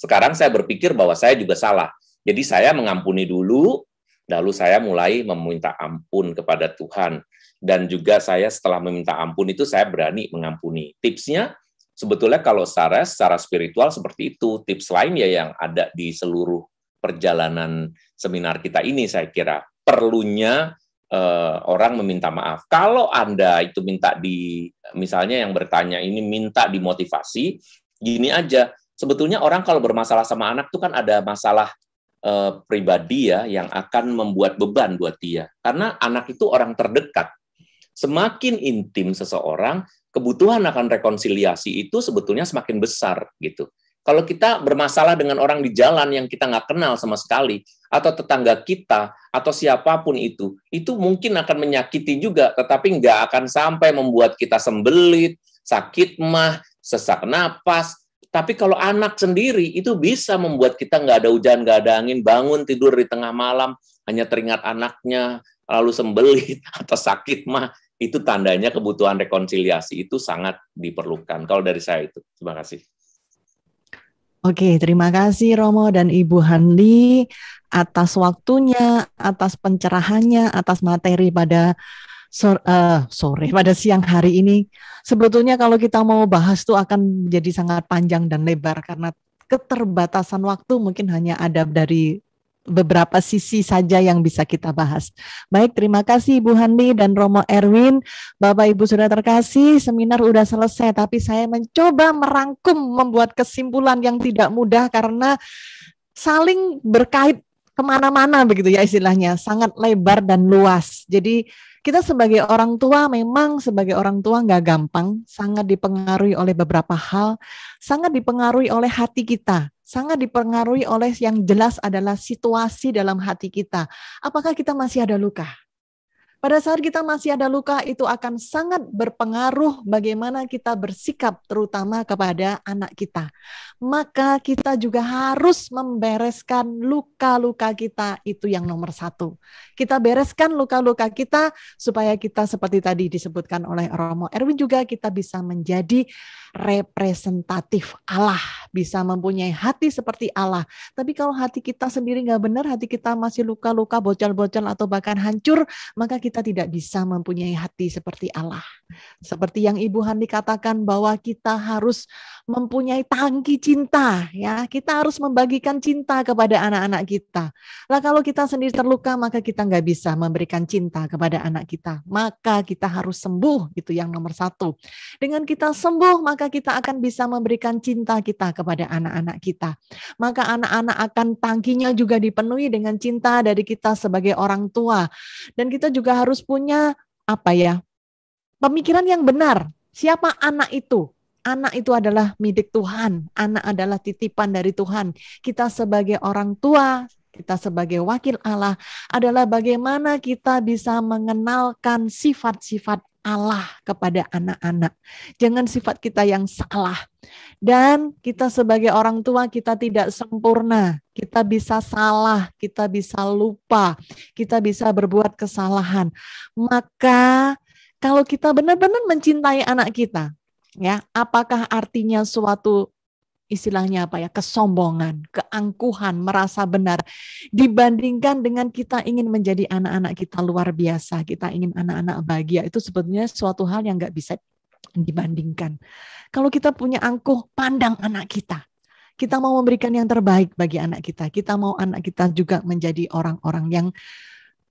Sekarang saya berpikir bahwa saya juga salah. Jadi saya mengampuni dulu lalu saya mulai meminta ampun kepada Tuhan dan juga saya setelah meminta ampun itu saya berani mengampuni. Tipsnya sebetulnya kalau secara secara spiritual seperti itu. Tips lain ya yang ada di seluruh perjalanan seminar kita ini saya kira perlunya eh, orang meminta maaf. Kalau Anda itu minta di misalnya yang bertanya ini minta dimotivasi, gini aja. Sebetulnya orang kalau bermasalah sama anak itu kan ada masalah eh, pribadi ya yang akan membuat beban buat dia. Karena anak itu orang terdekat semakin intim seseorang, kebutuhan akan rekonsiliasi itu sebetulnya semakin besar gitu. Kalau kita bermasalah dengan orang di jalan yang kita nggak kenal sama sekali, atau tetangga kita, atau siapapun itu, itu mungkin akan menyakiti juga, tetapi nggak akan sampai membuat kita sembelit, sakit mah, sesak napas. Tapi kalau anak sendiri, itu bisa membuat kita nggak ada hujan, nggak ada angin, bangun tidur di tengah malam, hanya teringat anaknya, lalu sembelit [LAUGHS] atau sakit mah itu tandanya kebutuhan rekonsiliasi itu sangat diperlukan. Kalau dari saya itu. Terima kasih. Oke, terima kasih Romo dan Ibu Handi atas waktunya, atas pencerahannya, atas materi pada sore, uh, sore pada siang hari ini. Sebetulnya kalau kita mau bahas itu akan menjadi sangat panjang dan lebar karena keterbatasan waktu mungkin hanya ada dari beberapa sisi saja yang bisa kita bahas. Baik, terima kasih Ibu Handi dan Romo Erwin. Bapak Ibu sudah terkasih, seminar udah selesai tapi saya mencoba merangkum membuat kesimpulan yang tidak mudah karena saling berkait kemana-mana begitu ya istilahnya, sangat lebar dan luas. Jadi kita sebagai orang tua memang sebagai orang tua nggak gampang, sangat dipengaruhi oleh beberapa hal, sangat dipengaruhi oleh hati kita sangat dipengaruhi oleh yang jelas adalah situasi dalam hati kita. Apakah kita masih ada luka? Pada saat kita masih ada luka, itu akan sangat berpengaruh bagaimana kita bersikap, terutama kepada anak kita. Maka, kita juga harus membereskan luka-luka kita. Itu yang nomor satu. Kita bereskan luka-luka kita, supaya kita, seperti tadi disebutkan oleh Romo Erwin, juga kita bisa menjadi representatif Allah, bisa mempunyai hati seperti Allah. Tapi, kalau hati kita sendiri nggak benar, hati kita masih luka-luka, bocor-bocor, atau bahkan hancur, maka kita kita tidak bisa mempunyai hati seperti Allah. Seperti yang Ibu Hani katakan bahwa kita harus mempunyai tangki cinta ya. Kita harus membagikan cinta kepada anak-anak kita. Lah kalau kita sendiri terluka maka kita nggak bisa memberikan cinta kepada anak kita. Maka kita harus sembuh itu yang nomor satu. Dengan kita sembuh maka kita akan bisa memberikan cinta kita kepada anak-anak kita. Maka anak-anak akan tangkinya juga dipenuhi dengan cinta dari kita sebagai orang tua. Dan kita juga harus punya apa ya Pemikiran yang benar. Siapa anak itu? Anak itu adalah milik Tuhan. Anak adalah titipan dari Tuhan. Kita sebagai orang tua, kita sebagai wakil Allah adalah bagaimana kita bisa mengenalkan sifat-sifat Allah kepada anak-anak. Jangan sifat kita yang salah. Dan kita sebagai orang tua kita tidak sempurna. Kita bisa salah, kita bisa lupa, kita bisa berbuat kesalahan. Maka kalau kita benar-benar mencintai anak kita, ya, apakah artinya suatu istilahnya apa ya, kesombongan, keangkuhan, merasa benar dibandingkan dengan kita ingin menjadi anak-anak kita luar biasa, kita ingin anak-anak bahagia itu sebetulnya suatu hal yang nggak bisa dibandingkan. Kalau kita punya angkuh, pandang anak kita, kita mau memberikan yang terbaik bagi anak kita. Kita mau anak kita juga menjadi orang-orang yang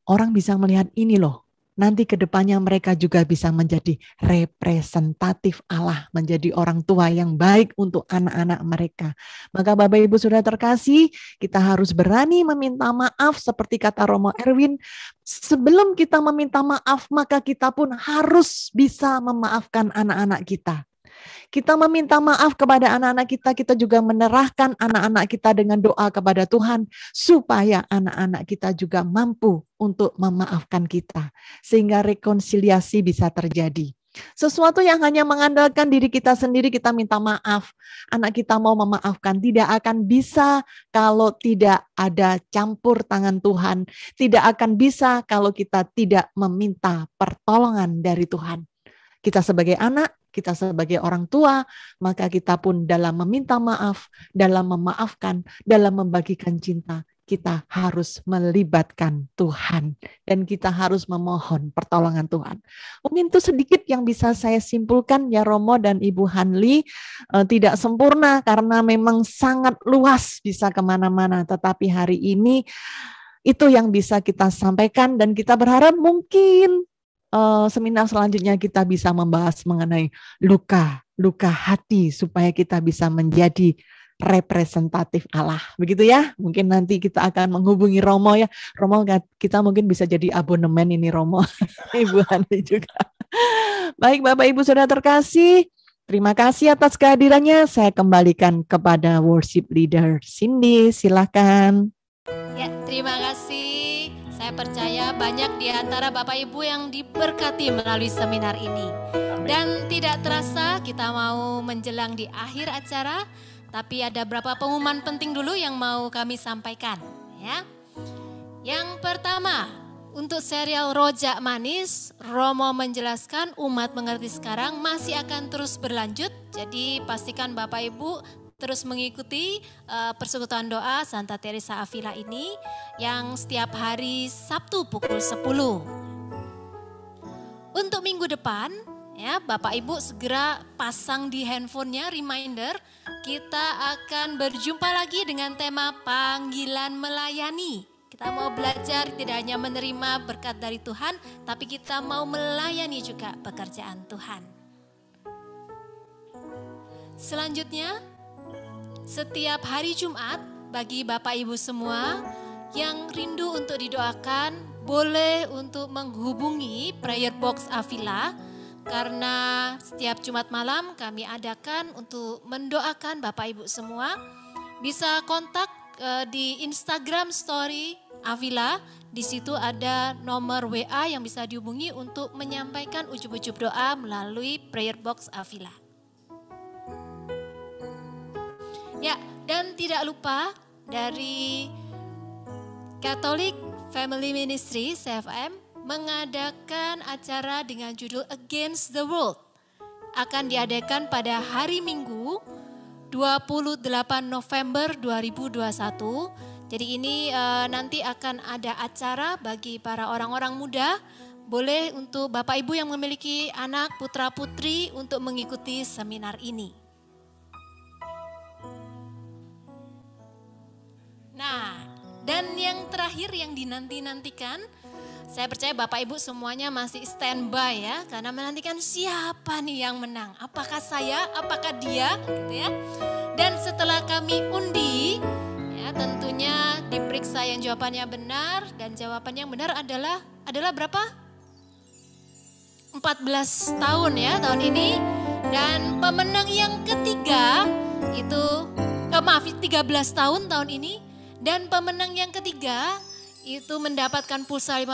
orang bisa melihat ini loh, nanti ke depannya mereka juga bisa menjadi representatif Allah, menjadi orang tua yang baik untuk anak-anak mereka. Maka Bapak Ibu sudah terkasih, kita harus berani meminta maaf seperti kata Romo Erwin. Sebelum kita meminta maaf, maka kita pun harus bisa memaafkan anak-anak kita. Kita meminta maaf kepada anak-anak kita, kita juga menerahkan anak-anak kita dengan doa kepada Tuhan supaya anak-anak kita juga mampu untuk memaafkan kita sehingga rekonsiliasi bisa terjadi. Sesuatu yang hanya mengandalkan diri kita sendiri, kita minta maaf. Anak kita mau memaafkan, tidak akan bisa kalau tidak ada campur tangan Tuhan. Tidak akan bisa kalau kita tidak meminta pertolongan dari Tuhan. Kita sebagai anak, kita sebagai orang tua, maka kita pun dalam meminta maaf, dalam memaafkan, dalam membagikan cinta, kita harus melibatkan Tuhan dan kita harus memohon pertolongan Tuhan. Mungkin itu sedikit yang bisa saya simpulkan ya Romo dan Ibu Hanli eh, tidak sempurna karena memang sangat luas bisa kemana-mana. Tetapi hari ini itu yang bisa kita sampaikan dan kita berharap mungkin uh, seminar selanjutnya kita bisa membahas mengenai luka, luka hati supaya kita bisa menjadi representatif Allah. Begitu ya. Mungkin nanti kita akan menghubungi Romo ya. Romo kita mungkin bisa jadi abonemen ini Romo. [LAUGHS] Ibu Hani juga. Baik Bapak Ibu sudah terkasih. Terima kasih atas kehadirannya. Saya kembalikan kepada worship leader Cindy. silakan Ya, terima kasih. Saya percaya banyak di antara Bapak Ibu yang diberkati melalui seminar ini. Amin. Dan tidak terasa kita mau menjelang di akhir acara, tapi ada beberapa pengumuman penting dulu yang mau kami sampaikan, ya. Yang pertama, untuk serial Rojak Manis, Romo menjelaskan umat mengerti sekarang masih akan terus berlanjut. Jadi pastikan Bapak Ibu terus mengikuti uh, persekutuan doa Santa Teresa Avila ini yang setiap hari Sabtu pukul 10. Untuk minggu depan ya Bapak Ibu segera pasang di handphonenya reminder kita akan berjumpa lagi dengan tema panggilan melayani. Kita mau belajar tidak hanya menerima berkat dari Tuhan, tapi kita mau melayani juga pekerjaan Tuhan. Selanjutnya, setiap hari Jumat bagi Bapak Ibu semua yang rindu untuk didoakan boleh untuk menghubungi prayer box Avila karena setiap Jumat malam kami adakan untuk mendoakan Bapak Ibu semua. Bisa kontak eh, di Instagram story Avila, di situ ada nomor WA yang bisa dihubungi untuk menyampaikan ujub-ujub doa melalui prayer box Avila. Ya, dan tidak lupa dari Catholic Family Ministry CFM mengadakan acara dengan judul Against the World. Akan diadakan pada hari Minggu 28 November 2021. Jadi ini e, nanti akan ada acara bagi para orang-orang muda boleh untuk Bapak Ibu yang memiliki anak putra-putri untuk mengikuti seminar ini. Nah, dan yang terakhir yang dinanti-nantikan, saya percaya Bapak Ibu semuanya masih standby ya, karena menantikan siapa nih yang menang. Apakah saya, apakah dia gitu ya. Dan setelah kami undi, ya tentunya diperiksa yang jawabannya benar dan jawaban yang benar adalah adalah berapa? 14 tahun ya tahun ini dan pemenang yang ketiga itu eh, maaf 13 tahun tahun ini dan pemenang yang ketiga itu mendapatkan pulsa 50.000.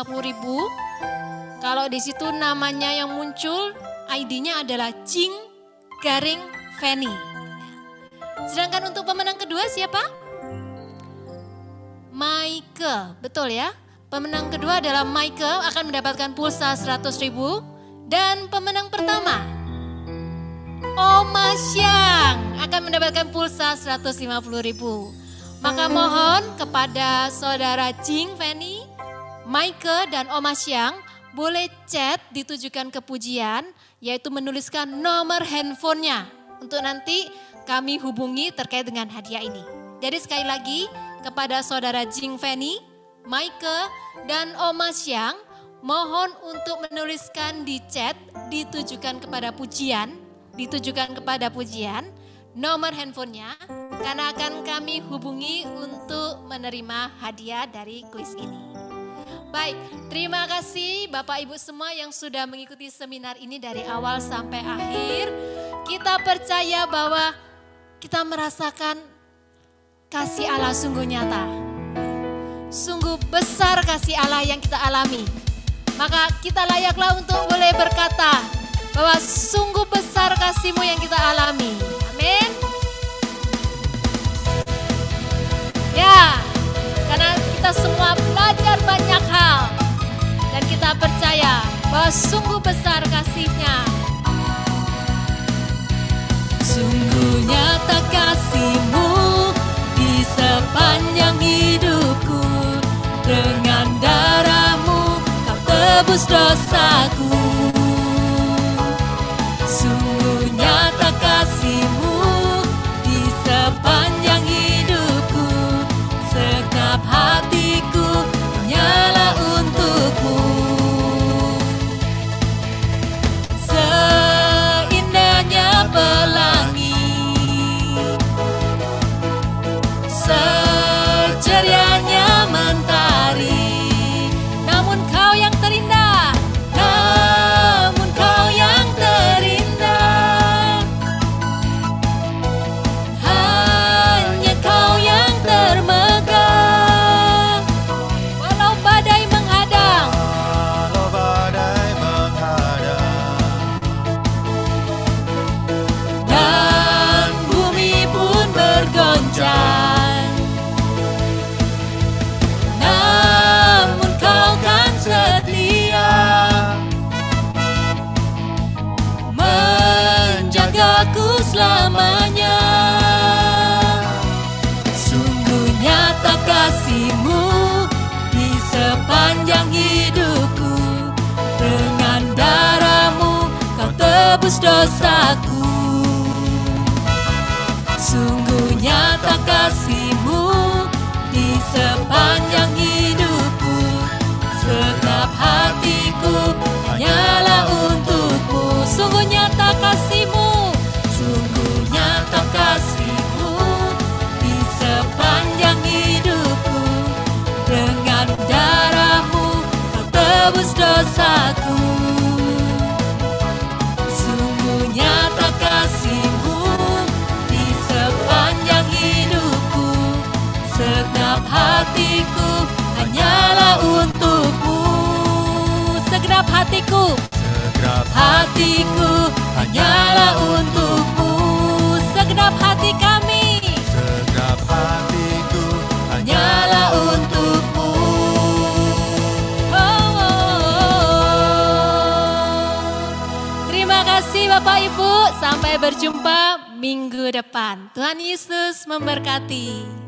Kalau di situ namanya yang muncul ID-nya adalah Jing Garing Fanny. Sedangkan untuk pemenang kedua siapa? Michael, betul ya? Pemenang kedua adalah Michael akan mendapatkan pulsa 100.000 dan pemenang pertama Oma Syang akan mendapatkan pulsa 150.000. Maka mohon kepada saudara Jing, Feni, Maike, dan Oma Siang boleh chat ditujukan ke pujian yaitu menuliskan nomor handphonenya untuk nanti kami hubungi terkait dengan hadiah ini. Jadi sekali lagi kepada saudara Jing Feni, Maike, dan Oma Siang mohon untuk menuliskan di chat ditujukan kepada pujian, ditujukan kepada pujian nomor handphonenya karena akan kami hubungi untuk menerima hadiah dari kuis ini. Baik, terima kasih Bapak Ibu semua yang sudah mengikuti seminar ini dari awal sampai akhir. Kita percaya bahwa kita merasakan kasih Allah sungguh nyata. Sungguh besar kasih Allah yang kita alami. Maka kita layaklah untuk boleh berkata bahwa sungguh besar kasihmu yang kita alami. Amin. Ya, karena kita semua belajar banyak hal dan kita percaya bahwa sungguh besar kasihnya. Sungguh nyata kasihmu di sepanjang hidupku dengan darahmu kau tebus dosaku. Sungguh nyata kasihmu dosaku Sungguh nyata kasihmu di sepanjang hidupku Setiap hatiku hanyalah untukmu Sungguh nyata kasihmu Sungguh nyata kasihmu di sepanjang hidupku Dengan darahmu kau tebus dosaku segala untukmu Segenap hatiku Segenap hatiku Hanyalah untukmu Segenap hati kami Segenap hatiku Hanyalah untukmu oh, oh, oh, Terima kasih Bapak Ibu Sampai berjumpa minggu depan Tuhan Yesus memberkati